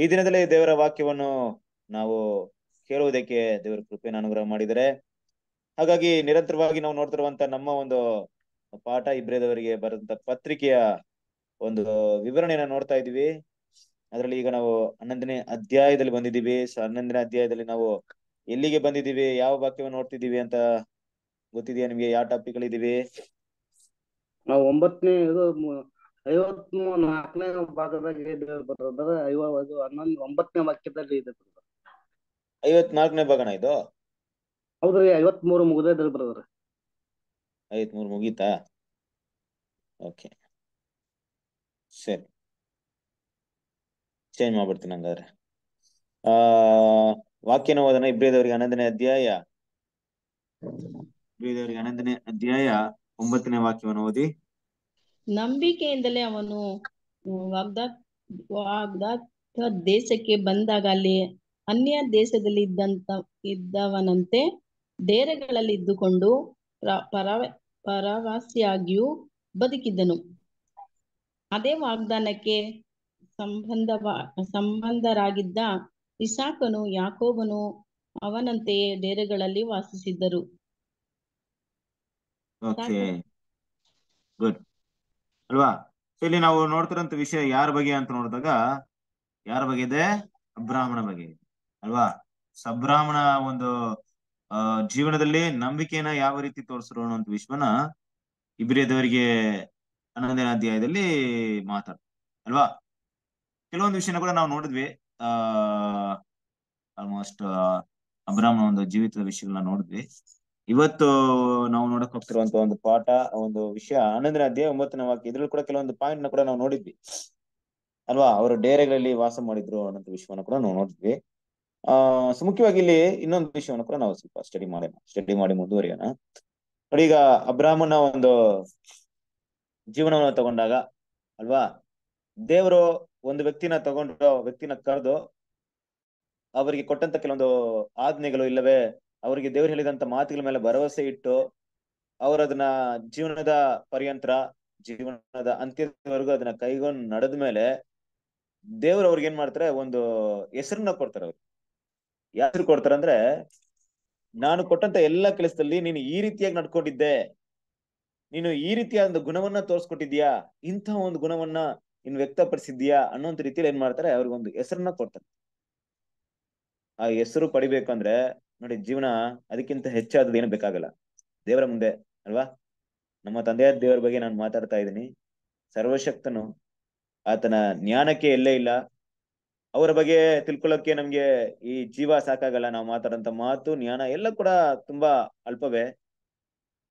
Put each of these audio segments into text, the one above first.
ಈ ದಿನದಲ್ಲಿ ದೇವರ ವಾಕ್ಯವನ್ನು ನಾವು ಕೇಳುವುದಕ್ಕೆ ದೇವರ ಕೃಪೆಯನ್ನು ಅನುಗ್ರಹ ಮಾಡಿದರೆ ಹಾಗಾಗಿ ನಿರಂತರವಾಗಿ ನಾವು ನೋಡ್ತಿರುವಂತ ನಮ್ಮ ಒಂದು ಪಾಠ ಇಬ್ರೇದವರಿಗೆ ಬರೆದಂತ ಪತ್ರಿಕೆಯ ಒಂದು ವಿವರಣೆಯನ್ನು ನೋಡ್ತಾ ಇದೀವಿ ಅದರಲ್ಲಿ ಈಗ ನಾವು ಹನ್ನೊಂದನೇ ಅಧ್ಯಾಯದಲ್ಲಿ ಬಂದಿದ್ದೀವಿ ಸೊ ಹನ್ನೊಂದನೇ ಅಧ್ಯಾಯದಲ್ಲಿ ನಾವು ಎಲ್ಲಿಗೆ ಬಂದಿದ್ದೀವಿ ಯಾವ ವಾಕ್ಯವನ್ನು ನೋಡ್ತಿದ್ದೀವಿ ಅಂತ ಗೊತ್ತಿದೆಯಾ ನಿಮ್ಗೆ ಯಾವ ಟಾಪಿಕ್ ಗಳಿದೀವಿ ನಾವು ಒಂಬತ್ತನೇ ಐವತ್ ನಾಲ್ಕನೇ ಭಾಗದಾಗ ಇದೆ ಬರೋದ್ರ ಐವತ್ತು ಹನ್ನೊಂದು ಒಂಬತ್ತನೇ ವಾಕ್ಯದಲ್ಲಿ ಇದೆ ನಾಲ್ಕನೇ ಭಾಗನ ಇದು ಹೌದ್ರಿ ಐವತ್ ಮೂರು ಮುಗಿದ್ರಿ ಬ್ರದರ್ ಐವತ್ ಮೂರು ಮುಗೀತಾ ಓಕೆ ಸರಿ ಚೇಂಜ್ ಮಾಡ್ಬಿಡ್ತೀನಿ ಹಂಗಾದ್ರೆ ಆ ವಾಕ್ಯನ ಓದನ ಇಬ್ರಿದವ್ರಿಗೆ ಹನ್ನೊಂದನೇ ಅಧ್ಯಾಯ ಇಬ್ರಿದವ್ರಿಗೆ ಹನ್ನೊಂದನೇ ಅಧ್ಯಾಯ ಒಂಬತ್ತನೇ ವಾಕ್ಯವನ್ನು ಓದಿ ನಂಬಿಕೆಯಿಂದಲೇ ಅವನು ವಾಗ್ದಾತ್ ದೇಶಕ್ಕೆ ಬಂದಾಗ ಅಲ್ಲಿ ಅನ್ಯ ದೇಶದಲ್ಲಿ ಇದ್ದಂತ ಇದ್ದವನಂತೆ ಡೇರೆಗಳಲ್ಲಿ ಇದ್ದುಕೊಂಡು ಪರ ಪರವಾಸಿಯಾಗಿಯೂ ಬದುಕಿದ್ದನು ಅದೇ ವಾಗ್ದಾನಕ್ಕೆ ಸಂಬಂಧವಾ ಸಂಬಂಧರಾಗಿದ್ದ ಇಸಾಕನು ಯಾಕೋಬನು ಅವನಂತೆಯೇ ಡೇರೆಗಳಲ್ಲಿ ವಾಸಿಸಿದ್ದರು ಅಲ್ವಾ ಇಲ್ಲಿ ನಾವು ನೋಡ್ತಿರೋ ವಿಷಯ ಯಾರ ಬಗ್ಗೆ ಅಂತ ನೋಡಿದಾಗ ಯಾರ ಬಗ್ಗೆ ಇದೆ ಅಬ್ರಾಹ್ಮಣ ಬಗ್ಗೆ ಅಲ್ವಾ ಸಬ್ರಾಹ್ಮಣ ಒಂದು ಜೀವನದಲ್ಲಿ ನಂಬಿಕೆನ ಯಾವ ರೀತಿ ತೋರಿಸ್ರು ಅನ್ನೋ ವಿಶ್ವನ ಇಬ್ರಿಯದವರಿಗೆ ಹನ್ನೊಂದನೇ ಅಧ್ಯಾಯದಲ್ಲಿ ಮಾತಾಡ ಅಲ್ವಾ ಕೆಲವೊಂದು ವಿಷಯನ ಕೂಡ ನಾವು ನೋಡಿದ್ವಿ ಆಲ್ಮೋಸ್ಟ್ ಅಬ್ರಾಹ್ಮಣ ಒಂದು ಜೀವಿತದ ವಿಷಯಗಳನ್ನ ನೋಡಿದ್ವಿ ಇವತ್ತು ನಾವು ನೋಡಕ್ ಹೋಗ್ತಿರುವಂತ ಒಂದು ಪಾಠ ಒಂದು ವಿಷಯ ಆನಂದ್ರೆ ದೇವ ಒಂಬತ್ತನೇ ವಾಕ್ಯ ಇದ್ರಲ್ಲಿ ಕೂಡ ಕೆಲವೊಂದು ಪಾಯಿಂಟ್ ನ ಕೂಡ ನಾವು ನೋಡಿದ್ವಿ ಅಲ್ವಾ ಅವರು ಡೇರೆಗಳಲ್ಲಿ ವಾಸ ಮಾಡಿದ್ರು ಅನ್ನೋ ವಿಷಯವನ್ನ ಕೂಡ ನಾವು ನೋಡಿದ್ವಿ ಆ ಮುಖ್ಯವಾಗಿ ಇಲ್ಲಿ ಇನ್ನೊಂದು ವಿಷಯವನ್ನು ಕೂಡ ನಾವು ಸ್ವಲ್ಪ ಸ್ಟಡಿ ಮಾಡೋಣ ಸ್ಟಡಿ ಮಾಡಿ ಮುಂದುವರಿಯೋಣ ನೋಡಿ ಈಗ ಅಬ್ರಾಹ್ಮನ ಒಂದು ಜೀವನವನ್ನು ತಗೊಂಡಾಗ ಅಲ್ವಾ ದೇವರು ಒಂದು ವ್ಯಕ್ತಿನ ತಗೊಂಡು ವ್ಯಕ್ತಿನ ಕರೆದು ಅವರಿಗೆ ಕೊಟ್ಟಂತ ಕೆಲವೊಂದು ಆಜ್ಞೆಗಳು ಇಲ್ಲವೇ ಅವರಿಗೆ ದೇವರು ಹೇಳಿದಂತ ಮಾತುಗಳ ಮೇಲೆ ಭರವಸೆ ಇಟ್ಟು ಅದನ್ನ ಜೀವನದ ಪರ್ಯಂತ್ರ ಜೀವನದ ಅಂತ್ಯದವರೆಗೂ ಅದನ್ನ ಕೈಗೊಂಡು ನಡೆದ ಮೇಲೆ ದೇವ್ರ ಅವ್ರಿಗೆ ಏನ್ ಮಾಡ್ತಾರೆ ಒಂದು ಹೆಸರನ್ನ ಕೊಡ್ತಾರೆ ಅವ್ರು ಕೊಡ್ತಾರೆ ಅಂದ್ರೆ ನಾನು ಕೊಟ್ಟಂತ ಎಲ್ಲಾ ಕೆಲಸದಲ್ಲಿ ನೀನು ಈ ರೀತಿಯಾಗಿ ನಡ್ಕೊಂಡಿದ್ದೆ ನೀನು ಈ ರೀತಿಯ ಒಂದು ಗುಣವನ್ನ ತೋರ್ಸ್ಕೊಟ್ಟಿದ್ಯಾ ಇಂತಹ ಒಂದು ಗುಣವನ್ನ ನೀನ್ ವ್ಯಕ್ತಪಡಿಸಿದ್ಯಾ ಅನ್ನೋಂತ ರೀತಿಯಲ್ಲಿ ಏನ್ ಮಾಡ್ತಾರೆ ಒಂದು ಹೆಸರನ್ನ ಕೊಡ್ತಾರೆ ಆ ಹೆಸರು ಪಡಿಬೇಕಂದ್ರೆ ನೋಡಿ ಜೀವನ ಅದಕ್ಕಿಂತ ಹೆಚ್ಚಾದದ್ದು ಏನು ಬೇಕಾಗಲ್ಲ ದೇವರ ಮುಂದೆ ಅಲ್ವಾ ನಮ್ಮ ತಂದೆಯ ದೇವರ ಬಗ್ಗೆ ನಾನು ಮಾತಾಡ್ತಾ ಇದ್ದೀನಿ ಸರ್ವಶಕ್ತನು ಆತನ ಜ್ಞಾನಕ್ಕೆ ಎಲ್ಲೇ ಇಲ್ಲ ಅವರ ಬಗ್ಗೆ ತಿಳ್ಕೊಳ್ಳೋಕೆ ನಮ್ಗೆ ಈ ಜೀವ ಸಾಕಾಗಲ್ಲ ನಾವು ಮಾತಾಡಂತ ಮಾತು ಜ್ಞಾನ ಎಲ್ಲ ಕೂಡ ತುಂಬಾ ಅಲ್ಪವೇ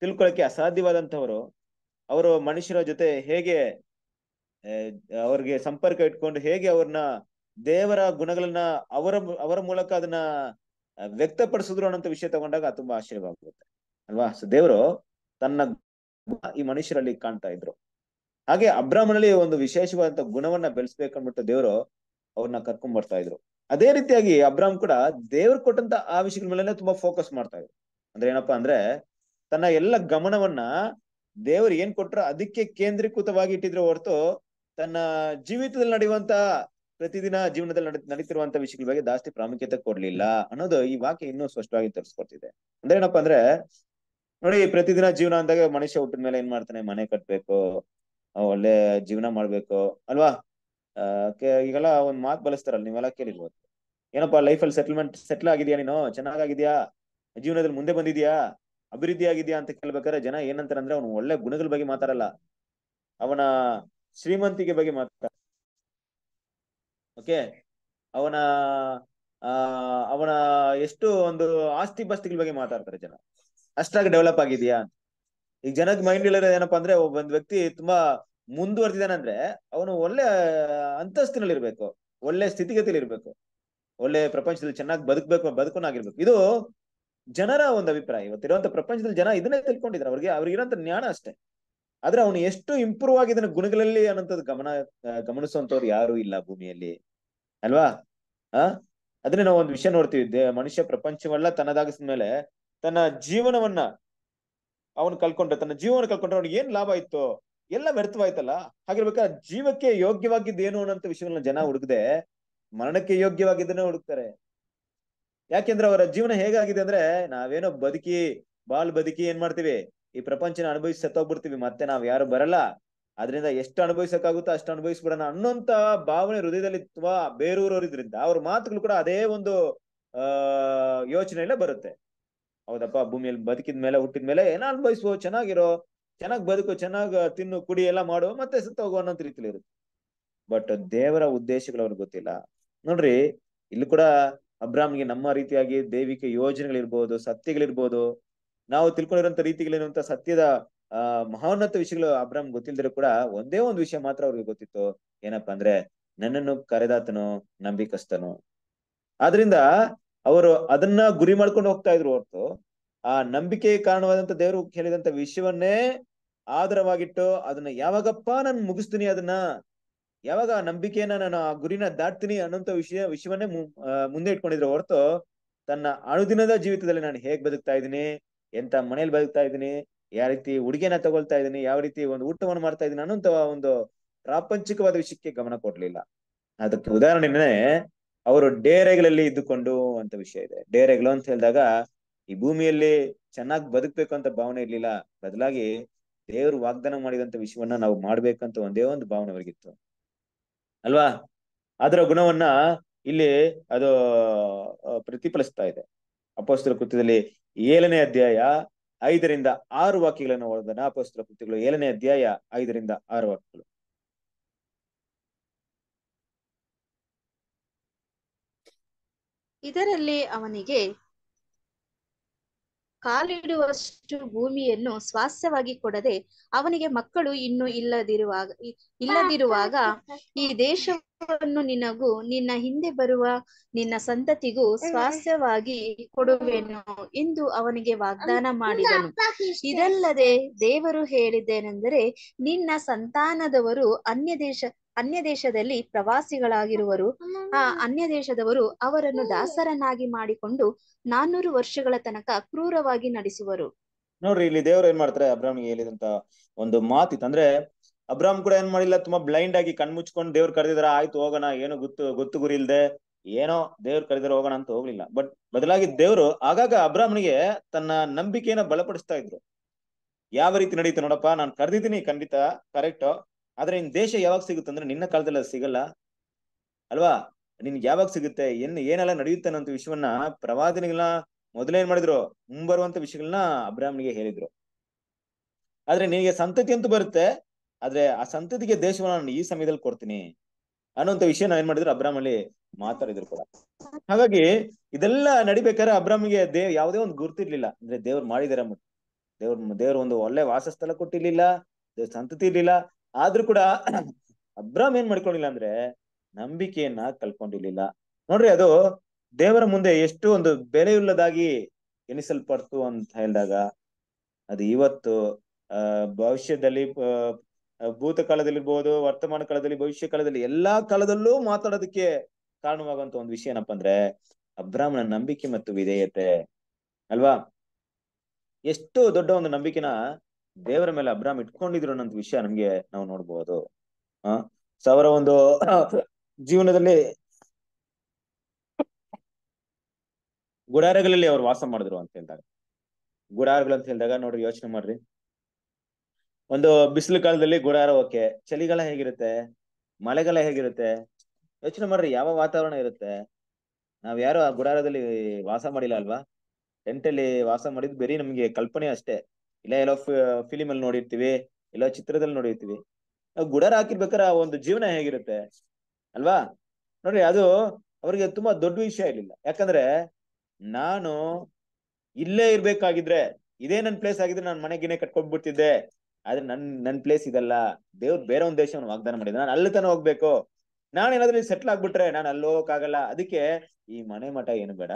ತಿಳ್ಕೊಳಕ್ಕೆ ಅಸಾಧ್ಯವಾದಂತವರು ಅವರು ಮನುಷ್ಯರ ಜೊತೆ ಹೇಗೆ ಅವ್ರಿಗೆ ಸಂಪರ್ಕ ಇಟ್ಕೊಂಡು ಹೇಗೆ ಅವ್ರನ್ನ ದೇವರ ಗುಣಗಳನ್ನ ಅವರ ಅವರ ಮೂಲಕ ಅದನ್ನ ವ್ಯಕ್ತಪಡಿಸಿದ್ರು ಅನ್ನೋಂಥ ವಿಷಯ ತಗೊಂಡಾಗ ತುಂಬಾ ಆಶ್ಚರ್ಯವಾಗುತ್ತೆ ಅಲ್ವಾ ಸೊ ದೇವರು ತನ್ನ ಈ ಮನುಷ್ಯರಲ್ಲಿ ಕಾಣ್ತಾ ಇದ್ರು ಹಾಗೆ ಅಬ್ರಾಹ್ಮನಲ್ಲಿ ಒಂದು ವಿಶೇಷವಾದಂತ ಗುಣವನ್ನ ಬೆಳೆಸ್ಬೇಕನ್ಬಿಟ್ಟು ದೇವರು ಅವ್ರನ್ನ ಕರ್ಕೊಂಡ್ ಬರ್ತಾ ಇದ್ರು ಅದೇ ರೀತಿಯಾಗಿ ಅಬ್ರಾಹ್ಮ್ ಕೂಡ ದೇವ್ರು ಕೊಟ್ಟಂತ ಆ ವಿಷಯಗಳ ಮೇಲೆ ತುಂಬಾ ಫೋಕಸ್ ಮಾಡ್ತಾ ಇದ್ರು ಅಂದ್ರೆ ಏನಪ್ಪಾ ಅಂದ್ರೆ ತನ್ನ ಎಲ್ಲ ಗಮನವನ್ನ ದೇವ್ರು ಏನ್ ಕೊಟ್ರ ಅದಕ್ಕೆ ಕೇಂದ್ರೀಕೃತವಾಗಿ ಇಟ್ಟಿದ್ರು ಹೊರತು ತನ್ನ ಜೀವಿತದಲ್ಲಿ ನಡೆಯುವಂತ ಪ್ರತಿದಿನ ಜೀವನದಲ್ಲಿ ನಡೀತಿರುವಂತ ವಿಷಯಗಳ ಬಗ್ಗೆ ಜಾಸ್ತಿ ಪ್ರಾಮುಖ್ಯತೆ ಕೊಡ್ಲಿಲ್ಲ ಅನ್ನೋದು ಈ ವಾಕ್ಯ ಇನ್ನೂ ಸ್ಪಷ್ಟವಾಗಿ ತೋರಿಸ್ಕೊಡ್ತಿದೆ ಅಂದ್ರೆ ಏನಪ್ಪಾ ಅಂದ್ರೆ ನೋಡಿ ಪ್ರತಿದಿನ ಜೀವನ ಅಂದಾಗ ಮನುಷ್ಯ ಹುಟ್ಟಿದ ಮೇಲೆ ಏನ್ ಮಾಡ್ತಾನೆ ಮನೆ ಕಟ್ಬೇಕು ಒಳ್ಳೆ ಜೀವನ ಮಾಡ್ಬೇಕು ಅಲ್ವಾ ಈಗೆಲ್ಲ ಒಂದ್ ಮಾತು ಬಳಸ್ತಾರಲ್ಲ ನೀವೆಲ್ಲ ಕೇಳಿರ್ಬೋದು ಏನಪ್ಪಾ ಲೈಫ್ ಅಲ್ಲಿ ಸೆಟಲ್ಮೆಂಟ್ ಸೆಟ್ಲ್ ಆಗಿದ್ಯಾ ನೀನು ಚೆನ್ನಾಗಿದ್ಯಾ ಜೀವನದಲ್ಲಿ ಮುಂದೆ ಬಂದಿದ್ಯಾ ಅಭಿವೃದ್ಧಿ ಆಗಿದ್ಯಾ ಅಂತ ಕೇಳ್ಬೇಕಾದ್ರೆ ಜನ ಏನಂತಾರಂದ್ರೆ ಅವ್ನು ಒಳ್ಳೆ ಗುಣಗಳ ಬಗ್ಗೆ ಮಾತಾಡಲ್ಲ ಅವನ ಶ್ರೀಮಂತಿಕೆ ಬಗ್ಗೆ ಮಾತಾಡ ಓಕೆ ಅವನ ಅವನ ಎಷ್ಟು ಒಂದು ಆಸ್ತಿ ಪಾಸ್ತಿಗಳ ಬಗ್ಗೆ ಮಾತಾಡ್ತಾರೆ ಜನ ಅಷ್ಟಾಗಿ ಡೆವಲಪ್ ಆಗಿದೆಯಾ ಈಗ ಜನದ ಮೈಂಡ್ ಇಲ್ಲದ ಏನಪ್ಪಾ ಅಂದ್ರೆ ಒಬ್ಬ ವ್ಯಕ್ತಿ ತುಂಬಾ ಅಂದ್ರೆ ಅವನು ಒಳ್ಳೆ ಅಂತಸ್ತಿನಲ್ಲಿ ಇರ್ಬೇಕು ಒಳ್ಳೆ ಸ್ಥಿತಿಗತಿಲಿ ಇರ್ಬೇಕು ಒಳ್ಳೆ ಪ್ರಪಂಚದಲ್ಲಿ ಚೆನ್ನಾಗಿ ಬದುಕಬೇಕು ಬದುಕನಾಗಿರ್ಬೇಕು ಇದು ಜನರ ಒಂದು ಅಭಿಪ್ರಾಯ ಇವತ್ತಿರುವಂತ ಪ್ರಪಂಚದಲ್ಲಿ ಜನ ಇದನ್ನೇ ತಿಳ್ಕೊಂಡಿದ್ದಾರೆ ಅವ್ರಿಗೆ ಅವ್ರಿಗೆ ಇರೋಂತ ಜ್ಞಾನ ಅಷ್ಟೇ ಆದ್ರೆ ಅವನು ಎಷ್ಟು ಇಂಪ್ರೂವ್ ಆಗಿದ್ದಾನೆ ಗುಣಗಳಲ್ಲಿ ಅನ್ನೋಂಥದ್ದು ಗಮನ ಗಮನಿಸುವಂತವ್ರು ಯಾರು ಇಲ್ಲ ಭೂಮಿಯಲ್ಲಿ ಅಲ್ವಾ ಆ ಅದನ್ನ ನಾವು ಒಂದು ವಿಷಯ ನೋಡ್ತೀವಿ ಮನುಷ್ಯ ಪ್ರಪಂಚವೆಲ್ಲ ತನ್ನದಾಗಿಸಿದ ಮೇಲೆ ತನ್ನ ಜೀವನವನ್ನ ಅವನು ಕಲ್ಕೊಂಡ್ರೆ ತನ್ನ ಜೀವನ ಕಲ್ಕೊಂಡ್ರೆ ಅವ್ನಿಗೆ ಏನ್ ಲಾಭ ಇತ್ತು ಎಲ್ಲ ವ್ಯರ್ಥವಾಯ್ತಲ್ಲ ಹಾಗಿರ್ಬೇಕಾದ್ರೆ ಜೀವಕ್ಕೆ ಯೋಗ್ಯವಾಗಿದ್ದೇನು ಅನ್ನೋಂಥ ವಿಷಯಗಳನ್ನ ಜನ ಹುಡುಕದೆ ಮರಣಕ್ಕೆ ಯೋಗ್ಯವಾಗಿದ್ದನ್ನೇ ಹುಡುಕ್ತಾರೆ ಯಾಕೆಂದ್ರೆ ಅವರ ಜೀವನ ಹೇಗಾಗಿದೆ ಅಂದ್ರೆ ನಾವೇನೋ ಬದುಕಿ ಬಾಳ್ ಬದುಕಿ ಏನ್ ಮಾಡ್ತೀವಿ ಈ ಪ್ರಪಂಚನ ಅನುಭವಿಸಿ ಸತ್ತೋಗ್ಬಿಡ್ತೀವಿ ಮತ್ತೆ ನಾವ್ ಯಾರು ಬರಲ್ಲ ಅದರಿಂದ ಎಷ್ಟು ಅನುಭವಿಸಕ್ಕಾಗುತ್ತೋ ಅಷ್ಟು ಅನುಭವಿಸ್ಬಿಡೋಣ ಅನ್ನೋಂತ ಭಾವನೆ ಹೃದಯದಲ್ಲಿ ಅಥವಾ ಇದ್ರಿಂದ ಅವ್ರ ಮಾತುಗಳು ಕೂಡ ಅದೇ ಒಂದು ಆ ಯೋಚನೆಯಲ್ಲೇ ಬರುತ್ತೆ ಹೌದಪ್ಪ ಭೂಮಿಯಲ್ಲಿ ಬದುಕಿದ ಮೇಲೆ ಹುಟ್ಟಿದ ಮೇಲೆ ಏನೋ ಅನುಭವಿಸುವ ಚೆನ್ನಾಗಿರೋ ಚೆನ್ನಾಗ್ ಬದುಕು ಚೆನ್ನಾಗ್ ತಿನ್ನು ಕುಡಿ ಎಲ್ಲ ಮಾಡುವ ಮತ್ತೆ ಸತ್ತೋಗು ಅನ್ನೋಂತ ರೀತಿಲಿ ಇರುತ್ತೆ ಬಟ್ ದೇವರ ಉದ್ದೇಶಗಳು ಅವ್ರಿಗೆ ಗೊತ್ತಿಲ್ಲ ನೋಡ್ರಿ ಇಲ್ಲಿ ಕೂಡ ಅಬ್ರಾಮ್ಗೆ ನಮ್ಮ ರೀತಿಯಾಗಿ ದೈವಿಕ ಯೋಜನೆಗಳಿರ್ಬೋದು ಸತ್ಯಗಳಿರ್ಬೋದು ನಾವು ತಿಳ್ಕೊಂಡಿರುವಂತ ರೀತಿಗಳಿರುವಂತ ಸತ್ಯದ ಆ ಮಹೋನ್ನತ ವಿಷಯಗಳು ಅಬ್ರಾಮ್ ಗೊತ್ತಿಲ್ದಿರೋ ಕೂಡ ಒಂದೇ ಒಂದು ವಿಷಯ ಮಾತ್ರ ಅವ್ರಿಗೆ ಗೊತ್ತಿತ್ತು ಏನಪ್ಪಾ ಅಂದ್ರೆ ನನ್ನನ್ನು ಕರೆದಾತನು ನಂಬಿಕಸ್ತನು ಆದ್ರಿಂದ ಅವರು ಅದನ್ನ ಗುರಿ ಮಾಡ್ಕೊಂಡು ಹೋಗ್ತಾ ಇದ್ರು ಹೊರತು ಆ ನಂಬಿಕೆ ಕಾರಣವಾದಂತ ದೇವರು ಹೇಳಿದಂತ ವಿಷಯವನ್ನೇ ಆಧಾರವಾಗಿಟ್ಟು ಅದನ್ನ ಯಾವಾಗಪ್ಪ ನಾನು ಮುಗಿಸ್ತೀನಿ ಅದನ್ನ ಯಾವಾಗ ಆ ನಂಬಿಕೆಯನ್ನ ನಾನು ಆ ಗುರಿನ ದಾಟ್ತೀನಿ ಅನ್ನೋಂತ ವಿಷಯ ವಿಷಯವನ್ನೇ ಮುಂದೆ ಇಟ್ಕೊಂಡಿದ್ರು ಹೊರತು ತನ್ನ ಅಣುದಿನದ ಜೀವಿತದಲ್ಲಿ ನಾನು ಹೇಗ್ ಬದುಕ್ತಾ ಇದ್ದೀನಿ ಎಂತ ಮನೇಲಿ ಬದುಕ್ತಾ ಇದ್ದೀನಿ ಯಾವ ರೀತಿ ಉಡುಗೆನ ತಗೊಳ್ತಾ ಇದ್ದೀನಿ ಯಾವ ರೀತಿ ಒಂದು ಊಟವನ್ನು ಮಾಡ್ತಾ ಇದ್ದೀನಿ ಅನ್ನೋಂತ ಒಂದು ಪ್ರಾಪಂಚಿಕವಾದ ವಿಷಯಕ್ಕೆ ಗಮನ ಕೊಡ್ಲಿಲ್ಲ ಅದಕ್ಕೆ ಉದಾಹರಣೆನೇ ಅವರು ಡೇರೆಗಳಲ್ಲಿ ಇದ್ದುಕೊಂಡು ಅಂತ ವಿಷಯ ಇದೆ ಡೇರೆಗಳು ಅಂತ ಹೇಳಿದಾಗ ಈ ಭೂಮಿಯಲ್ಲಿ ಚೆನ್ನಾಗಿ ಬದುಕಬೇಕು ಅಂತ ಭಾವನೆ ಇರ್ಲಿಲ್ಲ ಬದಲಾಗಿ ದೇವರು ವಾಗ್ದಾನ ಮಾಡಿದಂತ ವಿಷಯವನ್ನ ನಾವು ಮಾಡ್ಬೇಕಂತ ಒಂದೇ ಒಂದು ಭಾವನೆ ಅವರಿಗಿತ್ತು ಅಲ್ವಾ ಅದರ ಗುಣವನ್ನ ಇಲ್ಲಿ ಅದು ಪ್ರತಿಫಲಿಸ್ತಾ ಇದೆ ಅಪೋಸ್ತರ ಕೃತ್ಯದಲ್ಲಿ ಏಳನೇ ಅಧ್ಯಾಯ ಐದರಿಂದ ಆರು ವಾಕ್ಯಗಳನ್ನು ಒಳದ ಅಪೋಸ್ತರ ಕೃತಿಗಳು ಏಳನೇ ಅಧ್ಯಾಯ ಐದರಿಂದ ಆರು ವಾಕ್ಯಗಳು ಇದರಲ್ಲಿ ಅವನಿಗೆ ಕಾಲಿಡುವಷ್ಟು ಭೂಮಿಯನ್ನು ಸ್ವಾಸ್ಥ್ಯವಾಗಿ ಕೊಡದೆ ಅವನಿಗೆ ಮಕ್ಕಳು ಇನ್ನು ಇಲ್ಲದಿರುವಾಗ ಇಲ್ಲದಿರುವಾಗ ಈ ದೇಶವನ್ನು ನಿನಗೂ ನಿನ್ನ ಹಿಂದೆ ಬರುವ ನಿನ್ನ ಸಂತತಿಗೂ ಸ್ವಾಸ್ಥ್ಯವಾಗಿ ಕೊಡುವೆನು ಎಂದು ಅವನಿಗೆ ವಾಗ್ದಾನ ಮಾಡಿದನು ಇದಲ್ಲದೆ ದೇವರು ಹೇಳಿದ್ದೇನೆಂದರೆ ನಿನ್ನ ಸಂತಾನದವರು ಅನ್ಯ ದೇಶ ಅನ್ಯ ದೇಶದಲ್ಲಿ ಪ್ರವಾಸಿಗಳಾಗಿರುವರು ಆ ಅನ್ಯ ದೇಶದವರು ಅವರನ್ನು ದಾಸರನ್ನಾಗಿ ಮಾಡಿಕೊಂಡು ನಾನ್ನೂರು ವರ್ಷಗಳ ತನಕ ಕ್ರೂರವಾಗಿ ನಡೆಸುವರು ನೋಡ್ರಿ ಇಲ್ಲಿ ದೇವ್ರು ಏನ್ ಮಾಡ್ತಾರೆ ಅಬ್ರಾಮ್ಗೆ ಹೇಳಿದಂತ ಒಂದು ಮಾತಿತ್ತು ಅಂದ್ರೆ ಅಬ್ರಾಮ್ ಕೂಡ ಏನ್ ಮಾಡಿಲ್ಲ ತುಂಬಾ ಬ್ಲೈಂಡ್ ಆಗಿ ಕಣ್ಮುಚ್ಕೊಂಡು ದೇವ್ರು ಕರೆದಿದ್ರ ಆಯ್ತು ಹೋಗೋಣ ಏನೋ ಗೊತ್ತು ಗೊತ್ತು ಗುರಿ ಇಲ್ದೆ ಏನೋ ದೇವ್ರು ಕರೆದರ ಹೋಗೋಣ ಅಂತ ಹೋಗ್ಲಿಲ್ಲ ಬಟ್ ಬದಲಾಗಿ ದೇವ್ರು ಆಗಾಗ ಅಬ್ರಾಮ್ನಿಗೆ ತನ್ನ ನಂಬಿಕೆಯನ್ನ ಬಲಪಡಿಸ್ತಾ ಇದ್ರು ಯಾವ ರೀತಿ ನಡೀತು ನೋಡಪ್ಪ ನಾನು ಕರೆದಿದ್ದೀನಿ ಖಂಡಿತ ಕರೆಕ್ಟ್ ಆದ್ರೆ ಇನ್ ದೇಶ ಯಾವಾಗ ಸಿಗುತ್ತಂದ್ರೆ ನಿನ್ನ ಕಾಲದಲ್ಲಿ ಅದು ಸಿಗಲ್ಲ ಅಲ್ವಾ ನಿನ್ಗೆ ಯಾವಾಗ ಸಿಗುತ್ತೆ ಏನ್ ಏನೆಲ್ಲ ನಡೆಯುತ್ತೆ ಅನ್ನೋ ವಿಷಯವನ್ನ ಮೊದಲೇ ಮೊದಲೇನ್ ಮಾಡಿದ್ರು ಮುಂಬರುವಂತ ವಿಷಯಗಳನ್ನ ಅಬ್ರಾಹ್ಮನಿಗೆ ಹೇಳಿದ್ರು ಆದ್ರೆ ನಿನಗೆ ಸಂತತಿ ಅಂತ ಬರುತ್ತೆ ಆದ್ರೆ ಆ ಸಂತತಿಗೆ ದೇಶವನ್ನ ನಾನು ಈ ಸಮಯದಲ್ಲಿ ಕೊಡ್ತೀನಿ ಅನ್ನೋಂತ ವಿಷಯ ಏನ್ ಮಾಡಿದ್ರು ಅಬ್ರಾಹ್ಮ್ ಮಾತಾಡಿದ್ರು ಕೂಡ ಹಾಗಾಗಿ ಇದೆಲ್ಲ ನಡಿಬೇಕಾದ್ರೆ ಅಬ್ರಾಹ್ಮಿಗೆ ದೇವ್ ಯಾವುದೇ ಒಂದು ಇರ್ಲಿಲ್ಲ ಅಂದ್ರೆ ದೇವ್ರು ಮಾಡಿದಾರೆ ದೇವ್ರ ದೇವ್ರ ಒಂದು ಒಳ್ಳೆ ವಾಸಸ್ಥಳ ಕೊಟ್ಟಿರ್ಲಿಲ್ಲ ದೇವ್ರ ಸಂತತಿ ಇರ್ಲಿಲ್ಲ ಆದ್ರೂ ಕೂಡ ಅಬ್ರಾಹ್ಮ್ ಏನ್ ಮಾಡ್ಕೊಂಡಿಲ್ಲ ಅಂದ್ರೆ ನಂಬಿಕೆಯನ್ನ ಕಳ್ಕೊಂಡಿರ್ಲಿಲ್ಲ ನೋಡ್ರಿ ಅದು ದೇವರ ಮುಂದೆ ಎಷ್ಟು ಒಂದು ಬೆಲೆಯುಳ್ಳದಾಗಿ ಎನಿಸಲ್ಪಡ್ತು ಅಂತ ಹೇಳಿದಾಗ ಅದು ಇವತ್ತು ಭವಿಷ್ಯದಲ್ಲಿ ಭೂತ ಕಾಲದಲ್ಲಿ ಇರ್ಬೋದು ವರ್ತಮಾನ ಕಾಲದಲ್ಲಿ ಭವಿಷ್ಯ ಕಾಲದಲ್ಲಿ ಎಲ್ಲಾ ಕಾಲದಲ್ಲೂ ಮಾತಾಡೋದಕ್ಕೆ ಕಾರಣವಾಗುವಂತ ಒಂದು ವಿಷಯ ಏನಪ್ಪಾ ಅಂದ್ರೆ ಅಬ್ರಾಹ್ಮಣ ನಂಬಿಕೆ ಮತ್ತು ವಿಧೇಯತೆ ಅಲ್ವಾ ಎಷ್ಟು ದೊಡ್ಡ ಒಂದು ನಂಬಿಕೆನ ದೇವರ ಮೇಲೆ ಅಬ್ರಾಹ್ಮ್ ಇಟ್ಕೊಂಡಿದ್ರು ಅನ್ನೋ ವಿಷಯ ನಮ್ಗೆ ನಾವು ನೋಡ್ಬೋದು ಆ ಸಾವಿರ ಒಂದು ಜೀವನದಲ್ಲಿ ಗುಡಾರಗಳಲ್ಲಿ ಅವ್ರು ವಾಸ ಮಾಡಿದ್ರು ಅಂತ ಹೇಳಿದಾಗ ಗುಡಾರಗಳು ಅಂತ ಹೇಳಿದಾಗ ನೋಡ್ರಿ ಯೋಚನೆ ಮಾಡ್ರಿ ಒಂದು ಬಿಸಿಲು ಕಾಲದಲ್ಲಿ ಗುಡಾರ ಓಕೆ ಚಳಿಗಾಲ ಹೇಗಿರುತ್ತೆ ಮಳೆಗಾಲ ಹೇಗಿರುತ್ತೆ ಯೋಚನೆ ಮಾಡ್ರಿ ಯಾವ ವಾತಾವರಣ ಇರುತ್ತೆ ನಾವ್ ಯಾರು ಆ ಗುಡಾರದಲ್ಲಿ ವಾಸ ಮಾಡಿಲ್ಲ ಅಲ್ವಾ ಟೆಂಟ್ ಅಲ್ಲಿ ವಾಸ ಮಾಡಿದ್ ಬರೀ ನಮ್ಗೆ ಕಲ್ಪನೆ ಅಷ್ಟೇ ಇಲ್ಲ ಎಲ್ಲೋ ಫಿಲಿಮ್ ಅಲ್ಲಿ ನೋಡಿರ್ತೀವಿ ಇಲ್ಲ ಚಿತ್ರದಲ್ಲಿ ನೋಡಿರ್ತೀವಿ ನಾವು ಗುಡಾರ ಹಾಕಿರ್ಬೇಕಾದ್ರೆ ಆ ಒಂದು ಜೀವನ ಹೇಗಿರುತ್ತೆ ಅಲ್ವಾ ನೋಡ್ರಿ ಅದು ಅವರಿಗೆ ತುಂಬಾ ದೊಡ್ಡ ವಿಷಯ ಇರಲಿಲ್ಲ ಯಾಕಂದ್ರೆ ನಾನು ಇಲ್ಲೇ ಇರ್ಬೇಕಾಗಿದ್ರೆ ಇದೇ ನನ್ನ ಪ್ಲೇಸ್ ಆಗಿದ್ರೆ ನಾನು ಮನೆಗಿನೇ ಕಟ್ಕೊಂಡ್ಬಿಡ್ತಿದ್ದೆ ಆದ್ರೆ ನನ್ ನನ್ ಪ್ಲೇಸ್ ಇದಲ್ಲ ದೇವ್ರು ಬೇರೆ ಒಂದು ದೇಶವನ್ನು ವಾಗ್ದಾನ ಮಾಡಿದ ನಾನು ಅಲ್ಲಿ ತಾನೆ ಹೋಗ್ಬೇಕು ನಾನೇನಾದ್ರೂ ಇಲ್ಲಿ ಸೆಟ್ಲ್ ಆಗ್ಬಿಟ್ರೆ ನಾನು ಅಲ್ಲಿ ಹೋಗಕ್ಕಾಗಲ್ಲ ಅದಕ್ಕೆ ಈ ಮನೆ ಮಠ ಏನು ಬೇಡ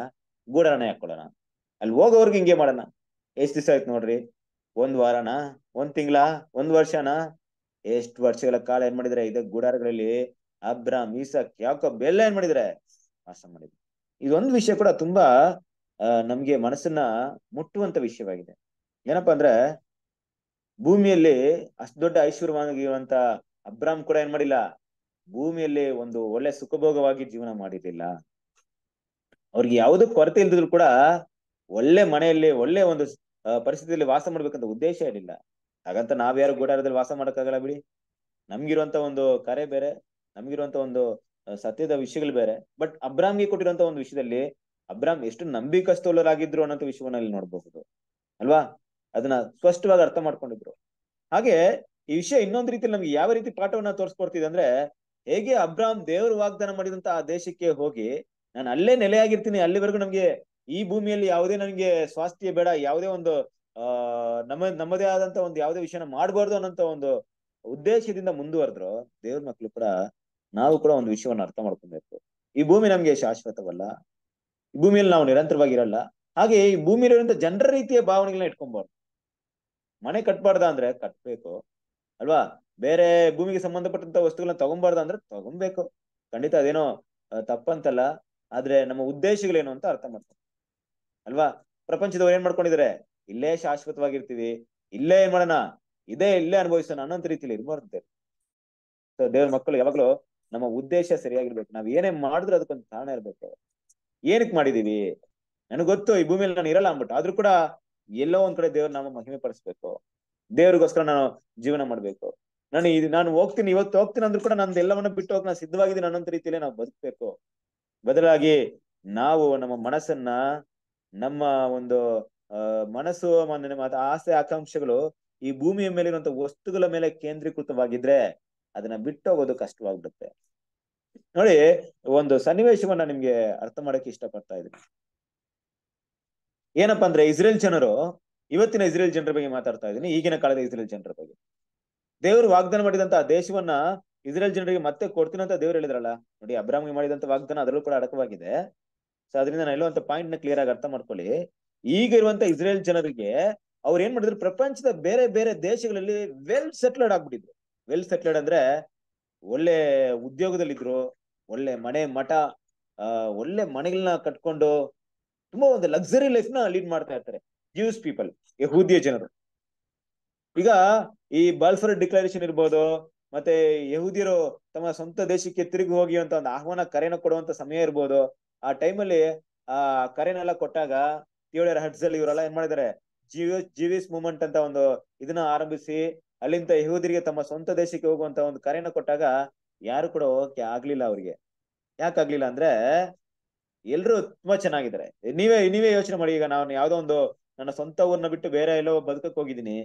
ಗೂಡಾರಣೆ ಹಾಕೊಳ್ಳೋಣ ಅಲ್ಲಿ ಹೋಗೋವ್ರಿಗೆ ಹಿಂಗೆ ಮಾಡೋಣ ಎಷ್ಟ್ ದಿವಸ ಆಯ್ತು ನೋಡ್ರಿ ಒಂದ್ ವಾರನ ಒಂದ್ ತಿಂಗ್ಳ ಒಂದ್ ವರ್ಷನ ಎಷ್ಟ್ ವರ್ಷಗಳ ಕಾಲ ಏನ್ ಮಾಡಿದ್ರೆ ಇದೆ ಗೂಡಾರಗಳಲ್ಲಿ ಅಬ್ರಾಮ್ ಈಸಕ್ ಯಾಕಬ್ ಎಲ್ಲ ಏನ್ ಮಾಡಿದ್ರೆ ವಾಸ ಮಾಡಿದ್ರು ಇದೊಂದು ವಿಷಯ ಕೂಡ ತುಂಬಾ ನಮ್ಗೆ ಮನಸ್ಸನ್ನ ಮುಟ್ಟುವಂತ ವಿಷಯವಾಗಿದೆ ಏನಪ್ಪಾ ಅಂದ್ರೆ ಭೂಮಿಯಲ್ಲಿ ಅಷ್ಟು ದೊಡ್ಡ ಐಶ್ವರ್ಯವಾಗಿರುವಂತ ಅಬ್ರಾಮ್ ಕೂಡ ಏನ್ ಮಾಡಿಲ್ಲ ಭೂಮಿಯಲ್ಲಿ ಒಂದು ಒಳ್ಳೆ ಸುಖಭೋಗವಾಗಿ ಜೀವನ ಮಾಡಿರ್ಲಿಲ್ಲ ಅವ್ರಿಗೆ ಯಾವುದು ಕೊರತೆ ಇಲ್ದಿದ್ರು ಕೂಡ ಒಳ್ಳೆ ಮನೆಯಲ್ಲಿ ಒಳ್ಳೆ ಒಂದು ಪರಿಸ್ಥಿತಿಯಲ್ಲಿ ವಾಸ ಮಾಡ್ಬೇಕಂತ ಉದ್ದೇಶ ಇರಲಿಲ್ಲ ಹಾಗಂತ ನಾವ್ಯಾರು ಗೂಡಾರದಲ್ಲಿ ವಾಸ ಮಾಡಕ್ಕಾಗಲ್ಲ ಬಿಡಿ ನಮ್ಗಿರುವಂತ ಒಂದು ಕರೆ ಬೇರೆ ನಮಗಿರುವಂತ ಒಂದು ಸತ್ಯದ ವಿಷಯಗಳು ಬೇರೆ ಬಟ್ ಅಬ್ರಾಮ್ಗೆ ಕೊಟ್ಟಿರುವಂತ ಒಂದು ವಿಷಯದಲ್ಲಿ ಅಬ್ರಾಮ್ ಎಷ್ಟು ನಂಬಿಕಸ್ತೋಲರಾಗಿದ್ರು ಅನ್ನೋ ವಿಷಯವನ್ನ ಇಲ್ಲಿ ನೋಡಬಹುದು ಅಲ್ವಾ ಅದನ್ನ ಸ್ಪಷ್ಟವಾಗಿ ಅರ್ಥ ಮಾಡ್ಕೊಂಡಿದ್ರು ಹಾಗೆ ಈ ವಿಷಯ ಇನ್ನೊಂದು ರೀತಿಯಲ್ಲಿ ನಮ್ಗೆ ಯಾವ ರೀತಿ ಪಾಠವನ್ನ ತೋರಿಸ್ಕೊಡ್ತಿದೆ ಅಂದ್ರೆ ಹೇಗೆ ಅಬ್ರಾಮ್ ದೇವರು ವಾಗ್ದಾನ ಮಾಡಿದಂತ ಆ ದೇಶಕ್ಕೆ ಹೋಗಿ ನಾನು ಅಲ್ಲೇ ನೆಲೆಯಾಗಿರ್ತೀನಿ ಅಲ್ಲಿವರೆಗೂ ನಮ್ಗೆ ಈ ಭೂಮಿಯಲ್ಲಿ ಯಾವುದೇ ನನಗೆ ಸ್ವಾಸ್ಥ್ಯ ಬೇಡ ಯಾವುದೇ ಒಂದು ಆ ನಮ್ಮ ನಮ್ಮದೇ ಆದಂತ ಒಂದು ಯಾವುದೇ ವಿಷಯನ ಮಾಡಬಾರ್ದು ಅನ್ನೋಂತ ಒಂದು ಉದ್ದೇಶದಿಂದ ಮುಂದುವರೆದ್ರು ದೇವ್ರ ಮಕ್ಕಳು ಕೂಡ ನಾವು ಕೂಡ ಒಂದು ವಿಷಯವನ್ನು ಅರ್ಥ ಮಾಡ್ಕೊಬೇಕು ಈ ಭೂಮಿ ನಮ್ಗೆ ಶಾಶ್ವತವಲ್ಲ ಈ ಭೂಮಿಯಲ್ಲಿ ನಾವು ನಿರಂತರವಾಗಿ ಇರಲ್ಲ ಹಾಗೆ ಈ ಭೂಮಿಯಲ್ಲಿರುವಂತ ಜನರ ರೀತಿಯ ಭಾವನೆಗಳನ್ನ ಇಟ್ಕೊಂಬಾರ್ದು ಮನೆ ಕಟ್ಬಾರ್ದ ಅಂದ್ರೆ ಕಟ್ಬೇಕು ಅಲ್ವಾ ಬೇರೆ ಭೂಮಿಗೆ ಸಂಬಂಧಪಟ್ಟಂತ ವಸ್ತುಗಳನ್ನ ತಗೊಂಬಾರ್ದ ಅಂದ್ರೆ ತಗೊಬೇಕು ಖಂಡಿತ ಅದೇನೋ ತಪ್ಪಂತಲ್ಲ ಆದ್ರೆ ನಮ್ಮ ಉದ್ದೇಶಗಳೇನು ಅಂತ ಅರ್ಥ ಮಾಡ್ತಾರೆ ಅಲ್ವಾ ಪ್ರಪಂಚದವ್ರು ಏನ್ ಮಾಡ್ಕೊಂಡಿದಾರೆ ಇಲ್ಲೇ ಶಾಶ್ವತವಾಗಿರ್ತೀವಿ ಇಲ್ಲೇ ಏನ್ ಮಾಡೋಣ ಇದೇ ಇಲ್ಲೇ ಅನುಭವಿಸೋಣ ಅನ್ನೋಂತ ರೀತಿಯಲ್ಲಿ ಇರ್ಬಾರ್ದು ದೇವ್ರ ಮಕ್ಕಳು ಯಾವಾಗ್ಲೂ ನಮ್ಮ ಉದ್ದೇಶ ಸರಿಯಾಗಿರ್ಬೇಕು ನಾವ್ ಏನೇ ಮಾಡಿದ್ರು ಅದಕ್ಕೊಂದು ಕಾರಣ ಇರ್ಬೇಕು ಏನಕ್ ಮಾಡಿದೀವಿ ನನಗ್ ಗೊತ್ತು ಈ ಭೂಮಿಯಲ್ಲಿ ನಾನು ಇರಲ್ಲ ಅಂದ್ಬಿಟ್ಟು ಆದ್ರೂ ಕೂಡ ಎಲ್ಲೋ ಒಂದ್ ಕಡೆ ದೇವ್ರ ನಾಮ ಮಹಿಮೆ ಪಡಿಸ್ಬೇಕು ದೇವ್ರಿಗೋಸ್ಕರ ನಾನು ಜೀವನ ಮಾಡ್ಬೇಕು ನಾನು ಇದು ನಾನು ಹೋಗ್ತೀನಿ ಇವತ್ತು ಹೋಗ್ತೀನಿ ಅಂದ್ರೂ ಕೂಡ ನಂದು ಎಲ್ಲವನ್ನ ಬಿಟ್ಟು ಹೋಗಿ ನಾನು ಸಿದ್ಧವಾಗಿದ್ದೀನಿ ಅನ್ನೋಂತ ರೀತಿಯಲ್ಲಿ ನಾವು ಬದುಕಬೇಕು ಬದಲಾಗಿ ನಾವು ನಮ್ಮ ಮನಸ್ಸನ್ನ ನಮ್ಮ ಒಂದು ಮನಸ್ಸು ಆಸೆ ಆಕಾಂಕ್ಷೆಗಳು ಈ ಭೂಮಿಯ ಮೇಲಿರುವಂತ ವಸ್ತುಗಳ ಮೇಲೆ ಕೇಂದ್ರೀಕೃತವಾಗಿದ್ರೆ ಅದನ್ನ ಬಿಟ್ಟೋಗೋದು ಕಷ್ಟವಾಗ್ಬಿಡುತ್ತೆ ನೋಡಿ ಒಂದು ಸನ್ನಿವೇಶವನ್ನ ನಿಮ್ಗೆ ಅರ್ಥ ಮಾಡಕ್ಕೆ ಇಷ್ಟಪಡ್ತಾ ಇದ್ದೀನಿ ಏನಪ್ಪಾ ಅಂದ್ರೆ ಇಸ್ರೇಲ್ ಜನರು ಇವತ್ತಿನ ಇಸ್ರೇಲ್ ಜನರ ಬಗ್ಗೆ ಮಾತಾಡ್ತಾ ಇದ್ದೀನಿ ಈಗಿನ ಕಾಲದ ಇಸ್ರೇಲ್ ಜನರ ಬಗ್ಗೆ ದೇವರು ವಾಗ್ದಾನ ಮಾಡಿದಂತ ದೇಶವನ್ನ ಇಸ್ರೇಲ್ ಜನರಿಗೆ ಮತ್ತೆ ಕೊಡ್ತೀನಿ ಅಂತ ದೇವ್ರು ಹೇಳಿದ್ರಲ್ಲ ನೋಡಿ ಅಬ್ರಾಮ್ಗೆ ಮಾಡಿದಂತ ವಾಗ್ದಾನ ಅದರಲ್ಲೂ ಕೂಡ ಅಡಕವಾಗಿದೆ ಸೊ ಅದರಿಂದ ನಾನು ಹೇಳುವಂತ ಪಾಯಿಂಟ್ ನ ಕ್ಲಿಯರ್ ಆಗಿ ಅರ್ಥ ಮಾಡ್ಕೊಳ್ಳಿ ಈಗ ಇರುವಂತ ಇಸ್ರೇಲ್ ಜನರಿಗೆ ಅವ್ರು ಏನ್ ಮಾಡಿದ್ರು ಪ್ರಪಂಚದ ಬೇರೆ ಬೇರೆ ದೇಶಗಳಲ್ಲಿ ವೆಲ್ ಸೆಟ್ಲ್ಡ್ ಆಗ್ಬಿಟ್ಟಿದ್ರು ವೆಲ್ ಸೆಟ್ಲಡ್ ಅಂದ್ರೆ ಒಳ್ಳೆ ಉದ್ಯೋಗದಲ್ಲಿದ್ರು ಒಳ್ಳೆ ಮನೆ ಮಠ ಒಳ್ಳೆ ಮನೆಗಳನ್ನ ಕಟ್ಕೊಂಡು ತುಂಬಾ ಒಂದು ಲಕ್ಸರಿ ಲೈಫ್ ನ ಲೀಡ್ ಮಾಡ್ತಾ ಇರ್ತಾರೆ ಜ್ಯೂಸ್ ಪೀಪಲ್ ಯಹೂದಿಯ ಜನರು ಈಗ ಈ ಬಲ್ಫರ್ ಡಿಕ್ಲರೇಷನ್ ಇರ್ಬೋದು ಮತ್ತೆ ಯಹೂದಿಯರು ತಮ್ಮ ಸ್ವಂತ ದೇಶಕ್ಕೆ ತಿರುಗಿ ಹೋಗಿ ಅಂತ ಒಂದು ಆಹ್ವಾನ ಕರೆನ ಕೊಡುವಂತ ಸಮಯ ಇರ್ಬೋದು ಆ ಟೈಮಲ್ಲಿ ಆ ಕರೆನೆಲ್ಲ ಕೊಟ್ಟಾಗ ಥಿಯೋಡರ್ ಹಟ್ಸ್ ಇವರೆಲ್ಲ ಏನ್ ಮಾಡಿದ್ದಾರೆ ಜಿವಿಸ್ ಜೀವಿಸ್ ಮೂಮೆಂಟ್ ಅಂತ ಒಂದು ಇದನ್ನ ಆರಂಭಿಸಿ ಅಲ್ಲಿಂದ ಯಹೂದರಿಗೆ ತಮ್ಮ ಸ್ವಂತ ದೇಶಕ್ಕೆ ಹೋಗುವಂತ ಒಂದು ಕರೆಯನ್ನು ಕೊಟ್ಟಾಗ ಯಾರು ಕೂಡ ಹೋಗಕ್ಕೆ ಆಗ್ಲಿಲ್ಲ ಅವ್ರಿಗೆ ಯಾಕಾಗ್ಲಿಲ್ಲ ಅಂದ್ರೆ ಎಲ್ರು ತುಂಬಾ ಚೆನ್ನಾಗಿದ್ದಾರೆ ನೀವೇ ನೀವೇ ಯೋಚನೆ ಮಾಡಿ ಈಗ ನಾನು ಯಾವ್ದೋ ಒಂದು ನನ್ನ ಸ್ವಂತ ಊರ್ನ ಬಿಟ್ಟು ಬೇರೆ ಎಲ್ಲೋ ಬದುಕಕ್ ಹೋಗಿದ್ದೀನಿ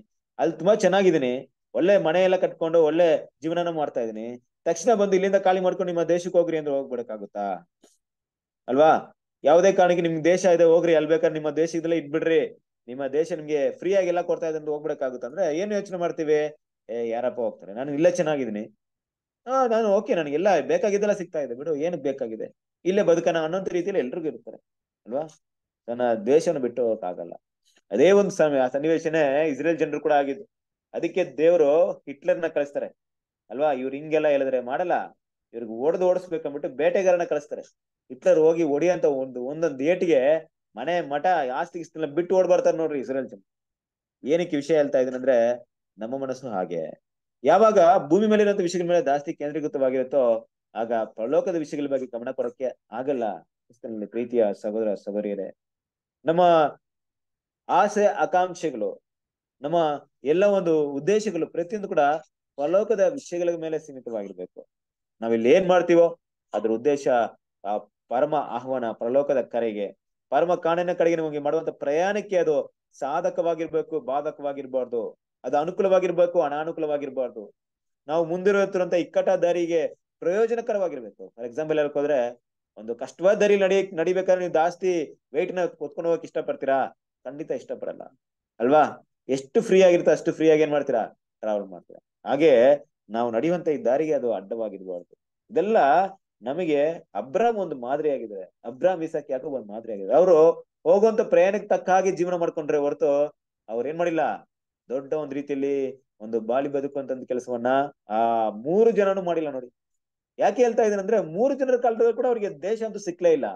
ಅಲ್ಲಿ ತುಂಬಾ ಚೆನ್ನಾಗಿದ್ದೀನಿ ಒಳ್ಳೆ ಮನೆ ಎಲ್ಲ ಕಟ್ಕೊಂಡು ಒಳ್ಳೆ ಜೀವನನ ಮಾಡ್ತಾ ಇದೀನಿ ತಕ್ಷಣ ಬಂದು ಇಲ್ಲಿಂದ ಖಾಲಿ ಮಾಡ್ಕೊಂಡು ನಿಮ್ಮ ದೇಶಕ್ಕೆ ಹೋಗ್ರಿ ಅಂದ್ರೆ ಹೋಗ್ಬಿಡಕ್ಕಾಗುತ್ತಾ ಅಲ್ವಾ ಯಾವುದೇ ಕಾರಣಕ್ಕೆ ನಿಮ್ ದೇಶ ಇದೆ ಹೋಗ್ರಿ ಅಲ್ಲಿ ನಿಮ್ಮ ದೇಶದಲ್ಲೇ ಇದ್ಬಿಡ್ರಿ ನಿಮ್ಮ ದೇಶ ನಿಮ್ಗೆ ಫ್ರೀ ಆಗಿ ಎಲ್ಲ ಕೊಡ್ತಾ ಇದ್ದಂತ ಅಂತ ಹೋಗ್ಬಿಡಕ್ಕಾಗುತ್ತಂದ್ರೆ ಏನು ಯೋಚನೆ ಮಾಡ್ತೀವಿ ಏ ಯಾರಪ್ಪ ಹೋಗ್ತಾರೆ ನಾನು ಇಲ್ಲೇ ಚೆನ್ನಾಗಿದ್ದೀನಿ ಹಾ ನಾನು ಓಕೆ ಎಲ್ಲ ಬೇಕಾಗಿದ್ದೆಲ್ಲ ಸಿಗ್ತಾ ಇದೆ ಬಿಡು ಏನಕ್ಕೆ ಬೇಕಾಗಿದೆ ಇಲ್ಲೇ ಬದುಕನ ಅನ್ನೋಂತ ರೀತಿಯಲ್ಲಿ ಎಲ್ರಿಗೂ ಇರ್ತಾರೆ ಅಲ್ವಾ ನನ್ನ ದ್ವೇಷನ ಬಿಟ್ಟು ಹೋಗಕ್ಕಾಗಲ್ಲ ಅದೇ ಒಂದು ಸಮಯ ಸನ್ನಿವೇಶನೇ ಇಸ್ರೇಲ್ ಜನರು ಕೂಡ ಆಗಿದ್ದು ಅದಕ್ಕೆ ದೇವರು ಹಿಟ್ಲರ್ನ ಕಳಿಸ್ತಾರೆ ಅಲ್ವಾ ಇವ್ರು ಹಿಂಗೆಲ್ಲ ಹೇಳಿದ್ರೆ ಮಾಡಲ್ಲ ಇವ್ರಿಗೆ ಓಡ್ದು ಓಡಿಸ್ಬೇಕಂದ್ಬಿಟ್ಟು ಬೇಟೆಗಾರನ ಕಳಿಸ್ತಾರೆ ಹಿಟ್ಲರ್ ಹೋಗಿ ಹೊಡಿ ಅಂತ ಒಂದು ಒಂದೊಂದು ಏಟಿಗೆ ಮನೆ ಮಠ ಆಸ್ತಿ ಬಿಟ್ಟು ಓಡ್ ಬರ್ತಾರೆ ನೋಡ್ರಿ ಇಸ್ರೇಲ್ ಜನ ಏನಕ್ಕೆ ವಿಷಯ ಹೇಳ್ತಾ ಅಂದ್ರೆ ನಮ್ಮ ಮನಸ್ಸು ಹಾಗೆ ಯಾವಾಗ ಭೂಮಿ ಮೇಲಿರುವಂತ ವಿಷಯಗಳ ಮೇಲೆ ಜಾಸ್ತಿ ಕೇಂದ್ರೀಕೃತವಾಗಿರುತ್ತೋ ಆಗ ಪ್ರಲೋಕದ ವಿಷಯಗಳ ಬಗ್ಗೆ ಗಮನ ಕೊಡೋಕೆ ಆಗಲ್ಲ ಪ್ರೀತಿಯ ಸಹೋದರ ಸಹೋದರಿಯರೇ ನಮ್ಮ ಆಸೆ ಆಕಾಂಕ್ಷೆಗಳು ನಮ್ಮ ಎಲ್ಲ ಒಂದು ಉದ್ದೇಶಗಳು ಪ್ರತಿಯೊಂದು ಕೂಡ ಪ್ರಲೋಕದ ವಿಷಯಗಳ ಮೇಲೆ ಸೀಮಿತವಾಗಿರ್ಬೇಕು ನಾವಿಲ್ಲಿ ಏನ್ ಮಾಡ್ತೀವೋ ಅದ್ರ ಉದ್ದೇಶ ಆ ಪರಮ ಆಹ್ವಾನ ಪ್ರಲೋಕದ ಕರೆಗೆ ಪರಮ ಕಾಣಿನ ಕಡೆಗೆ ನಿಮಗೆ ಮಾಡುವಂತ ಪ್ರಯಾಣಕ್ಕೆ ಅದು ಸಾಧಕವಾಗಿರ್ಬೇಕು ಬಾಧಕವಾಗಿರ್ಬಾರ್ದು ಅದು ಅನುಕೂಲವಾಗಿರ್ಬೇಕು ಅನಾನುಕೂಲವಾಗಿರ್ಬಾರ್ದು ನಾವು ಮುಂದಿರುವಂತ ಇಕ್ಕಟ ದಾರಿಗೆ ಪ್ರಯೋಜನಕರವಾಗಿರ್ಬೇಕು ಫಾರ್ ಎಕ್ಸಾಂಪಲ್ ಹೇಳ್ಕೋದ್ರೆ ಒಂದು ಕಷ್ಟವಾದ ದಾರಿ ನಡಿ ನಡಿಬೇಕಾದ್ರೆ ನೀವು ಜಾಸ್ತಿ ವೆಯ್ಟ್ ನ ಕೊತ್ಕೊಂಡು ಹೋಗಕ್ ಇಷ್ಟ ಪಡ್ತೀರಾ ಖಂಡಿತ ಇಷ್ಟ ಪಡಲ್ಲ ಅಲ್ವಾ ಎಷ್ಟು ಫ್ರೀ ಆಗಿರ್ತಾ ಅಷ್ಟು ಫ್ರೀ ಆಗಿ ಏನ್ ಮಾಡ್ತೀರಾ ಟ್ರಾವೆಲ್ ಮಾಡ್ತೀರಾ ಹಾಗೆ ನಾವು ನಡೆಯುವಂತ ಈ ದಾರಿಗೆ ಅದು ಅಡ್ಡವಾಗಿರ್ಬಾರ್ದು ಇದೆಲ್ಲ ನಮಗೆ ಅಬ್ರಾಮ್ ಒಂದು ಮಾದರಿ ಆಗಿದ್ದಾರೆ ಅಬ್ರಾಮ್ ಇಸಾಕ್ ಯಾಕೋ ಒಂದು ಮಾದರಿ ಆಗಿದೆ ಅವರು ಹೋಗುವಂತ ಪ್ರಯಾಣಕ್ಕೆ ತಕ್ಕ ಹಾಗೆ ಜೀವನ ಮಾಡ್ಕೊಂಡ್ರೆ ಹೊರತು ಅವ್ರ ಏನ್ ಮಾಡಿಲ್ಲ ದೊಡ್ಡ ಒಂದ್ ರೀತಿಯಲ್ಲಿ ಒಂದು ಬಾಳಿ ಬದುಕುವಂತ ಕೆಲಸವನ್ನ ಆ ಮೂರು ಜನನು ಮಾಡಿಲ್ಲ ನೋಡಿ ಯಾಕೆ ಹೇಳ್ತಾ ಇದ್ದೀನಿ ಅಂದ್ರೆ ಮೂರು ಜನರ ಕಾಲದಲ್ಲಿ ಕೂಡ ಅವ್ರಿಗೆ ದೇಶ ಅಂತೂ ಸಿಕ್ಲೇ ಇಲ್ಲ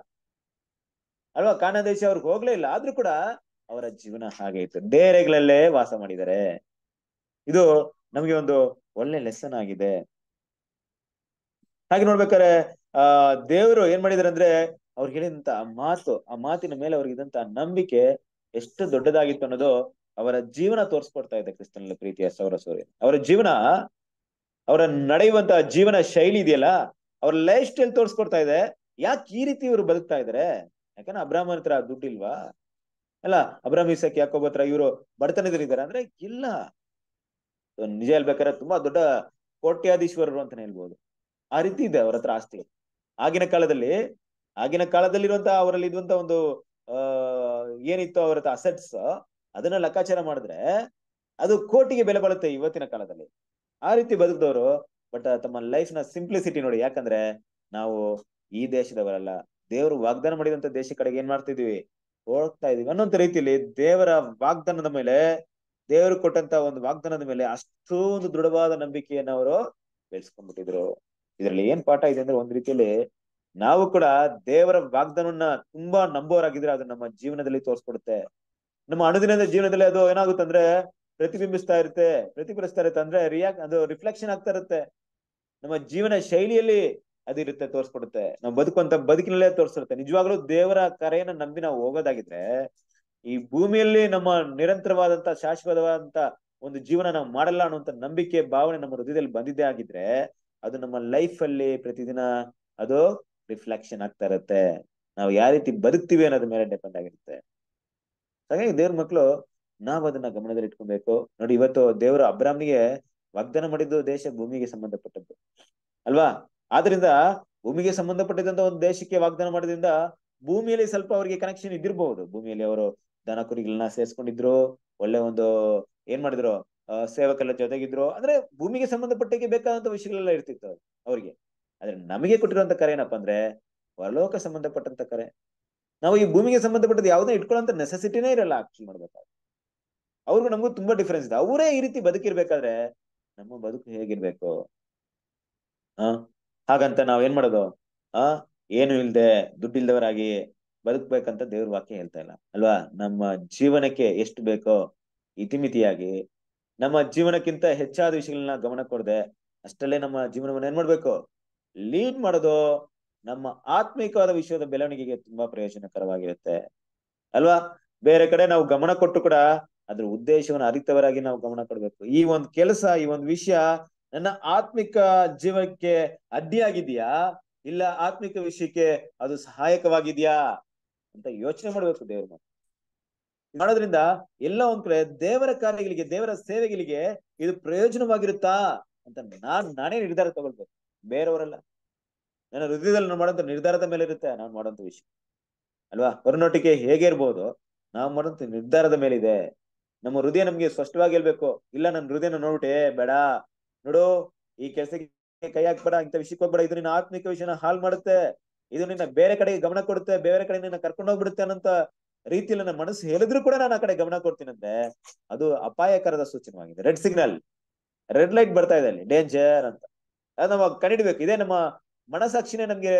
ಅಲ್ವಾ ಕಾಣ ದೇಶ ಅವ್ರಿಗೆ ಹೋಗ್ಲೇ ಇಲ್ಲ ಆದ್ರೂ ಕೂಡ ಅವರ ಜೀವನ ಹಾಗೆ ಇತ್ತು ಡೇರೆಗಳಲ್ಲೇ ವಾಸ ಮಾಡಿದ್ದಾರೆ ಇದು ನಮಗೆ ಒಂದು ಒಳ್ಳೆ ಲೆಸನ್ ಆಗಿದೆ ಹಾಗೆ ನೋಡ್ಬೇಕಾರೆ ಆ ದೇವರು ಏನ್ ಮಾಡಿದಾರೆ ಅಂದ್ರೆ ಅವ್ರಿಗೆ ಹೇಳಿದಂತ ಆ ಮಾತು ಆ ಮಾತಿನ ಮೇಲೆ ಅವ್ರಿಗೆ ಇದ್ದಂತಹ ನಂಬಿಕೆ ಎಷ್ಟು ದೊಡ್ಡದಾಗಿತ್ತು ಅನ್ನೋದು ಅವರ ಜೀವನ ತೋರಿಸ್ಕೊಡ್ತಾ ಇದೆ ಕ್ರಿಸ್ತನಲ್ಲಿ ಪ್ರೀತಿಯ ಸೌರ ಸೂರ್ಯ ಅವರ ಜೀವನ ಅವರ ನಡೆಯುವಂತ ಜೀವನ ಶೈಲಿ ಇದೆಯಲ್ಲ ಅವ್ರ ಲೈಫ್ ಸ್ಟೈಲ್ ತೋರಿಸ್ಕೊಡ್ತಾ ಇದೆ ಯಾಕೆ ಈ ರೀತಿ ಇವರು ಬದುಕ್ತಾ ಇದಾರೆ ಯಾಕಂದ್ರೆ ಅಬ್ರಾಹ್ಮನ್ ಹತ್ರ ದುಡ್ಡಿಲ್ವಾ ಅಲ್ಲ ಅಬ್ರಾಹ್ಮ ಇಸಕ್ ಯಾಕೊಬ್ಬ ಹತ್ರ ಇವರು ಬಡತನದಲ್ಲಿದ್ದಾರೆ ಅಂದ್ರೆ ಇಲ್ಲ ನಿಜ ಹೇಳ್ಬೇಕಾದ್ರೆ ತುಂಬಾ ದೊಡ್ಡ ಕೋಟ್ಯಾಧೀಶ್ವರರು ಅಂತಾನೆ ಹೇಳ್ಬೋದು ಆ ರೀತಿ ಇದೆ ಅವ್ರ ಹತ್ರ ಆಸ್ತಿ ಆಗಿನ ಕಾಲದಲ್ಲಿ ಆಗಿನ ಕಾಲದಲ್ಲಿರುವಂತಹ ಅವರಲ್ಲಿ ಇದ್ದಂತ ಒಂದು ಏನಿತ್ತು ಅವರ ಅಸೆಟ್ಸ್ ಅದನ್ನ ಲೆಕ್ಕಾಚಾರ ಮಾಡಿದ್ರೆ ಅದು ಕೋಟಿಗೆ ಬೆಲೆ ಬಾಳುತ್ತೆ ಇವತ್ತಿನ ಕಾಲದಲ್ಲಿ ಆ ರೀತಿ ಬದುಕಿದವರು ಬಟ್ ತಮ್ಮ ಲೈಫ್ ನ ಸಿಂಪ್ಲಿಸಿಟಿ ನೋಡಿ ಯಾಕಂದ್ರೆ ನಾವು ಈ ದೇಶದವರಲ್ಲ ದೇವರು ವಾಗ್ದಾನ ಮಾಡಿದಂತ ದೇಶ ಕಡೆಗೆ ಏನ್ ಮಾಡ್ತಿದೀವಿ ಹೋಗ್ತಾ ಇದೀವಿ ಅನ್ನೋಂತ ರೀತಿಯಲ್ಲಿ ದೇವರ ವಾಗ್ದಾನದ ಮೇಲೆ ದೇವರು ಕೊಟ್ಟಂತ ಒಂದು ವಾಗ್ದಾನದ ಮೇಲೆ ಅಷ್ಟೊಂದು ದೃಢವಾದ ನಂಬಿಕೆಯನ್ನ ಅವರು ಬೆಳೆಸ್ಕೊಂಡ್ಬಿಟ್ಟಿದ್ರು ಇದರಲ್ಲಿ ಏನ್ ಪಾಠ ಇದೆ ಅಂದ್ರೆ ಒಂದ್ ರೀತಿಯಲ್ಲಿ ನಾವು ಕೂಡ ದೇವರ ವಾಗ್ದಾನವನ್ನ ತುಂಬಾ ನಂಬೋರಾಗಿದ್ರೆ ಅದು ನಮ್ಮ ಜೀವನದಲ್ಲಿ ತೋರಿಸ್ಕೊಡುತ್ತೆ ನಮ್ಮ ಅನುದಿನದ ಜೀವನದಲ್ಲಿ ಅದು ಅಂದ್ರೆ ಪ್ರತಿಬಿಂಬಿಸ್ತಾ ಇರುತ್ತೆ ಪ್ರತಿಫಲಿಸ್ತಾ ಇರುತ್ತೆ ಅಂದ್ರೆ ರಿಯಾಕ್ಟ್ ಅದು ರಿಫ್ಲೆಕ್ಷನ್ ಆಗ್ತಾ ಇರುತ್ತೆ ನಮ್ಮ ಜೀವನ ಶೈಲಿಯಲ್ಲಿ ಅದಿರುತ್ತೆ ತೋರಿಸ್ಕೊಡುತ್ತೆ ನಾವು ಬದುಕುವಂತ ಬದುಕಿನಲ್ಲೇ ತೋರಿಸಿರುತ್ತೆ ನಿಜವಾಗ್ಲೂ ದೇವರ ಕರೆಯನ್ನ ನಂಬಿ ನಾವು ಹೋಗೋದಾಗಿದ್ರೆ ಈ ಭೂಮಿಯಲ್ಲಿ ನಮ್ಮ ನಿರಂತರವಾದಂತ ಶಾಶ್ವತವಾದಂತ ಒಂದು ಜೀವನ ನಾವು ಮಾಡಲ್ಲ ಅನ್ನುವಂತ ನಂಬಿಕೆ ಭಾವನೆ ನಮ್ಮ ಹೃದಯದಲ್ಲಿ ಬಂದಿದ್ದೇ ಆಗಿದ್ರೆ ಅದು ನಮ್ಮ ಲೈಫ್ ಅಲ್ಲಿ ಪ್ರತಿದಿನ ಅದು ರಿಫ್ಲೆಕ್ಷನ್ ಆಗ್ತಾ ಇರುತ್ತೆ ನಾವು ಯಾವ ರೀತಿ ಬದುಕ್ತೀವಿ ಅನ್ನೋದ್ರ ಮೇಲೆ ಡಿಪೆಂಡ್ ಆಗಿರುತ್ತೆ ಹಾಗಾಗಿ ದೇವ್ರ ಮಕ್ಕಳು ನಾವ್ ಅದನ್ನ ಗಮನದಲ್ಲಿ ಇಟ್ಕೊಬೇಕು ನೋಡಿ ಇವತ್ತು ದೇವರು ಅಬ್ರಾಹ್ಮಿಗೆ ವಾಗ್ದಾನ ಮಾಡಿದ್ದು ದೇಶ ಭೂಮಿಗೆ ಸಂಬಂಧಪಟ್ಟದ್ದು ಅಲ್ವಾ ಆದ್ರಿಂದ ಭೂಮಿಗೆ ಸಂಬಂಧಪಟ್ಟಿದ್ದಂತ ಒಂದು ದೇಶಕ್ಕೆ ವಾಗ್ದಾನ ಮಾಡಿದ್ರಿಂದ ಭೂಮಿಯಲ್ಲಿ ಸ್ವಲ್ಪ ಅವರಿಗೆ ಕನೆಕ್ಷನ್ ಇದ್ದಿರಬಹುದು ಭೂಮಿಯಲ್ಲಿ ಅವರು ದನ ಕುರಿಗಳನ್ನ ಸೇರಿಸ್ಕೊಂಡಿದ್ರು ಒಳ್ಳೆ ಒಂದು ಏನ್ ಮಾಡಿದ್ರು ಸೇವಕರ ಜೊತೆಗಿದ್ರು ಅಂದ್ರೆ ಭೂಮಿಗೆ ಸಂಬಂಧಪಟ್ಟಕ್ಕೆ ಬೇಕಾದಂತ ವಿಷಯಗಳೆಲ್ಲ ಇರ್ತಿತ್ತು ಅವ್ರಿಗೆ ಆದ್ರೆ ನಮಗೆ ಕೊಟ್ಟಿರುವಂತ ಕರೆ ಏನಪ್ಪಾ ಅಂದ್ರೆ ಹೊರಲೋಕ ಸಂಬಂಧಪಟ್ಟಂತ ಕರೆ ನಾವು ಈ ಭೂಮಿಗೆ ಸಂಬಂಧಪಟ್ಟದ ಯಾವುದೇ ಇಟ್ಕೊಳ್ಳೋಂತ ನೆಸೆಸಿಟಿನೇ ಇರಲ್ಲ ಆಕ್ಚುಲಿ ಮಾಡ್ಬೇಕಾದ್ರೆ ಅವ್ರಿಗೂ ನಮಗೂ ತುಂಬಾ ಡಿಫ್ರೆನ್ಸ್ ಇದೆ ಅವರೇ ಈ ರೀತಿ ಬದುಕಿರ್ಬೇಕಾದ್ರೆ ನಮ್ಮ ಬದುಕು ಹೇಗಿರ್ಬೇಕು ಆ ಹಾಗಂತ ನಾವ್ ಏನ್ ಮಾಡೋದು ಆ ಏನು ಇಲ್ದೆ ದುಡ್ಡಿಲ್ದವರಾಗಿ ಬದುಕ್ಬೇಕಂತ ದೇವ್ರ ವಾಕ್ಯ ಹೇಳ್ತಾ ಇಲ್ಲ ಅಲ್ವಾ ನಮ್ಮ ಜೀವನಕ್ಕೆ ಎಷ್ಟು ಬೇಕೋ ಇತಿಮಿತಿಯಾಗಿ ನಮ್ಮ ಜೀವನಕ್ಕಿಂತ ಹೆಚ್ಚಾದ ವಿಷಯಗಳನ್ನ ಗಮನ ಕೊಡದೆ ಅಷ್ಟಲ್ಲೇ ನಮ್ಮ ಜೀವನವನ್ನ ಏನ್ ಮಾಡ್ಬೇಕು ಲೀಡ್ ಮಾಡೋದು ನಮ್ಮ ಆತ್ಮಿಕವಾದ ವಿಷಯದ ಬೆಳವಣಿಗೆಗೆ ತುಂಬಾ ಪ್ರಯೋಜನಕರವಾಗಿರುತ್ತೆ ಅಲ್ವಾ ಬೇರೆ ಕಡೆ ನಾವು ಗಮನ ಕೊಟ್ಟು ಕೂಡ ಅದ್ರ ಉದ್ದೇಶವನ್ನು ಅರಿತವರಾಗಿ ನಾವು ಗಮನ ಕೊಡ್ಬೇಕು ಈ ಒಂದು ಕೆಲಸ ಈ ಒಂದು ವಿಷಯ ನನ್ನ ಆತ್ಮಿಕ ಜೀವಕ್ಕೆ ಅಡ್ಡಿಯಾಗಿದೆಯಾ ಇಲ್ಲ ಆತ್ಮಿಕ ವಿಷಯಕ್ಕೆ ಅದು ಸಹಾಯಕವಾಗಿದೆಯಾ ಅಂತ ಯೋಚನೆ ಮಾಡ್ಬೇಕು ದೇವ್ರ ಮಾತು ಮಾಡೋದ್ರಿಂದ ಎಲ್ಲ ಒಂದ್ ಕಡೆ ದೇವರ ಕಾರ್ಯಗಳಿಗೆ ದೇವರ ಸೇವೆಗಳಿಗೆ ಇದು ಪ್ರಯೋಜನವಾಗಿರುತ್ತಾ ಅಂತ ನಾನ್ ನಾನೇ ನಿರ್ಧಾರ ತಗೊಳ್ಬೇಕು ಬೇರೆಯವರಲ್ಲ ನನ್ನ ಹೃದಯದಲ್ಲಿ ಮಾಡೋಂತ ನಿರ್ಧಾರದ ಮೇಲೆ ಇರುತ್ತೆ ನಾನು ಮಾಡೋಂತ ವಿಷಯ ಅಲ್ವಾ ಹೊರನೋಟಿಕೆ ಹೇಗೆ ಇರ್ಬೋದು ನಾವು ಮಾಡೋಂತ ನಿರ್ಧಾರದ ಮೇಲಿದೆ ನಮ್ಮ ಹೃದಯ ನಮ್ಗೆ ಸ್ಪಷ್ಟವಾಗಿ ಹೇಳ್ಬೇಕು ಇಲ್ಲ ನನ್ನ ಹೃದಯನ ನೋಡ್ಬಿಟ್ಟೆ ಬೇಡ ನೋಡು ಈ ಕೆಲಸಕ್ಕೆ ಕೈ ಹಾಕ್ಬೇಡ ಇಂಥ ವಿಷಯಕ್ಕೆ ಹೋಗ್ಬೇಡ ಇದು ನಿನ್ನ ಆತ್ಮಿಕ ವಿಷಯನ ಹಾಳು ಮಾಡುತ್ತೆ ಇದು ನಿನ್ನ ಬೇರೆ ಕಡೆಗೆ ಗಮನ ಕೊಡುತ್ತೆ ಬೇರೆ ಕಡೆ ನಿನ್ನ ಕರ್ಕೊಂಡು ಹೋಗ್ಬಿಡುತ್ತೆ ಅನ್ನೋಂತ ರೀತಿಯಲ್ಲಿ ನನ್ನ ಮನಸ್ಸು ಹೇಳಿದ್ರು ಕೂಡ ನಾನು ಆ ಕಡೆ ಗಮನ ಕೊಡ್ತೀನಂದ್ರೆ ಅದು ಅಪಾಯಕರದ ಸೂಚನವಾಗಿದೆ ರೆಡ್ ಸಿಗ್ನಲ್ ರೆಡ್ ಲೈಟ್ ಬರ್ತಾ ಇದೆ ಅಲ್ಲಿ ಡೇಂಜರ್ ಅಂತ ಅದು ನಮ್ಮ ಕಂಡಿಡ್ಬೇಕು ಇದೇ ನಮ್ಮ ಮನಸಾಕ್ಷಿನೇ ನಮ್ಗೆ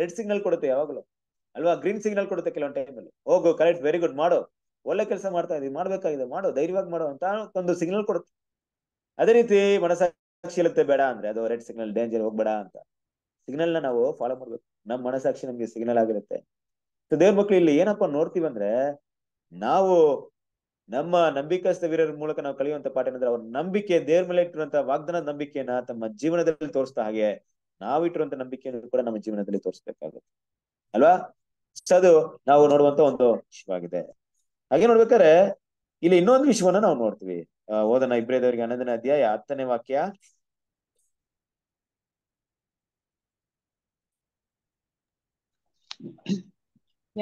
ರೆಡ್ ಸಿಗ್ನಲ್ ಕೊಡುತ್ತೆ ಯಾವಾಗಲೂ ಅಲ್ವಾ ಗ್ರೀನ್ ಸಿಗ್ನಲ್ ಕೊಡುತ್ತೆ ಕೆಲವೊಂದು ಟೈಮಲ್ಲಿ ಹೋಗು ಕರೆಕ್ಟ್ ವೆರಿ ಗುಡ್ ಮಾಡು ಒಳ್ಳೆ ಕೆಲಸ ಮಾಡ್ತಾ ಇದೀವಿ ಮಾಡ್ಬೇಕಾಗಿದೆ ಮಾಡು ಧೈರ್ಯವಾಗಿ ಮಾಡು ಅಂತ ಒಂದು ಸಿಗ್ನಲ್ ಕೊಡುತ್ತೆ ಅದೇ ರೀತಿ ಮನಸಾಕ್ಷಿ ಇರುತ್ತೆ ಬೇಡ ಅಂದ್ರೆ ಅದು ರೆಡ್ ಸಿಗ್ನಲ್ ಡೇಂಜರ್ ಹೋಗ್ಬೇಡ ಅಂತ ಸಿಗ್ನಲ್ ನ ನಾವು ಫಾಲೋ ಮಾಡ್ಬೇಕು ನಮ್ಮ ಮನಸಾಕ್ಷಿ ನಮ್ಗೆ ಸಿಗ್ನಲ್ ಆಗಿರುತ್ತೆ ದೇವ್ರ ಮಕ್ಳು ಇಲ್ಲಿ ಏನಪ್ಪಾ ಅಂದ್ರೆ ನಾವು ನಮ್ಮ ನಂಬಿಕಾಸ್ತ ವೀರರ ಮೂಲಕ ನಾವು ಕಲಿಯುವಂತ ಪಾಠ ಏನಂದ್ರೆ ಅವ್ರ ನಂಬಿಕೆ ದೇವ್ರ ಮೇಲೆ ಇಟ್ಟಿರುವಂತಹ ವಾಗ್ದಾನದ ನಂಬಿಕೆಯನ್ನ ತಮ್ಮ ಜೀವನದಲ್ಲಿ ತೋರಿಸ್ತಾ ಹಾಗೆ ನಾವು ಇಟ್ಟಿರುವಂತ ನಂಬಿಕೆಯನ್ನು ಕೂಡ ನಮ್ಮ ಜೀವನದಲ್ಲಿ ತೋರಿಸ್ಬೇಕಾಗುತ್ತೆ ಅಲ್ವಾ ಅದು ನಾವು ನೋಡುವಂತ ಒಂದು ವಿಷಯವಾಗಿದೆ ಹಾಗೆ ನೋಡ್ಬೇಕಾದ್ರೆ ಇಲ್ಲಿ ಇನ್ನೊಂದು ವಿಷಯವನ್ನ ನಾವು ನೋಡ್ತೀವಿ ಓದನ ದೇವರಿಗೆ ಹನ್ನೊಂದನೇ ಅಧ್ಯಾಯ ಹತ್ತನೇ ವಾಕ್ಯ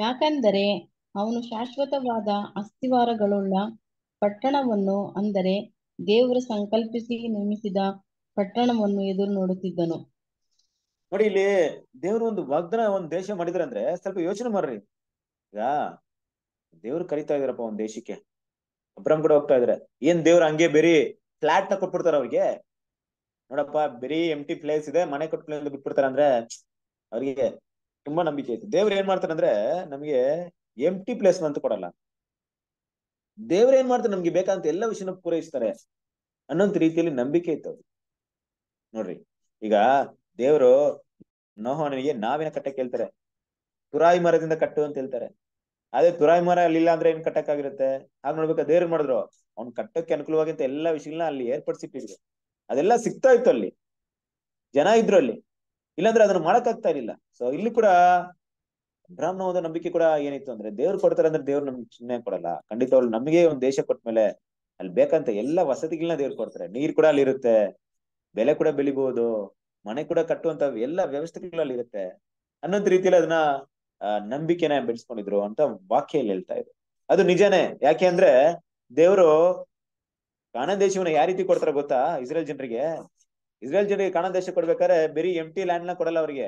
ಯಾಕಂದರೆ ಅವನು ಶಾಶ್ವತವಾದ ಅಸ್ತಿವಾರಗಳುಳ್ಳ ಪಟ್ಟಣವನ್ನು ಅಂದರೆ ದೇವರು ಸಂಕಲ್ಪಿಸಿ ನೇಮಿಸಿದ ಪಟ್ಟಣವನ್ನು ಎದುರು ನೋಡುತ್ತಿದ್ದನು ನೋಡಿ ಇಲ್ಲಿ ದೇವ್ರು ಒಂದು ವಾಗ್ದಾನ ಒಂದ್ ದೇಶ ಅಂದ್ರೆ ಸ್ವಲ್ಪ ಯೋಚನೆ ಮಾಡ್ರಿ ಈಗ ದೇವ್ರು ಕರಿತಾ ಇದಾರಪ್ಪ ಒಂದ್ ದೇಶಕ್ಕೆ ಅಬ್ರಹ್ಮ ಕೂಡ ಹೋಗ್ತಾ ಇದಾರೆ ಏನ್ ದೇವ್ರ ಹಂಗೆ ಬೇರೆ ಫ್ಲಾಟ್ ನ ಕೊಟ್ಬಿಡ್ತಾರ ಅವ್ರಿಗೆ ನೋಡಪ್ಪ ಬರೀ ಎಂಟಿ ಪ್ಲೇಸ್ ಇದೆ ಮನೆ ಬಿಟ್ಬಿಡ್ತಾರ ಅಂದ್ರೆ ಅವ್ರಿಗೆ ತುಂಬಾ ನಂಬಿಕೆ ಐತೆ ದೇವ್ರು ಏನ್ ಮಾಡ್ತಾರಂದ್ರೆ ನಮಗೆ ಎಂಟಿ ಪ್ಲೇಸ್ ಅಂತ ಕೊಡಲ್ಲ ದೇವ್ರ ಏನ್ ಮಾಡ್ತಾರೆ ನಮ್ಗೆ ಬೇಕಂತ ಎಲ್ಲ ವಿಷಯನ ಪೂರೈಸ್ತಾರೆ ಅನ್ನೋಂತ ರೀತಿಯಲ್ಲಿ ನಂಬಿಕೆ ಇತ್ತು ನೋಡ್ರಿ ಈಗ ದೇವ್ರು ನೋಹನಿಗೆ ನಾವಿನ ಕಟ್ಟಕ್ಕೆ ಹೇಳ್ತಾರೆ ತುರಾಯಿ ಮರದಿಂದ ಕಟ್ಟು ಅಂತ ಹೇಳ್ತಾರೆ ಅದೇ ತುರಾಯಿ ಮರ ಅಲ್ಲಿಲ್ಲ ಅಂದ್ರೆ ಏನ್ ಕಟ್ಟಕ್ಕಾಗಿರುತ್ತೆ ಹಾಗೆ ನೋಡ್ಬೇಕು ದೇವ್ರು ಮಾಡಿದ್ರು ಅವ್ನ್ ಕಟ್ಟಕ್ಕೆ ಅನುಕೂಲವಾಗಿಂತ ಅಂತ ಎಲ್ಲಾ ವಿಷಯಗಳನ್ನ ಅಲ್ಲಿ ಏರ್ಪಡಿಸಿಟ್ಟಿದ್ರು ಅದೆಲ್ಲ ಸಿಗ್ತಾ ಇತ್ತು ಅಲ್ಲಿ ಜನ ಇದ್ರು ಅಲ್ಲಿ ಇಲ್ಲಾಂದ್ರೆ ಅದನ್ನ ಮಾಡಕ್ ಆಗ್ತಾ ಇರ್ಲಿಲ್ಲ ಸೊ ಇಲ್ಲಿ ಕೂಡ ಬ್ರಾಹ್ಮಣವಾದ ನಂಬಿಕೆ ಕೂಡ ಏನಿತ್ತು ಅಂದ್ರೆ ದೇವ್ರು ಕೊಡ್ತಾರೆ ಅಂದ್ರೆ ದೇವ್ರು ನಮ್ಗೆ ಚಿಹ್ನೆ ಕೊಡಲ್ಲ ಖಂಡಿತ ಅವ್ರು ನಮಗೆ ಒಂದ್ ದೇಶ ಕೊಟ್ಟ ಮೇಲೆ ಅಲ್ಲಿ ಬೇಕಂತ ಎಲ್ಲಾ ವಸತಿಗಳನ್ನ ದೇವ್ರು ಕೊಡ್ತಾರೆ ನೀರ್ ಕೂಡ ಅಲ್ಲಿ ಇರುತ್ತೆ ಬೆಲೆ ಕೂಡ ಬೆಳಿಬಹುದು ಮನೆ ಕೂಡ ಕಟ್ಟುವಂತ ಎಲ್ಲಾ ವ್ಯವಸ್ಥೆಗಳು ಅಲ್ಲಿ ಇರುತ್ತೆ ಅನ್ನೋದ್ ರೀತಿಯಲ್ಲಿ ಅದನ್ನ ನಂಬಿಕೆನ ಬೆಳೆಸ್ಕೊಂಡಿದ್ರು ಅಂತ ವಾಕ್ಯಲ್ಲಿ ಹೇಳ್ತಾ ಇದ್ರು ಅದು ನಿಜನೇ ಯಾಕೆ ಅಂದ್ರೆ ದೇವ್ರು ಕಾನ ದೇಶವನ್ನ ಯಾವ ರೀತಿ ಕೊಡ್ತಾರ ಗೊತ್ತಾ ಇಸ್ರೇಲ್ ಜನರಿಗೆ ಇಸ್ರೇಲ್ ಜನರಿಗೆ ಕಾನ ದೇಶ ಕೊಡ್ಬೇಕಾದ್ರೆ ಬರೀ ಎಂಟಿ ಲ್ಯಾಂಡ್ ನ ಕೊಡಲ್ಲ ಅವರಿಗೆ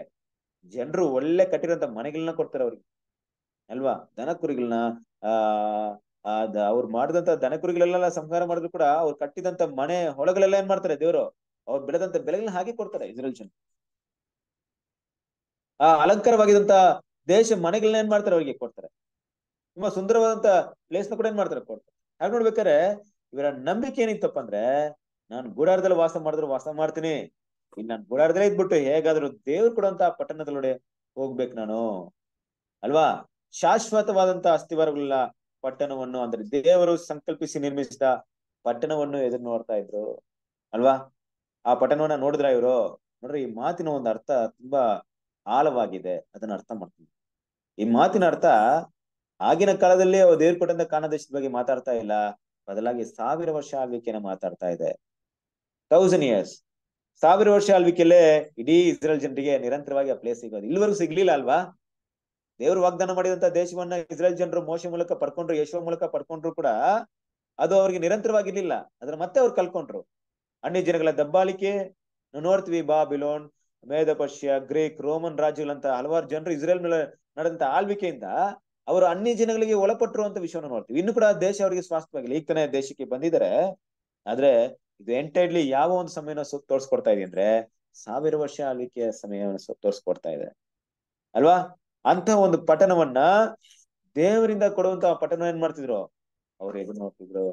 ಜನರು ಒಳ್ಳೆ ಕಟ್ಟಿರೋಂತ ಮನೆಗಳನ್ನ ಕೊಡ್ತಾರೆ ಅವ್ರಿಗೆ ಅಲ್ವಾ ದನ ಕುರಿಗಳನ್ನ ಆ ಅವ್ರು ಮಾಡಿದಂತ ದನ ಕುರಿಗಳೆಲ್ಲ ಸಂಹಾರ ಮಾಡಿದ್ರು ಕೂಡ ಅವ್ರು ಕಟ್ಟಿದಂತ ಮನೆ ಹೊಳಗಳೆಲ್ಲ ಏನ್ ಮಾಡ್ತಾರೆ ದೇವರು ಅವ್ರು ಬೆಳೆದಂತ ಬೆಲೆಗಳನ್ನ ಹಾಗೆ ಕೊಡ್ತಾರೆ ಇಸ್ರೇಲ್ ಜನ ಆ ಅಲಂಕಾರವಾಗಿದಂತ ದೇಶ ಮನೆಗಳನ್ನ ಏನ್ ಮಾಡ್ತಾರೆ ಅವ್ರಿಗೆ ಕೊಡ್ತಾರೆ ತುಂಬಾ ಸುಂದರವಾದಂತ ಪ್ಲೇಸ್ ನ ಕೂಡ ಏನ್ ಮಾಡ್ತಾರೆ ಕೊಡ್ತಾರೆ ಹಾಗೆ ನೋಡ್ಬೇಕಾರೆ ಇವರ ನಂಬಿಕೆ ಏನಿತ್ತಪ್ಪ ಅಂದ್ರೆ ನಾನು ಗೂಡಾರದಲ್ಲಿ ವಾಸ ಮಾಡಿದ್ರು ವಾಸ ಮಾಡ್ತೀನಿ ಇನ್ ನಾನು ಓಡಾಡದ್ರೆ ಇದ್ಬಿಟ್ಟು ಹೇಗಾದ್ರೂ ದೇವ್ರು ಕೊಡುವಂತ ಪಟ್ಟಣದೊಳಗೆ ಹೋಗ್ಬೇಕು ನಾನು ಅಲ್ವಾ ಶಾಶ್ವತವಾದಂತ ಅಸ್ತಿವಾರಗಳ ಪಟ್ಟಣವನ್ನು ಅಂದ್ರೆ ದೇವರು ಸಂಕಲ್ಪಿಸಿ ನಿರ್ಮಿಸಿದ ಪಟ್ಟಣವನ್ನು ಎದುರು ನೋಡ್ತಾ ಇದ್ರು ಅಲ್ವಾ ಆ ಪಟ್ಟಣವನ್ನ ನೋಡಿದ್ರ ಇವರು ನೋಡ್ರಿ ಈ ಮಾತಿನ ಒಂದು ಅರ್ಥ ತುಂಬಾ ಆಳವಾಗಿದೆ ಅದನ್ನ ಅರ್ಥ ಮಾಡ್ತೀನಿ ಈ ಮಾತಿನ ಅರ್ಥ ಆಗಿನ ಕಾಲದಲ್ಲಿ ಅವ್ರು ದೇವ್ರ ಕೊಟ್ಟಂತ ಕಾಣದೇಶದ ಬಗ್ಗೆ ಮಾತಾಡ್ತಾ ಇಲ್ಲ ಬದಲಾಗಿ ಸಾವಿರ ವರ್ಷ ಆಗ್ಲಿಕ್ಕೆ ಮಾತಾಡ್ತಾ ಇದೆ ಥೌಸಂಡ್ ಇಯರ್ಸ್ ಸಾವಿರ ವರ್ಷ ಆಳ್ವಿಕೆಯಲ್ಲೇ ಇಡೀ ಇಸ್ರೇಲ್ ಜನರಿಗೆ ನಿರಂತರವಾಗಿ ಆ ಪ್ಲೇಸ್ ಸಿಗೋದು ಇಲ್ಲಿವರೆಗೂ ಸಿಗ್ಲಿಲ್ಲ ಅಲ್ವಾ ದೇವರು ವಾಗ್ದಾನ ಮಾಡಿದಂತ ದೇಶವನ್ನ ಇಸ್ರೇಲ್ ಜನರು ಮೋಶ ಮೂಲಕ ಪಡ್ಕೊಂಡ್ರು ಯಶ್ವ ಮೂಲಕ ಪಡ್ಕೊಂಡ್ರು ಕೂಡ ಅದು ಅವ್ರಿಗೆ ನಿರಂತರವಾಗಿರ್ಲಿಲ್ಲ ಅದ್ರ ಮತ್ತೆ ಅವ್ರು ಕಲ್ಕೊಂಡ್ರು ಅನ್ಯ ಜನಗಳ ದಬ್ಬಾಳಿಕೆ ನೋಡ್ತೀವಿ ಬಾ ಬಿಲೋನ್ ಮೇಧ ಪರ್ಷ್ಯ ಗ್ರೀಕ್ ರೋಮನ್ ರಾಜ್ಯಗಳಂತ ಹಲವಾರು ಜನರು ಇಸ್ರೇಲ್ ಮೇಲೆ ನಡೆದಂತ ಆಳ್ವಿಕೆಯಿಂದ ಅವರು ಅನ್ಯ ಜನಗಳಿಗೆ ಒಳಪಟ್ಟರು ಅಂತ ವಿಷಯವನ್ನು ನೋಡ್ತೀವಿ ಇನ್ನು ಕೂಡ ದೇಶ ಅವರಿಗೆ ಸ್ವಾಸ್ಥ್ಯವಾಗಿಲ್ಲ ಈಗ ತಾನೇ ದೇಶಕ್ಕೆ ಬಂದಿದ್ದಾರೆ ಆದ್ರೆ ಇದು ಎಂಟೈರ್ಲಿ ಯಾವ ಒಂದು ಸಮಯನ ತೋರಿಸ್ಕೊಡ್ತಾ ಇದೆ ಅಂದ್ರೆ ಸಾವಿರ ವರ್ಷ ಆಳ್ವಿಕೆಯ ಸಮಯವನ್ನು ತೋರಿಸ್ಕೊಡ್ತಾ ಇದೆ ಅಲ್ವಾ ಅಂತ ಒಂದು ಪಠನವನ್ನ ದೇವರಿಂದ ಕೊಡುವಂತ ಪಠನ ಏನ್ ಮಾಡ್ತಿದ್ರು ಅವ್ರು ಎದುರು ನೋಡ್ತಿದ್ರು